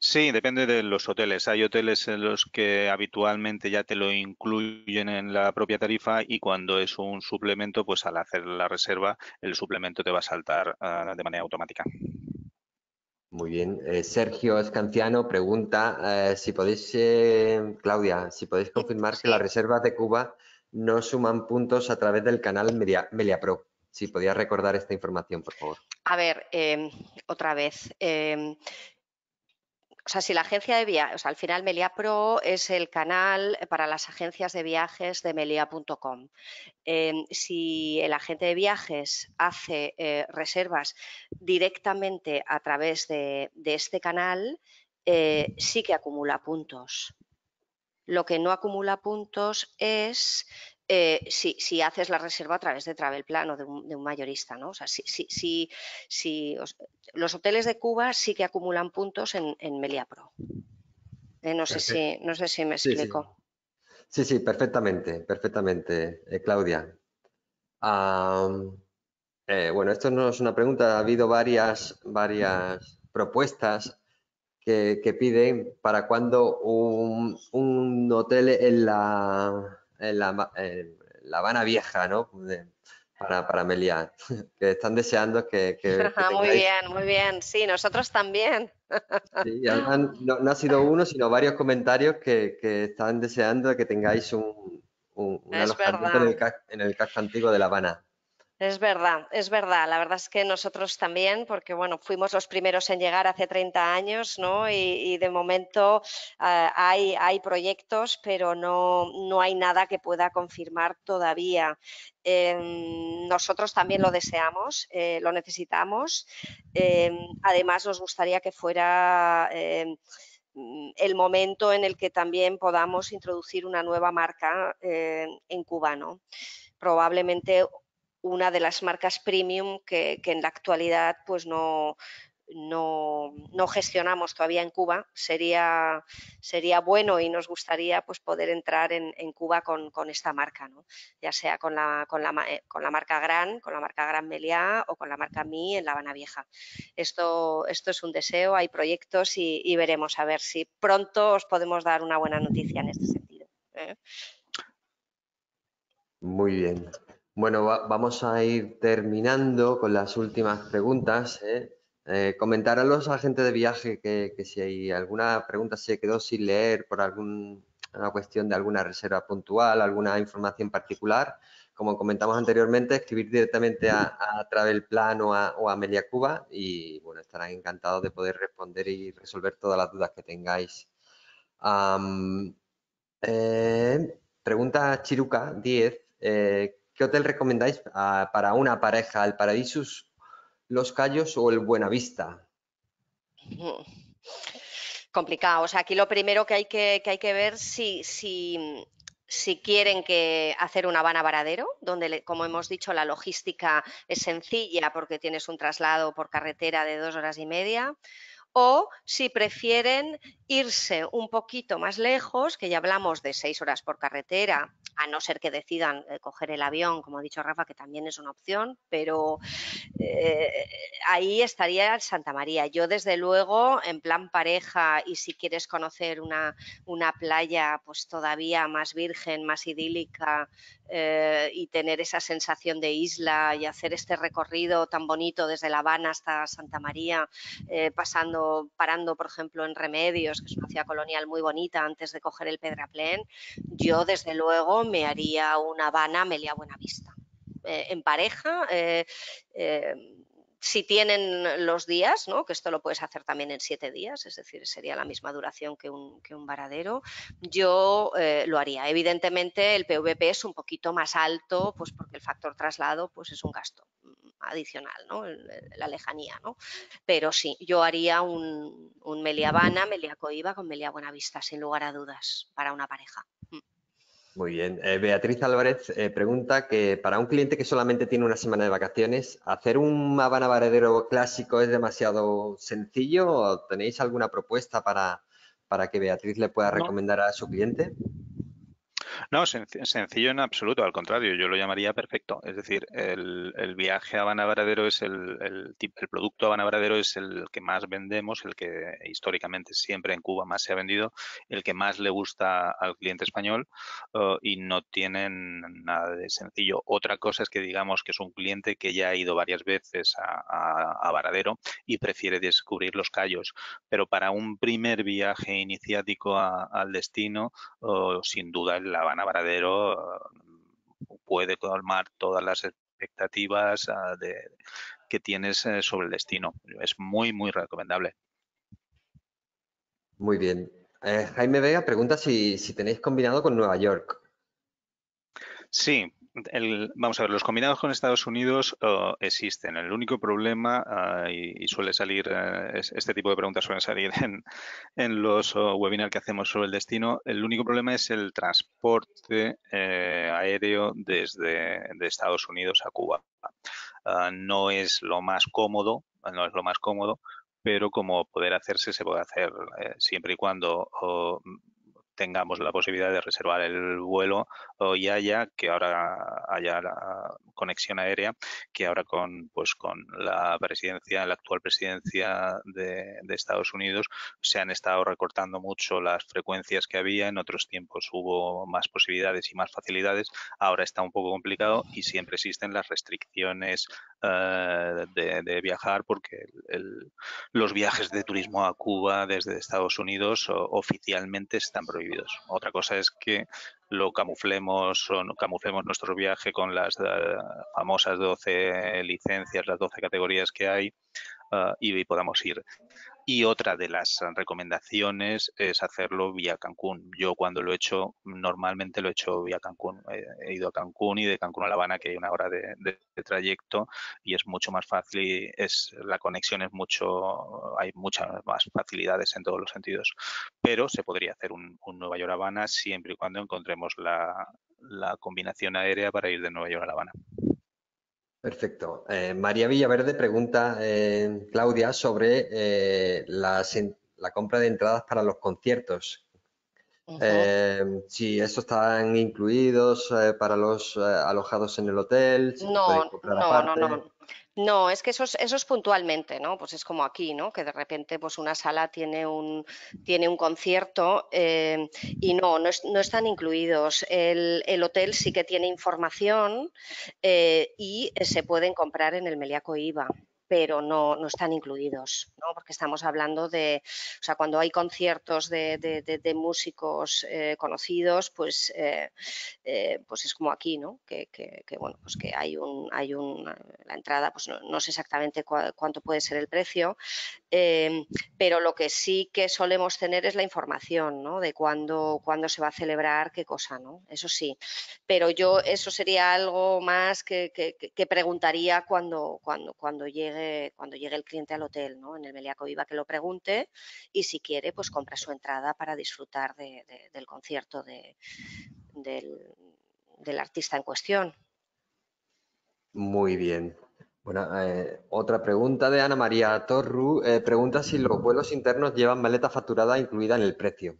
Sí, depende de los hoteles. Hay hoteles en los que habitualmente ya te lo incluyen en la propia tarifa y cuando es un suplemento, pues al hacer la reserva, el suplemento te va a saltar ah, de manera automática. Muy bien. Eh, Sergio Escanciano pregunta eh, si podéis, eh, Claudia, si podéis confirmar que las reservas de Cuba no suman puntos a través del canal Media, Pro. Si podías recordar esta información, por favor. A ver, em, otra vez em, o sea, si la agencia de viajes, o sea, al final Melia Pro es el canal para las agencias de viajes de melia.com. Eh, si el agente de viajes hace eh, reservas directamente a través de, este canal, eh, sí que acumula puntos. Lo que no acumula puntos es eh, si, haces la reserva a través de Travelplan o de un, mayorista, ¿no? O sea, si, los hoteles de Cuba sí que acumulan puntos en, en Pro. Eh, no, sé si, me explico. Sí, sí, perfectamente, perfectamente, eh, Claudia. bueno, esto no es una pregunta, ha habido varias, varias propuestas que, piden para cuando un hotel en la en la, Habana Vieja, ¿no? Para, para que están deseando que... muy bien, muy bien. Sí, nosotros también. Sí, no, ha sido uno, sino varios comentarios que, están deseando que tengáis un, alojamiento en el, en el casco antiguo de La Habana. Es verdad, es verdad. La verdad es que nosotros también, porque bueno, fuimos los primeros en llegar hace 30 años, ¿no? Y, de momento ah, hay, hay proyectos, pero no, no hay nada que pueda confirmar todavía. Em, nosotros también lo deseamos, eh, lo necesitamos. Em, además, nos gustaría que fuera em, mm, el momento en el que también podamos introducir una nueva marca eh, en ¿no? Probablemente una de las marcas premium que, en la actualidad pues no, no, no, gestionamos todavía en Cuba. Sería, sería bueno y nos gustaría pues, poder entrar en, en Cuba con, esta marca, ya sea con la, con la, eh, con, la, marca Gran, con la marca Gran Meliá o con la marca Mi en La Habana Vieja. Esto, esto es un deseo, hay proyectos y, veremos a ver si pronto os podemos dar una buena noticia en este sentido. ¿eh? Muy bien. Bueno, vamos a ir terminando con las últimas preguntas. ¿eh? eh comentar a los agentes de viaje que, si hay alguna pregunta se quedó sin leer por alguna cuestión de alguna reserva puntual, alguna información particular, como comentamos anteriormente, escribir directamente a, a Travelplan o a, o Cuba y bueno, estarán encantados de poder responder y resolver todas las dudas que tengáis. Eh, pregunta Chiruca 10, ¿Qué hotel recomendáis ah, para una pareja? ¿El Paradisus, Los Cayos o el Buenavista? Complicado. O sea, aquí lo primero que hay que, ver si, si, quieren hacer una Habana Varadero, donde, como hemos dicho, la logística es sencilla porque tienes un traslado por carretera de dos horas y media o si prefieren irse un poquito más lejos, que ya hablamos de seis horas por carretera, a no ser que decidan eh, coger el avión, como ha dicho Rafa, que también es una opción, pero eh, ahí estaría Santa María. Yo, desde luego, en plan pareja y si quieres conocer una, playa pues todavía más virgen, más idílica eh, y tener esa sensación de isla y hacer este recorrido tan bonito desde La Habana hasta Santa María, pasando parando, por ejemplo, en Remedios, que es una ciudad colonial muy bonita, antes de coger el Pedraplén, yo desde luego me haría una Habana Melia buena vista eh, en pareja, eh, eh, si tienen los días, ¿no? que esto lo puedes hacer también en siete días, es decir, sería la misma duración que un, varadero, yo lo haría. Evidentemente el PVP es un poquito más alto, pues porque el factor traslado pues es un gasto adicional, ¿no? la lejanía. ¿no? Pero sí, yo haría un, un Melia Habana, Melia Coiba con Melia Vista, sin lugar a dudas, para una pareja. Mm. Muy bien. Eh, Beatriz Álvarez eh, pregunta que para un cliente que solamente tiene una semana de vacaciones, ¿hacer un Habana Varadero clásico es demasiado sencillo? ¿O ¿Tenéis alguna propuesta para, que Beatriz le pueda recomendar a su cliente? No, sencillo en absoluto, al contrario, yo lo llamaría perfecto. Es decir, el, viaje a Habana Varadero es el, el, el producto Habana Varadero es el que más vendemos, el que históricamente siempre en Cuba más se ha vendido, el que más le gusta al cliente español eh, y no tienen nada de sencillo. Otra cosa es que digamos que es un cliente que ya ha ido varias veces a, a, Varadero y prefiere descubrir los callos, pero para un primer viaje iniciático al destino, eh, sin duda el Habana Ana eh, puede colmar todas las expectativas ah, que tienes eh, sobre el destino. Es muy, muy recomendable. Muy bien. Eh, Jaime Vega pregunta si tenéis combinado con Nueva York. Sí, vamos a ver, los combinados con Estados Unidos oh, existen. El único problema, ah, y, suele salir, eh, este tipo de preguntas suelen salir en, los oh, webinars que hacemos sobre el destino, el único problema es el transporte eh, aéreo desde Estados Unidos a Cuba. Ah, no es lo más cómodo, no es lo más cómodo, pero como poder hacerse, se puede hacer eh, siempre y cuando oh, tengamos la posibilidad de reservar el vuelo y haya que ahora haya la conexión aérea que ahora con pues con la presidencia, la actual presidencia de, de Estados Unidos se han estado recortando mucho las frecuencias que había, en otros tiempos hubo más posibilidades y más facilidades, ahora está un poco complicado y siempre existen las restricciones eh, de, viajar porque los viajes de turismo a Cuba desde Estados Unidos oficialmente están prohibidos. Otra cosa es que lo camuflemos o camuflemos nuestro viaje con las eh, famosas 12 licencias, las 12 categorías que hay eh, y podamos ir. Y otra de las recomendaciones es hacerlo vía Cancún. Yo cuando lo he hecho, normalmente lo he hecho vía Cancún. He ido a Cancún y de Cancún a La Habana, que hay una hora de, trayecto y es mucho más fácil, es, la conexión es mucho, hay muchas más facilidades en todos los sentidos. Pero se podría hacer un, Nueva York-Habana siempre y cuando encontremos la, la combinación aérea para ir de Nueva York a La Habana. Perfecto. Eh, María Villaverde pregunta, eh, Claudia, sobre eh, la compra de entradas para los conciertos. si estos están incluidos para los alojados en el hotel. no, no, no, no, no, es que eso es, puntualmente, ¿no? Pues es como aquí, ¿no? Que de repente pues una sala tiene un, tiene un concierto eh, y no, no, están incluidos. El, hotel sí que tiene información eh, y se pueden comprar en el Meliaco IVA pero no, están incluidos, ¿no? porque estamos hablando de, o sea, cuando hay conciertos de, músicos eh, conocidos, pues, eh, eh, pues es como aquí, ¿no? Que, bueno, pues que hay un, hay un, la entrada, pues no, sé exactamente cuánto puede ser el precio, pero lo que sí que solemos tener es la información, ¿no? De cuándo, cuándo se va a celebrar, qué cosa, ¿no? Eso sí, pero yo eso sería algo más que, que preguntaría cuando, cuando, cuando llegue cuando llegue el cliente al hotel, ¿no? En el Meliaco Viva que lo pregunte y si quiere, pues compra su entrada para disfrutar del concierto de, del, artista en cuestión. Muy bien. Bueno, eh, otra pregunta de Ana María Torru. Eh, pregunta si los vuelos internos llevan maleta facturada incluida en el precio.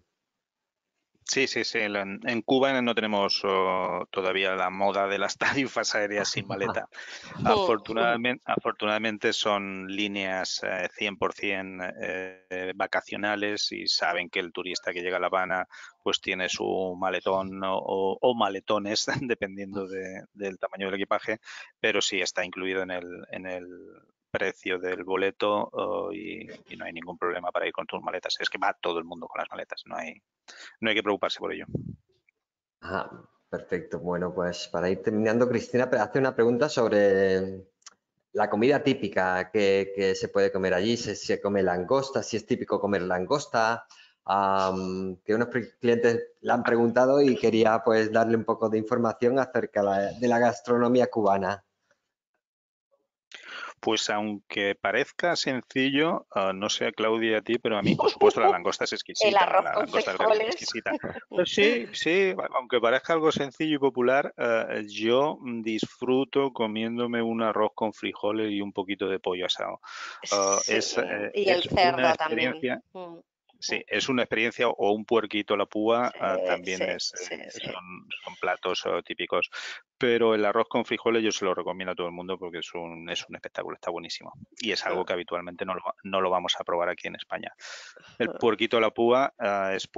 Sí, sí, sí. En Cuba no tenemos oh, todavía la moda de las tarifas aéreas sin maleta. afortunadamente, afortunadamente son líneas 100% eh, eh, vacacionales y saben que el turista que llega a La Habana pues tiene su maletón o, maletones, dependiendo del tamaño del equipaje, pero sí está incluido en el, en el precio del boleto oh, y, no hay ningún problema para ir con tus maletas. Es que va todo el mundo con las maletas, no hay, no hay que preocuparse por ello. Ah, perfecto. Bueno, pues para ir terminando, Cristina hace una pregunta sobre la comida típica que, se puede comer allí. Si se, come langosta, si es típico comer langosta. que unos clientes la han preguntado y quería pues darle un poco de información acerca de la gastronomía cubana. Pues aunque parezca sencillo, ah, no sé a Claudia a ti, pero a mí, por supuesto, la langosta es exquisita. El arroz la pues sí, sí, aunque parezca algo sencillo y popular, ah, yo disfruto comiéndome un arroz con frijoles y un poquito de pollo asado. Ah, eh, y el cerdo también. Sí, es una experiencia o un puerquito a la púa ah, también es, eh, son, platos eh, típicos. Pero el arroz con frijoles yo se lo recomiendo a todo el mundo porque es un, espectáculo, está buenísimo. Y es algo que habitualmente no lo, no lo vamos a probar aquí en España. El puerquito a la púa ah, es,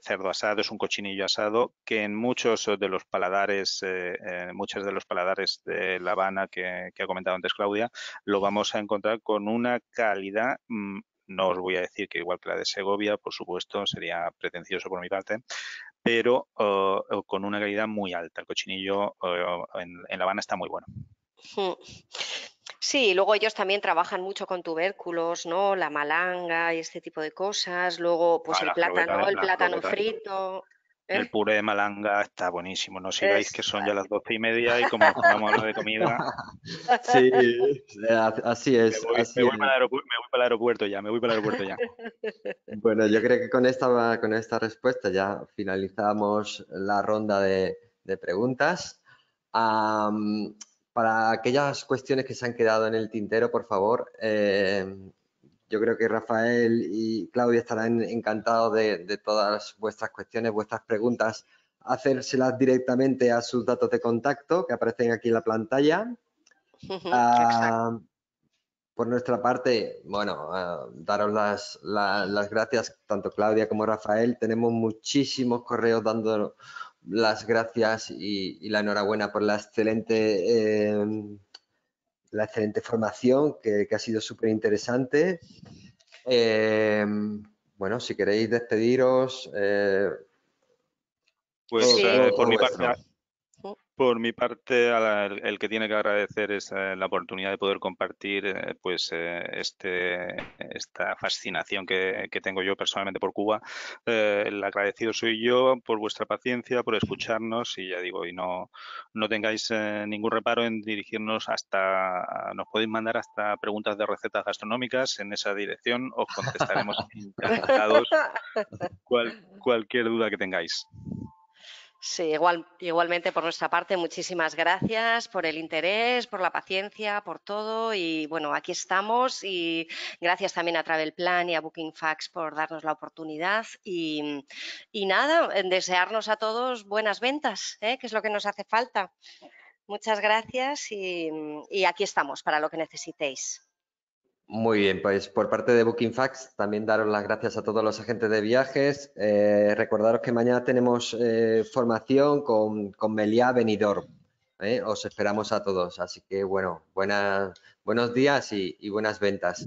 cerdo asado, es un cochinillo asado que en muchos eh, de los paladares, eh, muchos de los paladares de La Habana que, ha comentado antes Claudia, lo vamos a encontrar con una calidad mm, no os voy a decir que igual que la de Segovia, por supuesto, sería pretencioso por mi parte, pero eh, con una calidad muy alta. El cochinillo eh, en, La Habana está muy bueno. Sí, luego ellos también trabajan mucho con tubérculos, ¿no? La malanga y este tipo de cosas. Luego, pues el plátano, el plátano frito. El ¿Eh? puré de malanga está buenísimo. No sigáis que son ya las doce y media y como vamos lo de comida. Sí, así es. Me voy, Para, el aeropuerto ya, me voy para el aeropuerto ya. Bueno, yo creo que con esta, con esta respuesta ya finalizamos la ronda de, preguntas. para aquellas cuestiones que se han quedado en el tintero, por favor, eh, yo creo que Rafael y Claudia estarán encantados de, todas vuestras cuestiones, vuestras preguntas, hacérselas directamente a sus datos de contacto que aparecen aquí en la pantalla. Ah, por nuestra parte, bueno, ah, daros las, gracias, tanto Claudia como Rafael. Tenemos muchísimos correos dando las gracias y, la enhorabuena por la excelente eh, la excelente formación que, ha sido súper interesante. Eh, bueno, si queréis despediros. Eh, pues eh, por, mi parte, por mi parte, el que tiene que agradecer es eh, la oportunidad de poder compartir eh, pues, eh, este, esta fascinación que, tengo yo personalmente por Cuba. el agradecido soy yo por vuestra paciencia, por escucharnos y ya digo, y no, no tengáis ningún reparo en dirigirnos hasta, nos podéis mandar hasta preguntas de recetas gastronómicas en esa dirección, os contestaremos encantados cualquier duda que tengáis. Sí, igual, igualmente por nuestra parte, muchísimas gracias por el interés, por la paciencia, por todo. Y bueno, aquí estamos y gracias también a Travel Plan y a Booking Facts por darnos la oportunidad. Y, nada, desearnos a todos buenas ventas, ¿eh? que es lo que nos hace falta. Muchas gracias y, y aquí estamos para lo que necesitéis. Muy bien, pues por parte de Booking también daros las gracias a todos los agentes de viajes. Eh, recordaros que mañana tenemos eh, formación con, con Meliá Benidorm. ¿eh? Os esperamos a todos. Así que bueno, buenos días y buenas ventas.